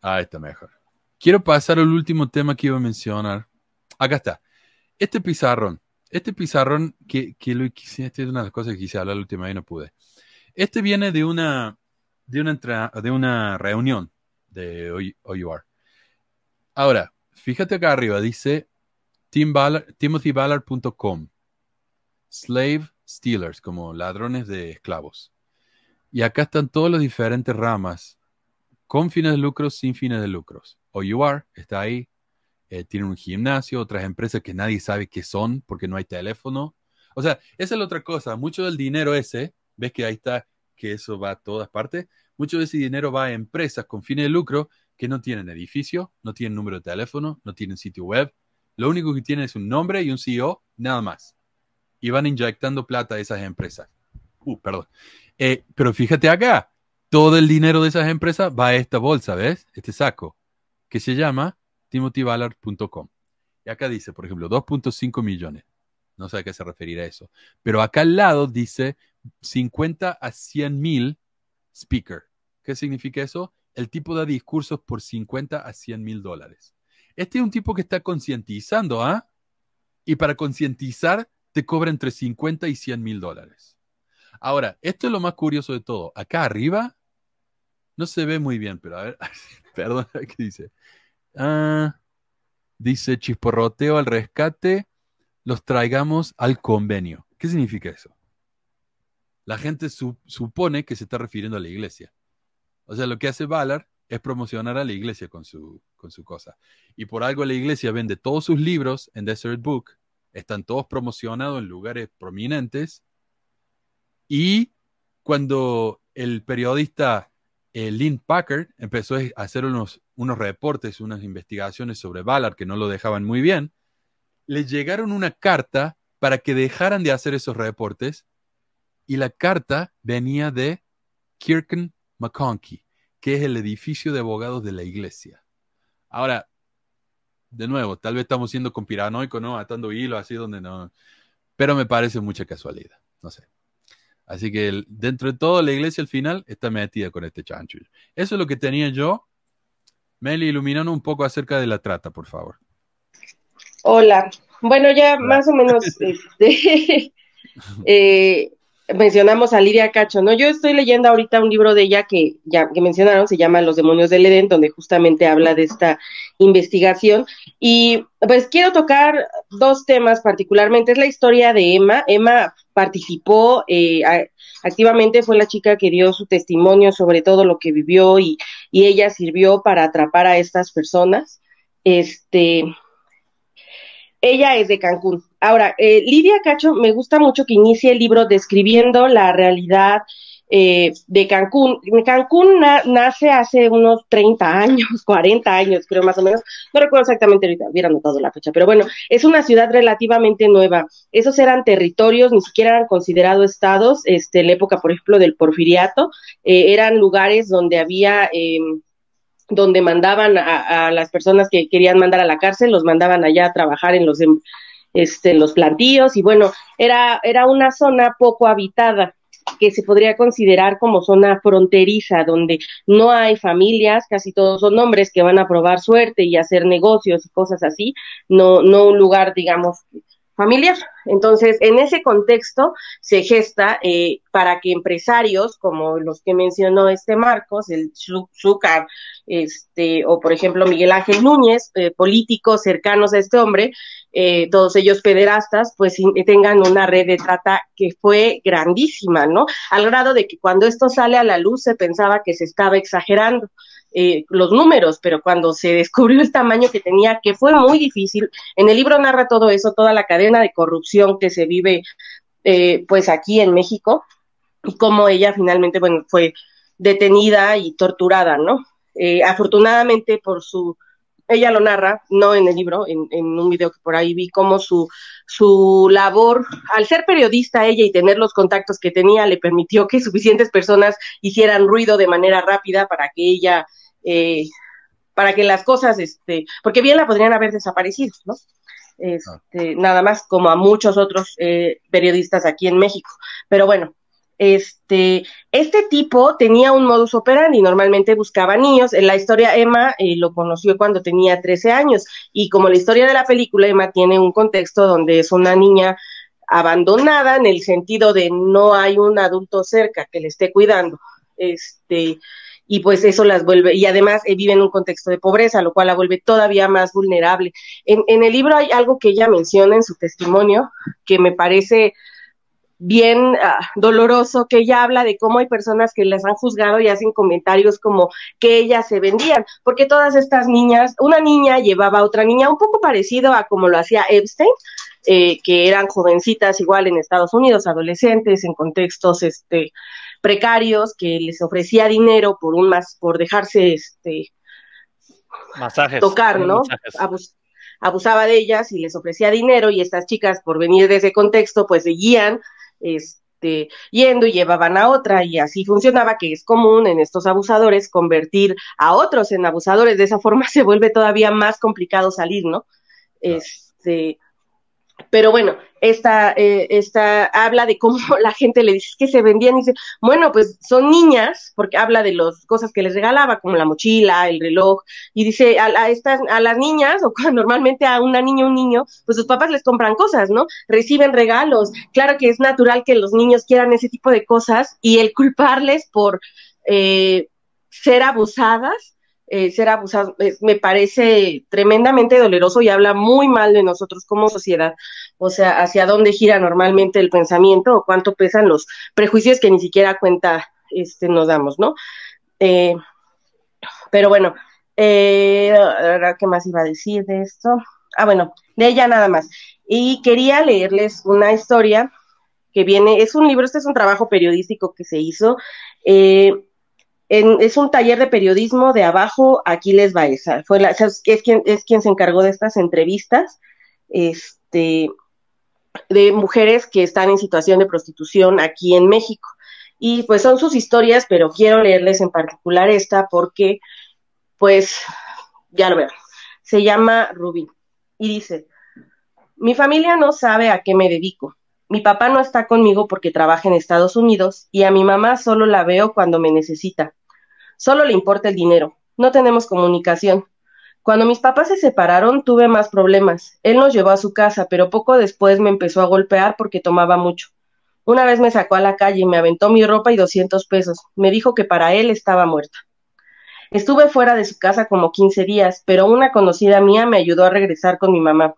Ah, está mejor. Quiero pasar al último tema que iba a mencionar. Acá está. Este pizarrón. Este pizarrón que, que lo quise, este es una de las cosas que quise hablar la última vez y no pude. Este viene de una, de una, de una reunión de OUR. Ahora, fíjate acá arriba, dice timothyballardcom Slave Stealers, como ladrones de esclavos. Y acá están todas las diferentes ramas, con fines de lucro, sin fines de lucros. are está ahí, eh, tiene un gimnasio, otras empresas que nadie sabe qué son porque no hay teléfono. O sea, esa es la otra cosa. Mucho del dinero ese, ves que ahí está, que eso va a todas partes. Mucho de ese dinero va a empresas con fines de lucro que no tienen edificio, no tienen número de teléfono, no tienen sitio web. Lo único que tienen es un nombre y un CEO, nada más. Y van inyectando plata a esas empresas. Uh, perdón. Eh, pero fíjate acá, todo el dinero de esas empresas va a esta bolsa, ¿ves? Este saco, que se llama timothyballard.com. Y acá dice, por ejemplo, 2.5 millones. No sé a qué se referirá eso. Pero acá al lado dice 50 a 100 mil speaker. ¿Qué significa eso? El tipo da discursos por 50 a 100 mil dólares. Este es un tipo que está concientizando, ¿ah? Y para concientizar te cobra entre 50 y 100 mil dólares. Ahora, esto es lo más curioso de todo. Acá arriba no se ve muy bien, pero a ver, [laughs] perdón, ¿qué dice? Ah, dice chisporroteo al rescate, los traigamos al convenio. ¿Qué significa eso? La gente supone que se está refiriendo a la iglesia. O sea, lo que hace Ballard es promocionar a la iglesia con su, con su cosa. Y por algo la iglesia vende todos sus libros en Desert Book, están todos promocionados en lugares prominentes y cuando el periodista eh, Lynn Packard empezó a hacer unos, unos reportes, unas investigaciones sobre Ballard que no lo dejaban muy bien, le llegaron una carta para que dejaran de hacer esos reportes y la carta venía de Kirken McConkie, que es el edificio de abogados de la iglesia. Ahora, de nuevo, tal vez estamos siendo conspiranoicos, ¿no? Atando hilo así donde no. Pero me parece mucha casualidad, no sé. Así que dentro de todo la iglesia al final está metida con este chancho. Eso es lo que tenía yo. Meli, iluminando un poco acerca de la trata, por favor. Hola. Bueno, ya más o menos [laughs] este, [laughs] eh, mencionamos a Lidia Cacho, ¿no? Yo estoy leyendo ahorita un libro de ella que ya que mencionaron, se llama Los demonios del Edén, donde justamente habla de esta investigación. Y pues quiero tocar dos temas particularmente. Es la historia de Emma. Emma participó eh, activamente, fue la chica que dio su testimonio sobre todo lo que vivió y, y ella sirvió para atrapar a estas personas. Este, ella es de Cancún. Ahora, eh, Lidia Cacho, me gusta mucho que inicie el libro describiendo la realidad eh, de Cancún. Cancún nace hace unos 30 años, 40 [laughs] años, creo más o menos. No recuerdo exactamente ahorita, hubiera notado la fecha, pero bueno, es una ciudad relativamente nueva. Esos eran territorios, ni siquiera eran considerados estados, este, en la época, por ejemplo, del porfiriato. Eh, eran lugares donde había... Em, donde mandaban a, las personas que querían mandar a la cárcel, los mandaban allá a trabajar en los, em, este, los plantíos y bueno, era, era una zona poco habitada que se podría considerar como zona fronteriza, donde no hay familias, casi todos son hombres que van a probar suerte y hacer negocios y cosas así, no, no un lugar, digamos, familiar. Entonces, en ese contexto se gesta eh, para que empresarios como los que mencionó este Marcos, el Zúcar, este, o por ejemplo Miguel Ángel Núñez, eh, políticos cercanos a este hombre, eh, todos ellos pederastas, pues tengan una red de trata que fue grandísima, ¿no? Al grado de que cuando esto sale a la luz se pensaba que se estaba exagerando. Eh, los números, pero cuando se [laughs] descubrió el tamaño que tenía, que fue muy difícil, en el libro narra todo eso, toda la cadena de corrupción que se vive eh, pues aquí en México y cómo ella finalmente, bueno, fue detenida y torturada, ¿no? Eh, afortunadamente por su ella lo narra, no en el libro, en, un video que por ahí vi, cómo su, su labor, al ser periodista ella y tener los contactos que tenía, le permitió que suficientes personas hicieran ruido de manera rápida para que ella eh, para que las cosas, este, porque bien la podrían haber desaparecido, ¿no? Este, ah. Nada más como a muchos otros eh, periodistas aquí en México. Pero bueno, este, este tipo tenía un modus operandi, normalmente buscaba niños. En la historia Emma eh, lo conoció cuando tenía 13 años y como la historia de la película, Emma tiene un contexto donde es una niña abandonada en el sentido de no hay un adulto cerca que le esté cuidando. Este, y pues eso las vuelve, y además eh, vive en un contexto de pobreza, lo cual la vuelve todavía más vulnerable. En, en el libro hay algo que ella menciona en su testimonio que me parece bien ah, doloroso que ella habla de cómo hay personas que las han juzgado y hacen comentarios como que ellas se vendían, porque todas estas niñas, una niña llevaba a otra niña, un poco parecido a como lo hacía Epstein, eh, que eran jovencitas igual en Estados Unidos, adolescentes, en contextos este, precarios que les ofrecía dinero por un más, por dejarse este tocar, ¿no? abusaba de ellas y les ofrecía dinero y estas chicas por venir de ese contexto pues seguían este yendo y llevaban a otra y así funcionaba que es común en estos abusadores convertir a otros en abusadores de esa forma [laughs] se vuelve todavía más complicado salir, ¿no? Este pero bueno, esta, eh, esta habla de cómo [laughs] la gente le dice que se vendían y dice, bueno, pues son niñas, porque habla de las cosas que les regalaba, como la mochila, el reloj, y dice a, las niñas, [laughs] o normalmente a una niña, un niño, pues sus papás les compran cosas, ¿no? Reciben regalos. Claro que es natural que los niños quieran ese tipo de cosas y el culparles por eh, ser abusadas eh, ser abusado me parece tremendamente doloroso y habla muy mal de nosotros como sociedad. O sea, hacia dónde gira normalmente el pensamiento o cuánto pesan los prejuicios que ni siquiera cuenta este, nos damos, ¿no? Eh, pero bueno, eh, ¿qué más iba a decir de esto? Ah, bueno, de ella nada más. Y quería leerles una historia que viene, es un libro, este es un trabajo periodístico que se hizo. Eh, es un taller de periodismo de abajo, aquí les va la, es, quien, se encargó de estas entrevistas este, de mujeres que están en situación de prostitución aquí en México. Y pues son sus historias, pero quiero leerles en particular esta porque, pues, ya lo veo. Se llama Rubí y dice, mi familia no sabe a qué me dedico. Mi papá no está conmigo porque trabaja en Estados Unidos y a mi mamá solo la veo cuando me necesita. Solo le importa el dinero. No tenemos comunicación. Cuando mis papás se separaron tuve más problemas. Él nos llevó a su casa, pero poco después me empezó a golpear porque tomaba mucho. Una vez me sacó a la calle, y me aventó mi ropa y 200 pesos. Me dijo que para él estaba muerta. Estuve fuera de su casa como 15 días, pero una conocida mía me ayudó a regresar con mi mamá.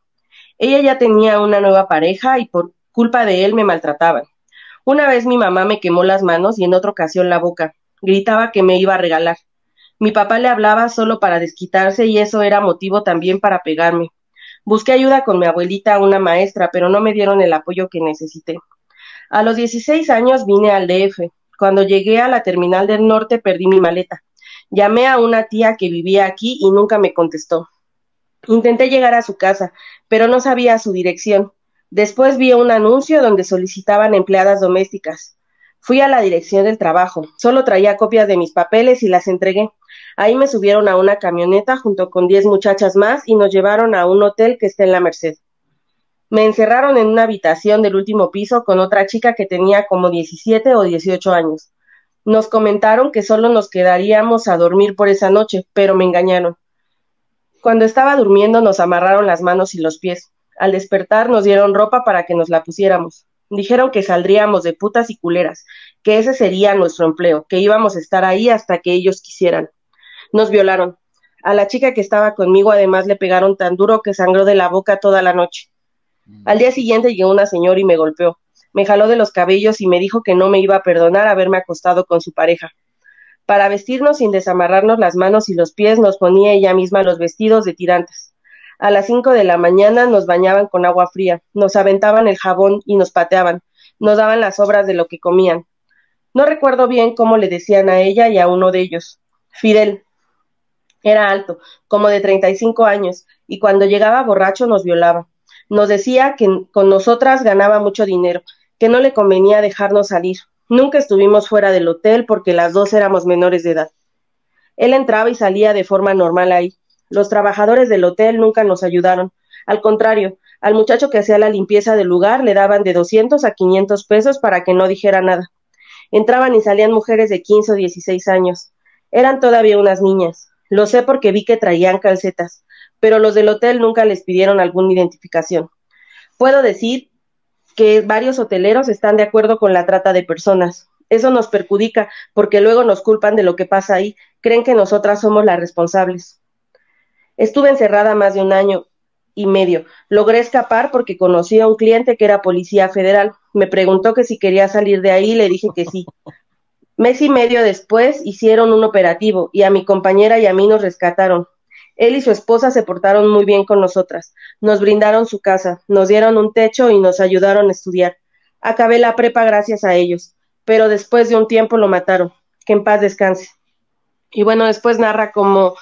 Ella ya tenía una nueva pareja y por culpa de él me maltrataban. Una vez mi mamá me quemó las manos y en otra ocasión la boca. Gritaba que me iba a regalar. Mi papá le hablaba solo para desquitarse y eso era motivo también para pegarme. Busqué ayuda con mi abuelita, una maestra, pero no me dieron el apoyo que necesité. A los 16 años vine al DF. Cuando llegué a la terminal del norte perdí mi maleta. Llamé a una tía que vivía aquí y nunca me contestó. Intenté llegar a su casa, pero no sabía su dirección. Después vi un anuncio donde solicitaban empleadas domésticas. Fui a la dirección del trabajo. Solo traía copias de mis papeles y las entregué. Ahí me subieron a una camioneta junto con diez muchachas más y nos llevaron a un hotel que está en la Merced. Me encerraron en una habitación del último piso con otra chica que tenía como 17 o 18 años. Nos comentaron que solo nos quedaríamos a dormir por esa noche, pero me engañaron. Cuando estaba durmiendo nos amarraron las manos y los pies. Al despertar nos dieron ropa para que nos la pusiéramos. Dijeron que saldríamos de putas y culeras, que ese sería nuestro empleo, que íbamos a estar ahí hasta que ellos quisieran. Nos violaron. A la chica que estaba conmigo además le pegaron tan duro que sangró de la boca toda la noche. Mm. Al día siguiente llegó una señora y me golpeó. Me jaló de los cabellos y me dijo que no me iba a perdonar haberme acostado con su pareja. Para vestirnos sin desamarrarnos las manos y los pies nos ponía ella misma los vestidos de tirantes. A las 5 de la mañana nos bañaban con agua fría, nos aventaban el jabón y nos pateaban, nos daban las obras de lo que comían. No recuerdo bien cómo le decían a ella y a uno de ellos. Fidel. Era alto, como de 35 años, y cuando llegaba borracho nos violaba. Nos decía que con nosotras ganaba mucho dinero, que no le convenía dejarnos salir. Nunca estuvimos fuera del hotel porque las dos éramos menores de edad. Él entraba y salía de forma normal ahí, los trabajadores del hotel nunca nos ayudaron. Al contrario, al muchacho que hacía la limpieza del lugar le daban de 200 a 500 pesos para que no dijera nada. Entraban y salían mujeres de 15 o 16 años. Eran todavía unas niñas. Lo sé porque vi que traían calcetas, pero los del hotel nunca les pidieron alguna identificación. Puedo decir que varios hoteleros están de acuerdo con la trata de personas. Eso nos perjudica porque luego nos culpan de lo que pasa ahí. Creen que nosotras somos las responsables. Estuve encerrada más de un año y medio. Logré escapar porque conocí a un cliente que era policía federal. Me preguntó que si quería salir de ahí, y le dije que sí. [laughs] Mes y medio después hicieron un operativo y a mi compañera y a mí nos rescataron. Él y su esposa se portaron muy bien con nosotras. Nos brindaron su casa, nos dieron un techo y nos ayudaron a estudiar. Acabé la prepa gracias a ellos, pero después de un tiempo lo mataron. Que en paz descanse. Y bueno, después narra cómo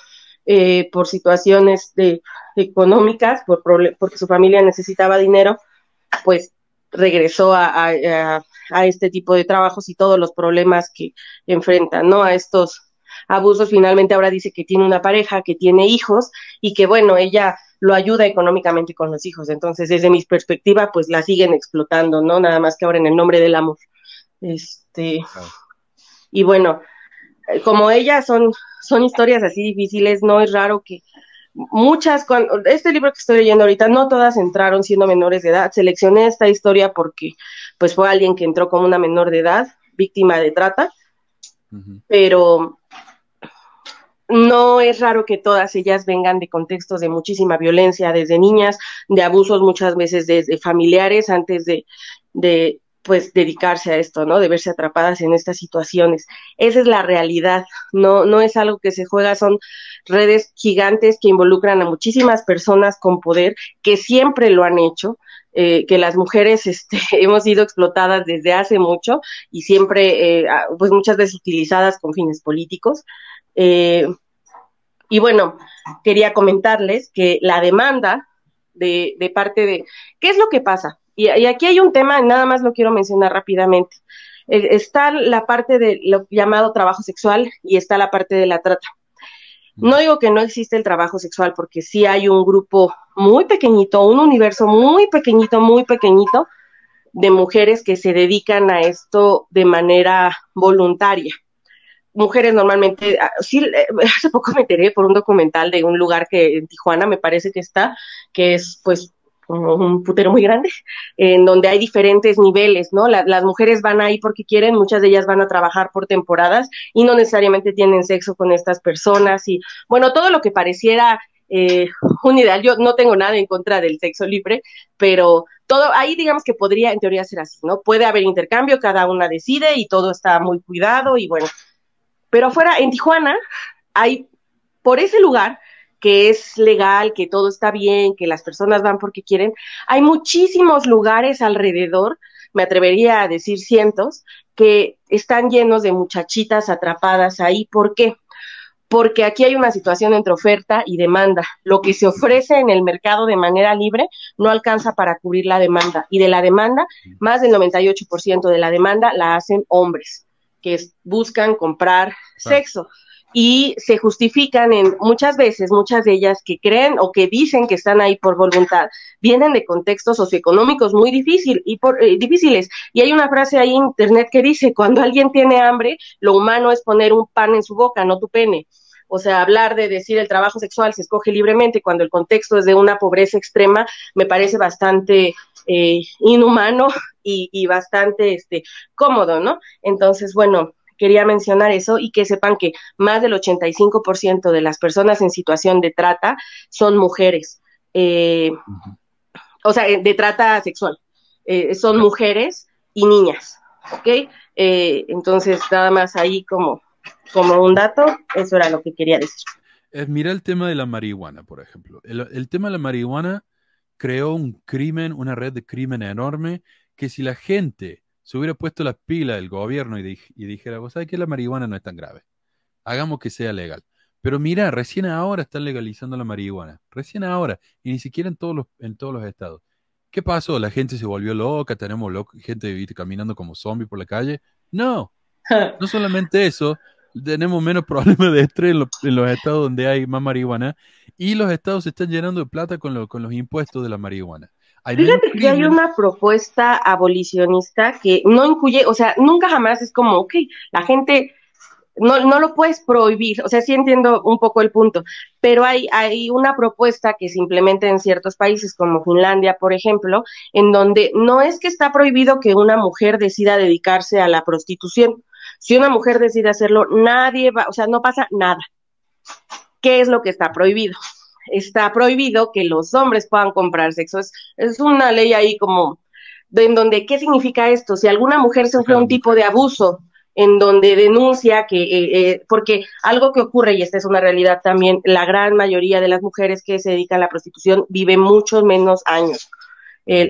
eh, por situaciones de, económicas, por porque su familia necesitaba dinero, pues regresó a, a, este tipo de trabajos y todos los problemas que enfrenta ¿no? A estos abusos. Finalmente ahora dice que tiene una pareja, que tiene hijos y que, bueno, ella lo ayuda económicamente con los hijos. Entonces, desde mi perspectiva, pues la siguen explotando, ¿no? Nada más que ahora en el nombre del amor. Este. Y bueno, como ellas son, son historias así difíciles, no es raro que muchas, cuando, este libro que estoy leyendo ahorita, no todas entraron siendo menores de edad, seleccioné esta historia porque pues fue alguien que entró como una menor de edad, víctima de trata, pero no es raro que todas ellas vengan de contextos de muchísima violencia desde niñas, de abusos muchas veces desde familiares antes de, pues dedicarse a esto, ¿no? De verse atrapadas en estas situaciones. Esa es la realidad, no, no es algo que se juega, son redes gigantes que involucran a muchísimas personas con poder, que siempre lo han hecho, eh, que las mujeres este, [laughs] hemos sido explotadas desde hace mucho y siempre, eh, ah, pues muchas veces utilizadas con fines políticos. Eh, y bueno, quería comentarles que la demanda de parte de, ¿qué es lo que pasa? Y, aquí hay un tema, nada más lo quiero mencionar rápidamente. está la parte de lo llamado trabajo sexual y está la parte de la trata. No digo que no existe el trabajo sexual, porque sí hay un grupo muy pequeñito, un universo muy pequeñito, muy pequeñito de mujeres que se dedican a esto de manera voluntaria. Mujeres normalmente, ah, sí, eh, [laughs] hace poco me enteré por un documental de un lugar que en Tijuana me parece que está, que es pues un putero muy grande, en donde hay diferentes niveles, ¿no? las mujeres van ahí porque quieren, muchas de ellas van a trabajar por temporadas y no necesariamente tienen sexo con estas personas y, bueno, todo lo que pareciera eh, un ideal. Yo no tengo nada en contra del sexo libre, pero todo ahí digamos que podría en teoría ser así, ¿no? Puede haber intercambio, cada una decide y todo está muy cuidado y bueno. Pero fuera en Tijuana, hay, por ese lugar, que es legal, que todo está bien, que las personas van porque quieren. Hay muchísimos lugares alrededor, me atrevería a decir cientos, que están llenos de muchachitas atrapadas ahí. ¿Por qué? Porque aquí hay una situación entre oferta y demanda. Lo que se ofrece en el mercado de manera libre no alcanza para cubrir la demanda. Y de la demanda, más del 98% de la demanda la hacen hombres que buscan comprar sexo y se justifican en muchas veces, muchas de ellas que creen o que dicen que están ahí por voluntad, vienen de contextos socioeconómicos muy difícil y por, eh, difíciles. Y hay una frase ahí en internet que dice, cuando alguien tiene hambre, lo humano es poner un pan en su boca, no tu pene. O sea, hablar de decir el trabajo sexual se escoge libremente cuando el contexto es de una pobreza extrema me parece bastante eh, inhumano [laughs] y, y bastante este, cómodo, ¿no? Entonces, bueno, quería mencionar eso y que sepan que más del 85% de las personas en situación de trata son mujeres, eh, o sea, eh, de trata sexual, eh, son mujeres y niñas, ¿ok? entonces, nada más ahí como, como un dato, eso era lo que quería decir. Mira el tema de la marihuana, por ejemplo. el tema de la marihuana creó un crimen, una red de crimen enorme, que si la gente se hubiera puesto las pilas el gobierno y, dijera, vos sabés que la marihuana no es tan grave, hagamos que sea legal. Pero mira, recién ahora están legalizando la marihuana, recién ahora, y ni siquiera en todos los, en todos los estados. ¿Qué pasó? ¿La gente se volvió loca? ¿Tenemos gente caminando como zombies por la calle? No, [laughs] no solamente eso, tenemos menos problemas de estrés en, los estados donde hay más marihuana y los estados se están llenando de plata con, con los impuestos de la marihuana. Fíjate que hay una propuesta abolicionista que no incluye, o sea, nunca jamás es como, ok, la gente no, no lo puedes prohibir, o sea, sí entiendo un poco el punto, pero hay, hay una propuesta que se implementa en ciertos países, como Finlandia, por ejemplo, en donde no es que está prohibido que una mujer decida dedicarse a la prostitución. Si una mujer decide hacerlo, nadie va, o sea, no pasa nada. ¿Qué es lo que está prohibido? está prohibido que los hombres puedan comprar sexo. Es, es una ley ahí como en donde, ¿qué significa esto? Si alguna mujer sufre un tipo de abuso, en donde denuncia que, eh, eh, porque algo que ocurre, y esta es una realidad también, la gran mayoría de las mujeres que se dedican a la prostitución viven muchos menos años,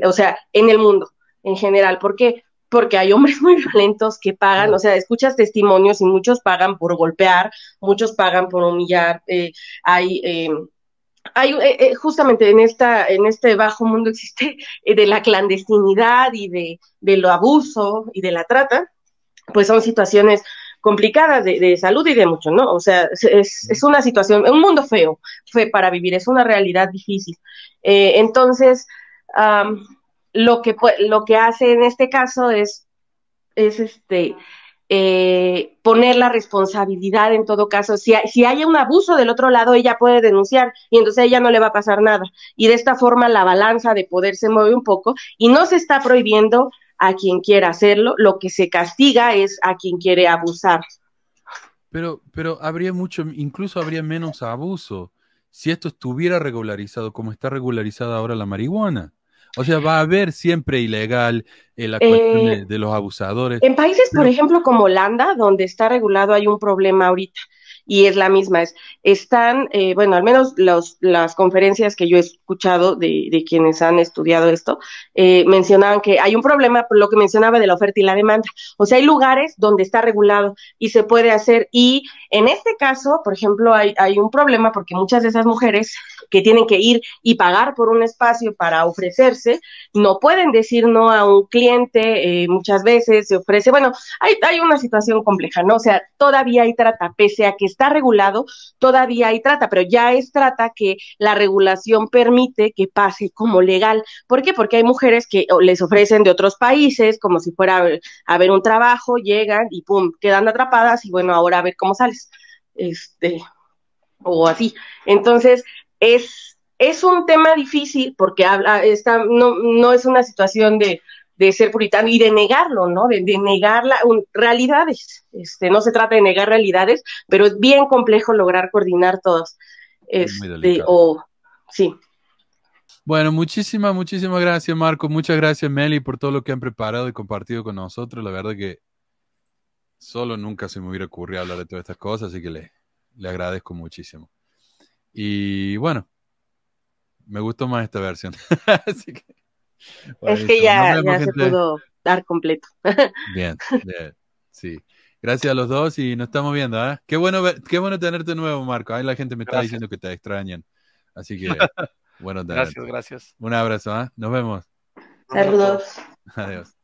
o sea, en el mundo en general. ¿Por qué? Porque hay hombres muy violentos que pagan, o sea, escuchas testimonios y muchos pagan por golpear, muchos pagan por humillar, eh, hay hay eh, eh, justamente en esta en este bajo mundo existe eh, de la clandestinidad y de lo abuso y de la trata pues son situaciones complicadas de, salud y de mucho no o sea es, es, una situación un mundo feo fue para vivir es una realidad difícil entonces lo que lo que hace en este caso es es este eh, poner la responsabilidad en todo caso. Si, hay, un abuso del otro lado, ella puede denunciar y entonces a ella no le va a pasar nada. Y de esta forma la balanza de poder se mueve un poco y no se está prohibiendo a quien quiera hacerlo, lo que se castiga es a quien quiere abusar. Pero, pero habría mucho, incluso habría menos abuso si esto estuviera regularizado como está regularizada ahora la marihuana. O sea, va a haber siempre ilegal eh, la cuestión de, eh, los abusadores. En países, por ejemplo, como Holanda, donde está regulado, hay un problema ahorita y es la misma. Es, están, eh, bueno, al menos los, las conferencias que yo he escuchado de, de quienes han estudiado esto, eh, mencionaban que hay un problema por lo que mencionaba de la oferta y la demanda. O sea, hay lugares donde está regulado y se puede hacer. Y en este caso, por ejemplo, hay, hay un problema porque muchas de esas mujeres que tienen que ir y pagar por un espacio para ofrecerse, no pueden decir no a un cliente, eh, muchas veces se ofrece, bueno, hay, hay una situación compleja, ¿no? O sea, todavía hay trata, pese a que está regulado, todavía hay trata, pero ya es trata que la regulación permite que pase como legal. ¿Por qué? Porque hay mujeres que les ofrecen de otros países, como si fuera a ver un trabajo, llegan y pum, quedan atrapadas y bueno, ahora a ver cómo sales. Este, o así. Entonces, es, es un tema difícil porque habla, está, no, no es una situación de, de ser puritano y de negarlo, ¿no? De, negar realidades. Este, no se trata de negar realidades, pero es bien complejo lograr coordinar todas. Este, o, sí. Bueno, muchísimas, muchísimas gracias, Marco. Muchas gracias, Meli, por todo lo que han preparado y compartido con nosotros. La verdad que solo nunca se me hubiera ocurrido hablar de todas estas cosas, así que le, le agradezco muchísimo. Y bueno, me gustó más esta versión. [laughs] es que ya, se pudo dar completo. [laughs] bien, bien, sí. Gracias a los dos y nos estamos viendo. ¿eh? Qué, bueno, qué bueno tenerte nuevo, Marco. Ahí la gente me está diciendo que te extrañan. Así que, [laughs] bueno, gracias, gracias. Un abrazo, ¿eh? nos vemos. Saludos. Adiós.